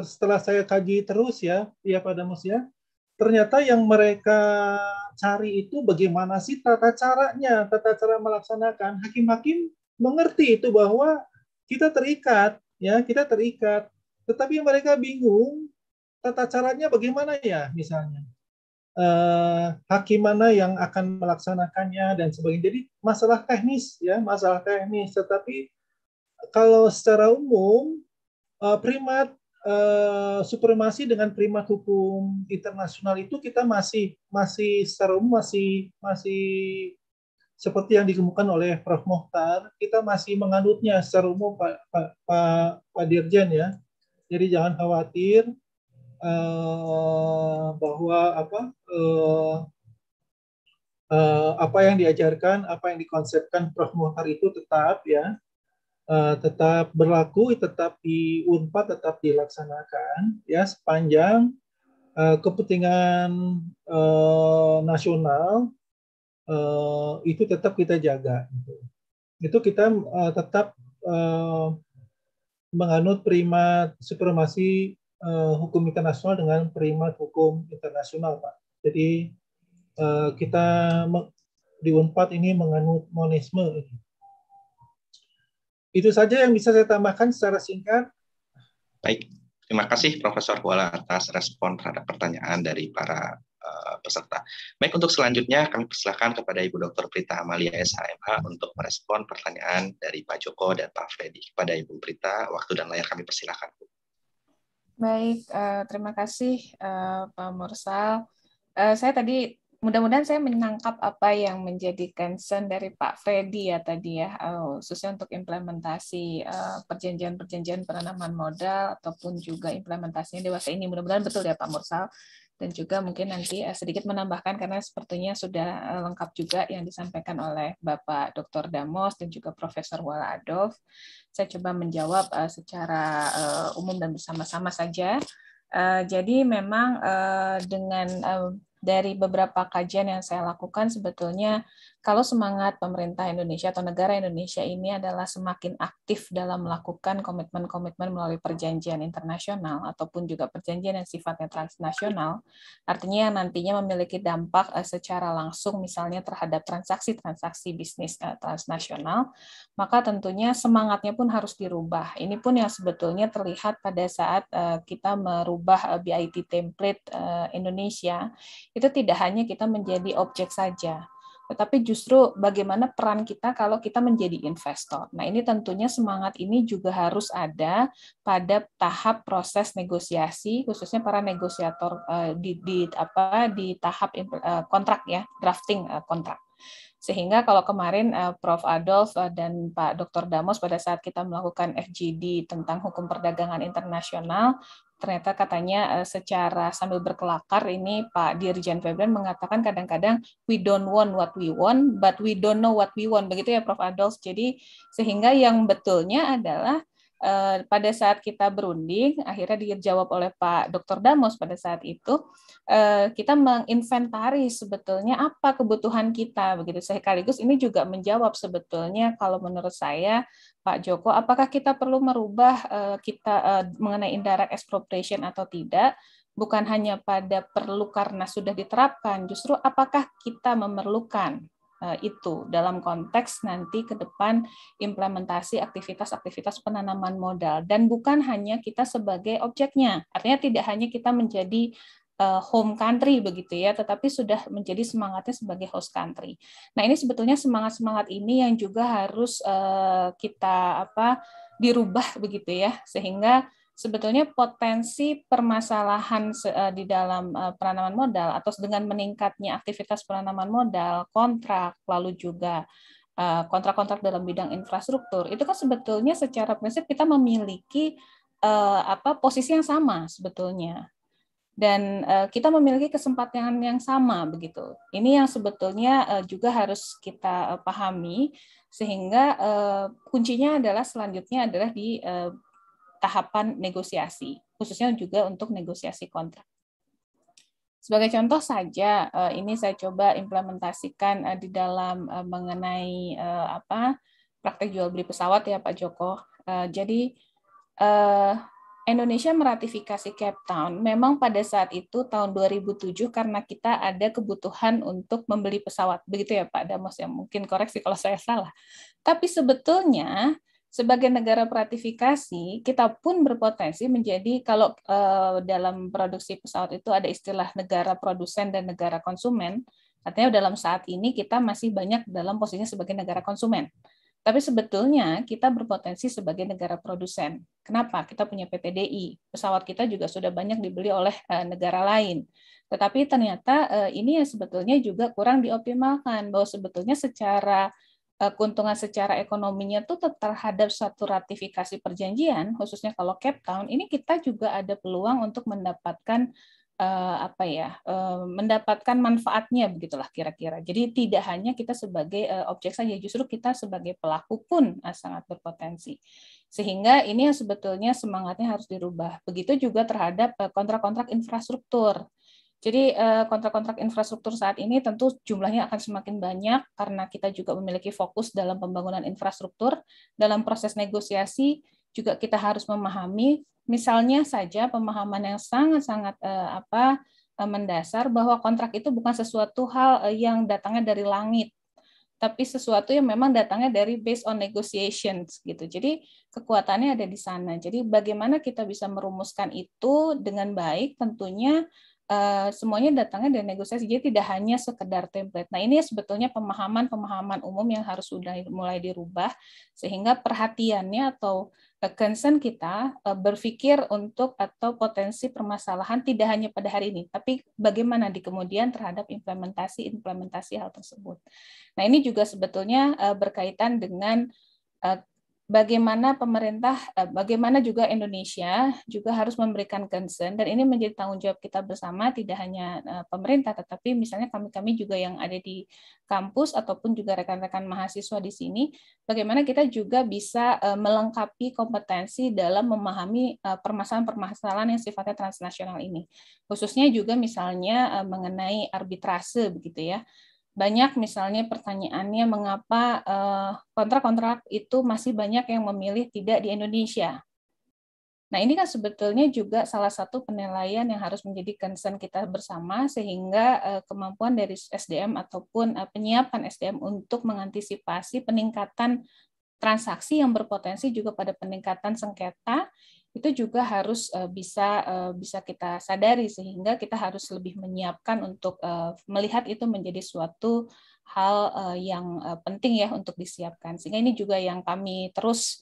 setelah saya kaji terus ya, ya pada Mus ya, ternyata yang mereka cari itu bagaimana sih tata caranya, tata cara melaksanakan. Hakim-hakim mengerti itu bahwa kita terikat, ya kita terikat. Tetapi mereka bingung tata caranya bagaimana ya misalnya. Eh, hakim mana yang akan melaksanakannya dan sebagainya. Jadi masalah teknis ya, masalah teknis. Tetapi kalau secara umum eh, primat eh, supremasi dengan primat hukum internasional itu kita masih masih secara umum masih masih seperti yang dikemukakan oleh Prof. Mohtar, kita masih menganutnya secara umum Pak, Pak, Pak, Pak Dirjen ya. Jadi jangan khawatir eh, bahwa apa eh, eh, apa yang diajarkan, apa yang dikonsepkan Prof. Mohtar itu tetap ya. Eh, tetap berlaku, tetap di UNPAD tetap dilaksanakan ya sepanjang uh, kepentingan uh, nasional uh, itu tetap kita jaga. Gitu. Itu kita uh, tetap uh, menganut primat supremasi uh, hukum internasional dengan primat hukum internasional, Pak. Jadi uh, kita di Unpad ini menganut monisme ini. Gitu. Itu saja yang bisa saya tambahkan secara singkat. Baik, terima kasih Profesor Kuala atas respon terhadap pertanyaan dari para eh, peserta. Baik, untuk selanjutnya kami persilahkan kepada Ibu Dr. Prita Amalia SHMH untuk merespon pertanyaan dari Pak Joko dan Pak Freddy. Kepada Ibu Prita, waktu dan layar kami persilahkan. Baik, eh, terima kasih eh, Pak Mursal. saya tadi mudah-mudahan saya menangkap apa yang menjadi concern dari Pak Freddy ya tadi ya, eh, khususnya untuk implementasi eh, perjanjian-perjanjian penanaman modal ataupun juga implementasinya dewasa ini. Mudah-mudahan betul ya Pak Mursal dan juga mungkin nanti eh, sedikit menambahkan karena sepertinya sudah lengkap juga yang disampaikan oleh Bapak Dr. Damos dan juga Profesor Wala Adolf. Saya coba menjawab secara umum dan bersama-sama saja. Jadi memang dengan dari beberapa kajian yang saya lakukan sebetulnya kalau semangat pemerintah Indonesia atau negara Indonesia ini adalah semakin aktif dalam melakukan komitmen-komitmen melalui perjanjian internasional ataupun juga perjanjian yang sifatnya transnasional, artinya yang nantinya memiliki dampak eh, secara langsung misalnya terhadap transaksi-transaksi bisnis eh, transnasional, maka tentunya semangatnya pun harus dirubah. Ini pun yang sebetulnya terlihat pada saat eh, kita merubah BIT template Indonesia, itu tidak hanya kita menjadi objek saja, tetapi justru bagaimana peran kita kalau kita menjadi investor. Nah, ini tentunya semangat ini juga harus ada pada tahap proses negosiasi, khususnya para negosiator eh, di, di apa di tahap eh, kontrak ya, drafting eh, kontrak. Sehingga kalau kemarin uh, Prof. Adolf uh, dan Pak Dr. Damos pada saat kita melakukan FGD tentang hukum perdagangan internasional, ternyata katanya uh, secara sambil berkelakar ini Pak Dirjen Febren mengatakan kadang-kadang we don't want what we want, but we don't know what we want. Begitu ya Prof. Adolf. Jadi sehingga yang betulnya adalah Eh, pada saat kita berunding, akhirnya dijawab oleh Pak Dr. Damos pada saat itu, eh, kita menginventari sebetulnya apa kebutuhan kita begitu. Sekaligus ini juga menjawab sebetulnya kalau menurut saya Pak Joko, apakah kita perlu merubah eh, kita mengenai indirect expropriation atau tidak? Bukan hanya pada perlu karena sudah diterapkan, justru apakah kita memerlukan Eh, itu dalam konteks nanti ke depan implementasi aktivitas-aktivitas penanaman modal dan bukan hanya kita sebagai objeknya artinya tidak hanya kita menjadi eh, home country begitu ya, tetapi sudah menjadi semangatnya sebagai host country. Nah ini sebetulnya semangat-semangat ini yang juga harus eh, kita apa dirubah begitu ya, sehingga sebetulnya potensi permasalahan eh, di dalam eh, penanaman modal atau dengan meningkatnya aktivitas penanaman modal, kontrak, lalu juga eh, kontrak-kontrak dalam bidang infrastruktur itu kan sebetulnya secara prinsip kita memiliki apa posisi yang sama sebetulnya dan kita memiliki kesempatan yang sama begitu. Ini yang sebetulnya juga harus kita pahami sehingga kuncinya adalah selanjutnya adalah di tahapan negosiasi, khususnya juga untuk negosiasi kontrak. Sebagai contoh saja, eh, ini saya coba implementasikan eh, di dalam eh, mengenai apa praktek jual beli pesawat ya Pak Joko. Jadi Indonesia meratifikasi Cape Town memang pada saat itu tahun 2007 karena kita ada kebutuhan untuk membeli pesawat. Begitu ya Pak Damos ya, mungkin koreksi kalau saya salah. Tapi sebetulnya sebagai negara pratifikasi, kita pun berpotensi menjadi kalau uh, dalam produksi pesawat itu ada istilah negara produsen dan negara konsumen. Artinya dalam saat ini kita masih banyak dalam posisinya sebagai negara konsumen. Tapi sebetulnya kita berpotensi sebagai negara produsen. Kenapa? Kita punya PTDI. Pesawat kita juga sudah banyak dibeli oleh eh, negara lain. Tetapi ternyata eh, ini sebetulnya juga kurang dioptimalkan bahwa sebetulnya secara Eh, keuntungan secara ekonominya tuh terhadap suatu ratifikasi perjanjian khususnya kalau Cape Town ini kita juga ada peluang untuk mendapatkan uh, apa ya uh, mendapatkan manfaatnya begitulah kira-kira jadi tidak hanya kita sebagai uh, objek saja justru kita sebagai pelaku pun sangat berpotensi sehingga ini yang sebetulnya semangatnya harus dirubah begitu juga terhadap kontrak-kontrak infrastruktur jadi eh, kontrak-kontrak infrastruktur saat ini tentu jumlahnya akan semakin banyak karena kita juga memiliki fokus dalam pembangunan infrastruktur. Dalam proses negosiasi juga kita harus memahami, misalnya saja pemahaman yang sangat-sangat eh, apa eh, mendasar bahwa kontrak itu bukan sesuatu hal yang datangnya dari langit, tapi sesuatu yang memang datangnya dari based on negotiations gitu. Jadi kekuatannya ada di sana. Jadi bagaimana kita bisa merumuskan itu dengan baik tentunya Eh, semuanya datangnya dari negosiasi jadi tidak hanya sekedar template nah ini sebetulnya pemahaman pemahaman umum yang harus sudah mulai dirubah sehingga perhatiannya atau eh, concern kita eh, berpikir untuk atau potensi permasalahan tidak hanya pada hari ini, tapi bagaimana di kemudian terhadap implementasi-implementasi hal tersebut. Nah ini juga sebetulnya berkaitan dengan bagaimana pemerintah, eh, bagaimana juga Indonesia juga harus memberikan concern dan ini menjadi tanggung jawab kita bersama tidak hanya eh, pemerintah tetapi misalnya kami-kami juga yang ada di kampus ataupun juga rekan-rekan mahasiswa di sini bagaimana kita juga bisa eh, melengkapi kompetensi dalam memahami permasalahan-permasalahan yang sifatnya transnasional ini khususnya juga misalnya mengenai arbitrase begitu ya banyak misalnya pertanyaannya mengapa eh, kontrak-kontrak itu masih banyak yang memilih tidak di Indonesia. Nah, ini kan sebetulnya juga salah satu penilaian yang harus menjadi concern kita bersama sehingga eh, kemampuan dari SDM ataupun eh, penyiapan SDM untuk mengantisipasi peningkatan transaksi yang berpotensi juga pada peningkatan sengketa itu juga harus eh, bisa eh, bisa kita sadari sehingga kita harus lebih menyiapkan untuk eh, melihat itu menjadi suatu hal yang penting ya untuk disiapkan sehingga ini juga yang kami terus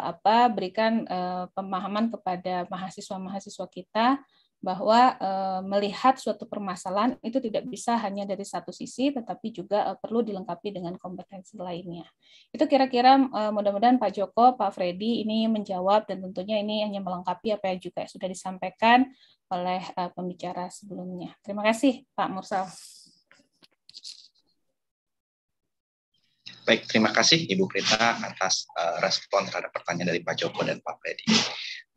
apa berikan pemahaman kepada mahasiswa mahasiswa kita bahwa eh, melihat suatu permasalahan itu tidak bisa hanya dari satu sisi, tetapi juga eh, perlu dilengkapi dengan kompetensi lainnya. Itu kira-kira eh, mudah-mudahan Pak Joko, Pak Freddy ini menjawab dan tentunya ini hanya melengkapi apa yang juga sudah disampaikan oleh pembicara sebelumnya. Terima kasih Pak Mursal. Baik, terima kasih Ibu Krita atas uh, respon terhadap pertanyaan dari Pak Joko dan Pak Freddy.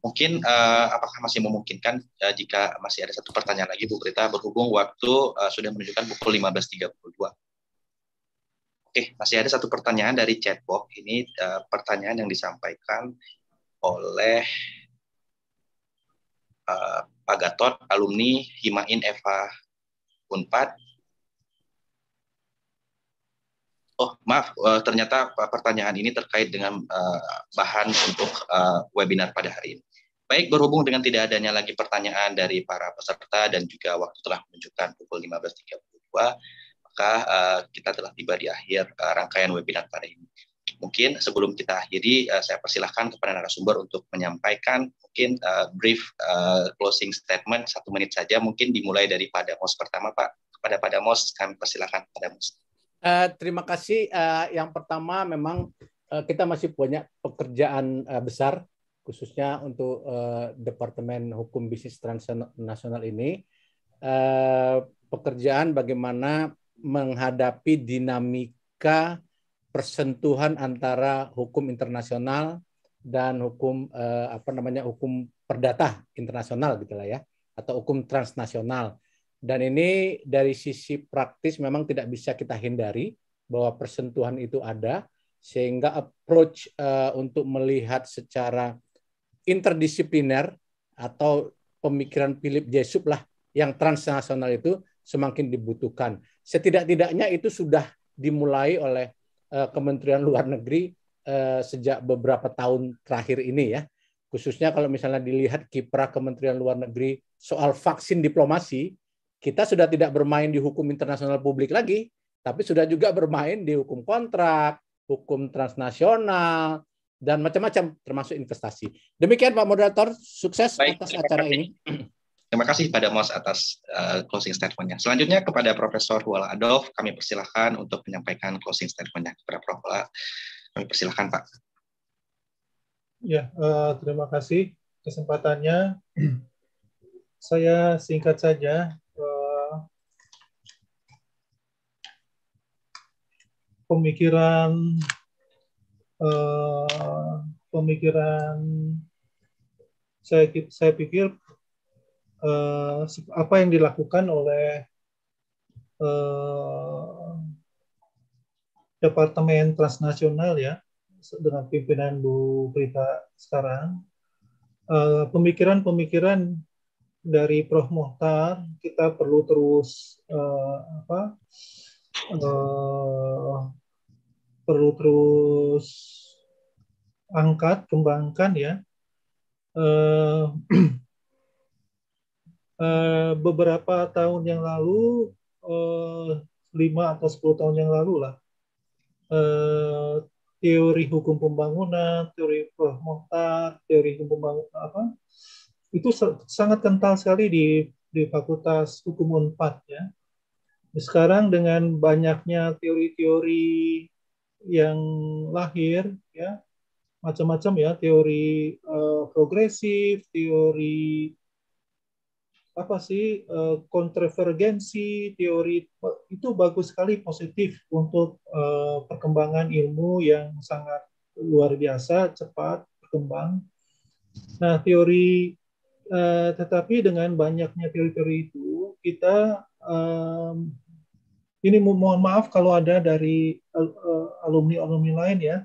Mungkin uh, apakah masih memungkinkan uh, jika masih ada satu pertanyaan lagi Bu Prita berhubung waktu uh, sudah menunjukkan pukul 15.32. Oke, masih ada satu pertanyaan dari chatbox. Ini uh, pertanyaan yang disampaikan oleh uh, Pak Gatot, alumni Himain Eva Unpad Oh maaf, ternyata pertanyaan ini terkait dengan bahan untuk webinar pada hari ini. Baik, berhubung dengan tidak adanya lagi pertanyaan dari para peserta dan juga waktu telah menunjukkan pukul 15.32, maka uh, kita telah tiba di akhir uh, rangkaian webinar pada ini. Mungkin sebelum kita akhiri, uh, saya persilahkan kepada narasumber untuk menyampaikan mungkin uh, brief uh, closing statement satu menit saja, mungkin dimulai dari pada mos pertama, Pak. Kepada pada mos, kami persilahkan pada mos. Uh, terima kasih. Uh, yang pertama memang kita masih punya pekerjaan besar khususnya untuk uh, Departemen Hukum Bisnis Transnasional ini uh, pekerjaan bagaimana menghadapi dinamika persentuhan antara hukum internasional dan hukum uh, apa namanya hukum perdata internasional gitulah ya atau hukum transnasional dan ini dari sisi praktis memang tidak bisa kita hindari bahwa persentuhan itu ada sehingga approach uh, untuk melihat secara interdisipliner atau pemikiran Philip Jesup lah yang transnasional itu semakin dibutuhkan. Setidak-tidaknya itu sudah dimulai oleh uh, Kementerian Luar Negeri uh, sejak beberapa tahun terakhir ini ya. Khususnya kalau misalnya dilihat kiprah Kementerian Luar Negeri soal vaksin diplomasi, kita sudah tidak bermain di hukum internasional publik lagi, tapi sudah juga bermain di hukum kontrak, hukum transnasional, dan macam-macam termasuk investasi. Demikian Pak Moderator, sukses Baik, atas acara kasih. ini. Terima kasih pada Mas atas uh, closing statement-nya. Selanjutnya kepada Profesor Huala Adolf, kami persilahkan untuk menyampaikan closing statement-nya kepada Prof. Huala. Kami persilahkan Pak. Ya, uh, terima kasih kesempatannya. Saya singkat saja. Eh, pemikiran Eh, pemikiran saya saya pikir eh, apa yang dilakukan oleh eh, departemen transnasional ya dengan pimpinan Bu Prita sekarang pemikiran-pemikiran dari Prof Mohtar kita perlu terus apa perlu terus angkat, kembangkan ya. Uh, uh, beberapa tahun yang lalu, uh, atau sepuluh tahun yang lalu lah, uh, teori hukum pembangunan, teori Mohtar, teori hukum pembangunan apa, itu sangat kental sekali di di Fakultas Hukum Unpad ya. Sekarang dengan banyaknya teori-teori yang lahir ya macam-macam ya teori uh, progresif, teori apa sih uh, teori itu bagus sekali positif untuk eh, perkembangan ilmu yang sangat luar biasa cepat berkembang. Nah teori tetapi dengan banyaknya teori-teori itu kita ini mohon maaf kalau ada dari eh, eh, alumni-alumni lain ya.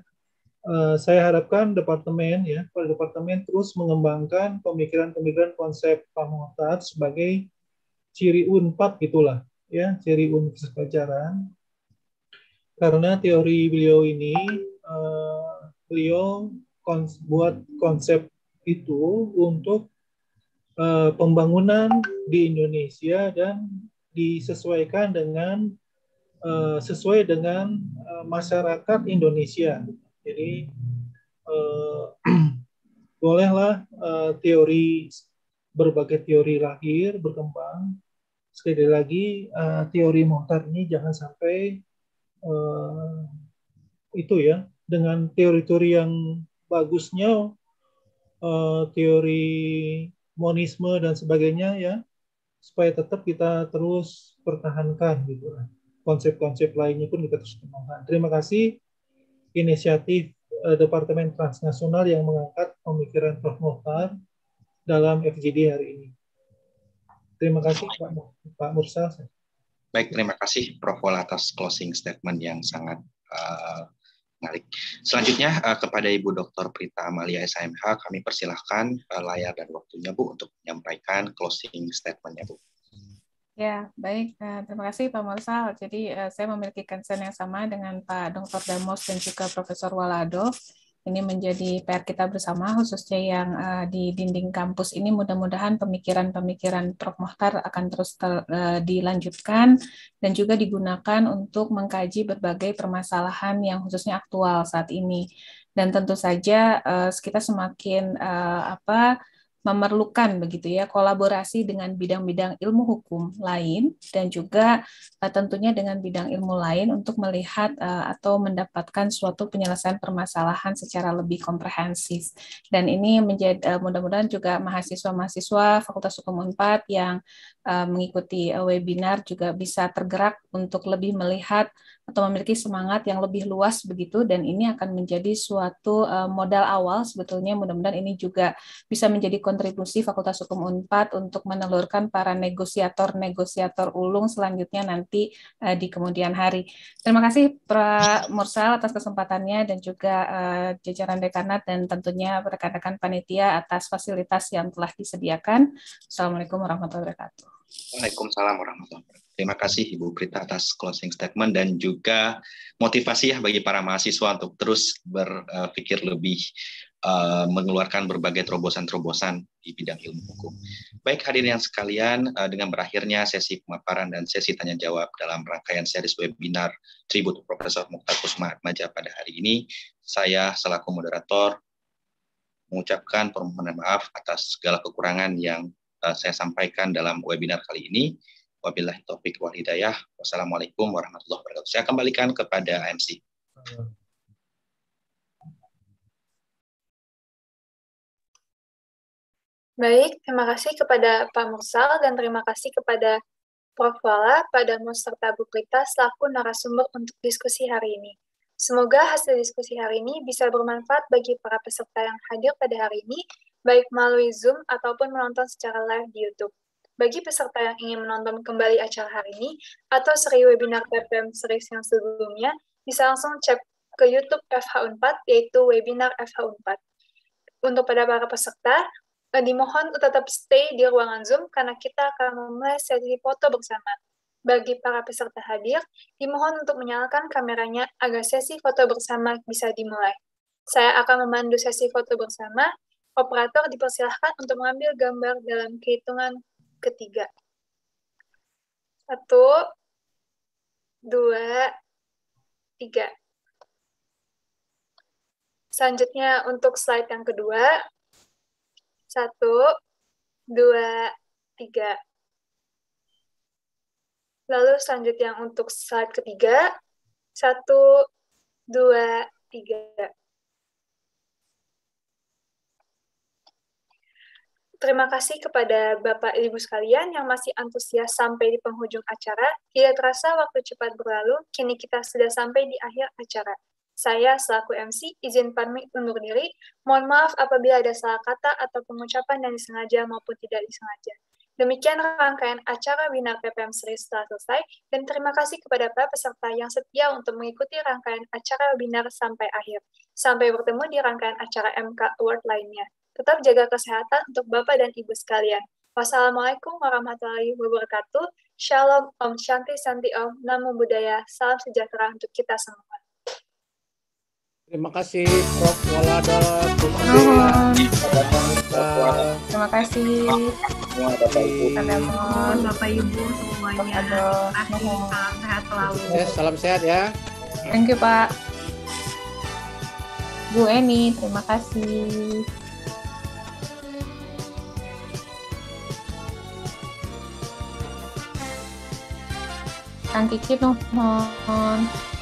Eh, saya harapkan departemen ya, pada departemen terus mengembangkan pemikiran-pemikiran konsep Pamungkat sebagai ciri unpad gitulah ya, ciri universitas pelajaran. Karena teori beliau ini beliau kons buat konsep itu untuk pembangunan di Indonesia dan disesuaikan dengan Eh, sesuai dengan eh, masyarakat Indonesia. Jadi eh, bolehlah teori berbagai teori lahir berkembang. Sekali lagi teori Mohtar ini jangan sampai itu ya dengan teori-teori yang bagusnya teori monisme dan sebagainya ya supaya tetap kita terus pertahankan gitu konsep-konsep lainnya pun kita terus kembangkan. Terima kasih inisiatif eh, Departemen Transnasional yang mengangkat pemikiran Prof. Mohtar dalam FGD hari ini. Terima kasih Pak, Pak Mursal. Baik, terima kasih Prof. Wal atas closing statement yang sangat uh, menarik. Selanjutnya eh, kepada Ibu Dr. Prita Amalia SMH, kami persilahkan uh, layar dan waktunya Bu untuk menyampaikan closing statementnya Bu. Ya, baik. Eh, terima kasih Pak Mursal. Jadi eh, saya memiliki concern yang sama dengan Pak Dr. Damos dan juga Profesor Walado. Ini menjadi PR kita bersama, khususnya yang eh, di dinding kampus ini mudah-mudahan pemikiran-pemikiran Prof. Mohtar akan terus ter, dilanjutkan dan juga digunakan untuk mengkaji berbagai permasalahan yang khususnya aktual saat ini. Dan tentu saja kita semakin apa memerlukan begitu ya kolaborasi dengan bidang-bidang ilmu hukum lain dan juga uh, tentunya dengan bidang ilmu lain untuk melihat uh, atau mendapatkan suatu penyelesaian permasalahan secara lebih komprehensif. Dan ini menjadi uh, eh, mudah-mudahan juga mahasiswa-mahasiswa Fakultas Hukum Unpad yang uh, mengikuti uh, webinar juga bisa tergerak untuk lebih melihat atau memiliki semangat yang lebih luas begitu dan ini akan menjadi suatu uh, modal awal sebetulnya mudah-mudahan ini juga bisa menjadi kontribusi Fakultas Hukum Unpad untuk menelurkan para negosiator-negosiator ulung selanjutnya nanti uh, di kemudian hari. Terima kasih Pra Mursal atas kesempatannya dan juga uh, jajaran dekanat dan tentunya rekan-rekan panitia atas fasilitas yang telah disediakan. Assalamualaikum warahmatullahi wabarakatuh. Waalaikumsalam warahmatullahi wabarakatuh. Terima kasih Ibu Prita atas closing statement dan juga motivasi ya bagi para mahasiswa untuk terus berpikir lebih eh, mengeluarkan berbagai terobosan-terobosan di bidang ilmu hukum. Baik hadirin yang sekalian, eh, dengan berakhirnya sesi pemaparan dan sesi tanya jawab dalam rangkaian series webinar Tribute Profesor Mukhtar Kusma Atmaja pada hari ini, saya selaku moderator mengucapkan permohonan maaf atas segala kekurangan yang Eh, saya sampaikan dalam webinar kali ini. Wabillahi taufik wal hidayah. Wassalamualaikum warahmatullahi wabarakatuh. Saya kembalikan kepada MC. Baik, terima kasih kepada Pak Mursal dan terima kasih kepada Prof. Wala, pada Damus, serta Bu Prita selaku narasumber untuk diskusi hari ini. Semoga hasil diskusi hari ini bisa bermanfaat bagi para peserta yang hadir pada hari ini baik melalui Zoom ataupun menonton secara live di YouTube. Bagi peserta yang ingin menonton kembali acara hari ini atau seri webinar PPM series yang sebelumnya, bisa langsung cek ke YouTube FH 4 yaitu webinar FH 4 Untuk pada para peserta, eh, dimohon tetap stay di ruangan Zoom karena kita akan memulai sesi foto bersama. Bagi para peserta hadir, dimohon untuk menyalakan kameranya agar sesi foto bersama bisa dimulai. Saya akan memandu sesi foto bersama operator dipersilahkan untuk mengambil gambar dalam kehitungan ketiga. Satu, dua, tiga. Selanjutnya untuk slide yang kedua. Satu, dua, tiga. Lalu selanjutnya untuk slide ketiga. Satu, dua, tiga. Terima kasih kepada Bapak Ibu sekalian yang masih antusias sampai di penghujung acara. Tidak terasa waktu cepat berlalu, kini kita sudah sampai di akhir acara. Saya selaku MC izin pamit undur diri. Mohon maaf apabila ada salah kata atau pengucapan yang disengaja maupun tidak disengaja. Demikian rangkaian acara Bina PPM Series setelah selesai dan terima kasih kepada para peserta yang setia untuk mengikuti rangkaian acara webinar sampai akhir. Sampai bertemu di rangkaian acara MK Award lainnya. Tetap jaga kesehatan untuk Bapak dan Ibu sekalian. Wassalamualaikum warahmatullahi wabarakatuh. Shalom Om Shanti Santi Om. Namo Buddhaya. Salam sejahtera untuk kita semua. Terima kasih Prof. Walada. Terima kasih. kasih. Terima kasih. Bapak, Bapak Ibu semuanya. kasih. salam sehat Terima kasih. salam sehat ya. Terima Terima Pak. Bu Eni, terima kasih. anti kinohon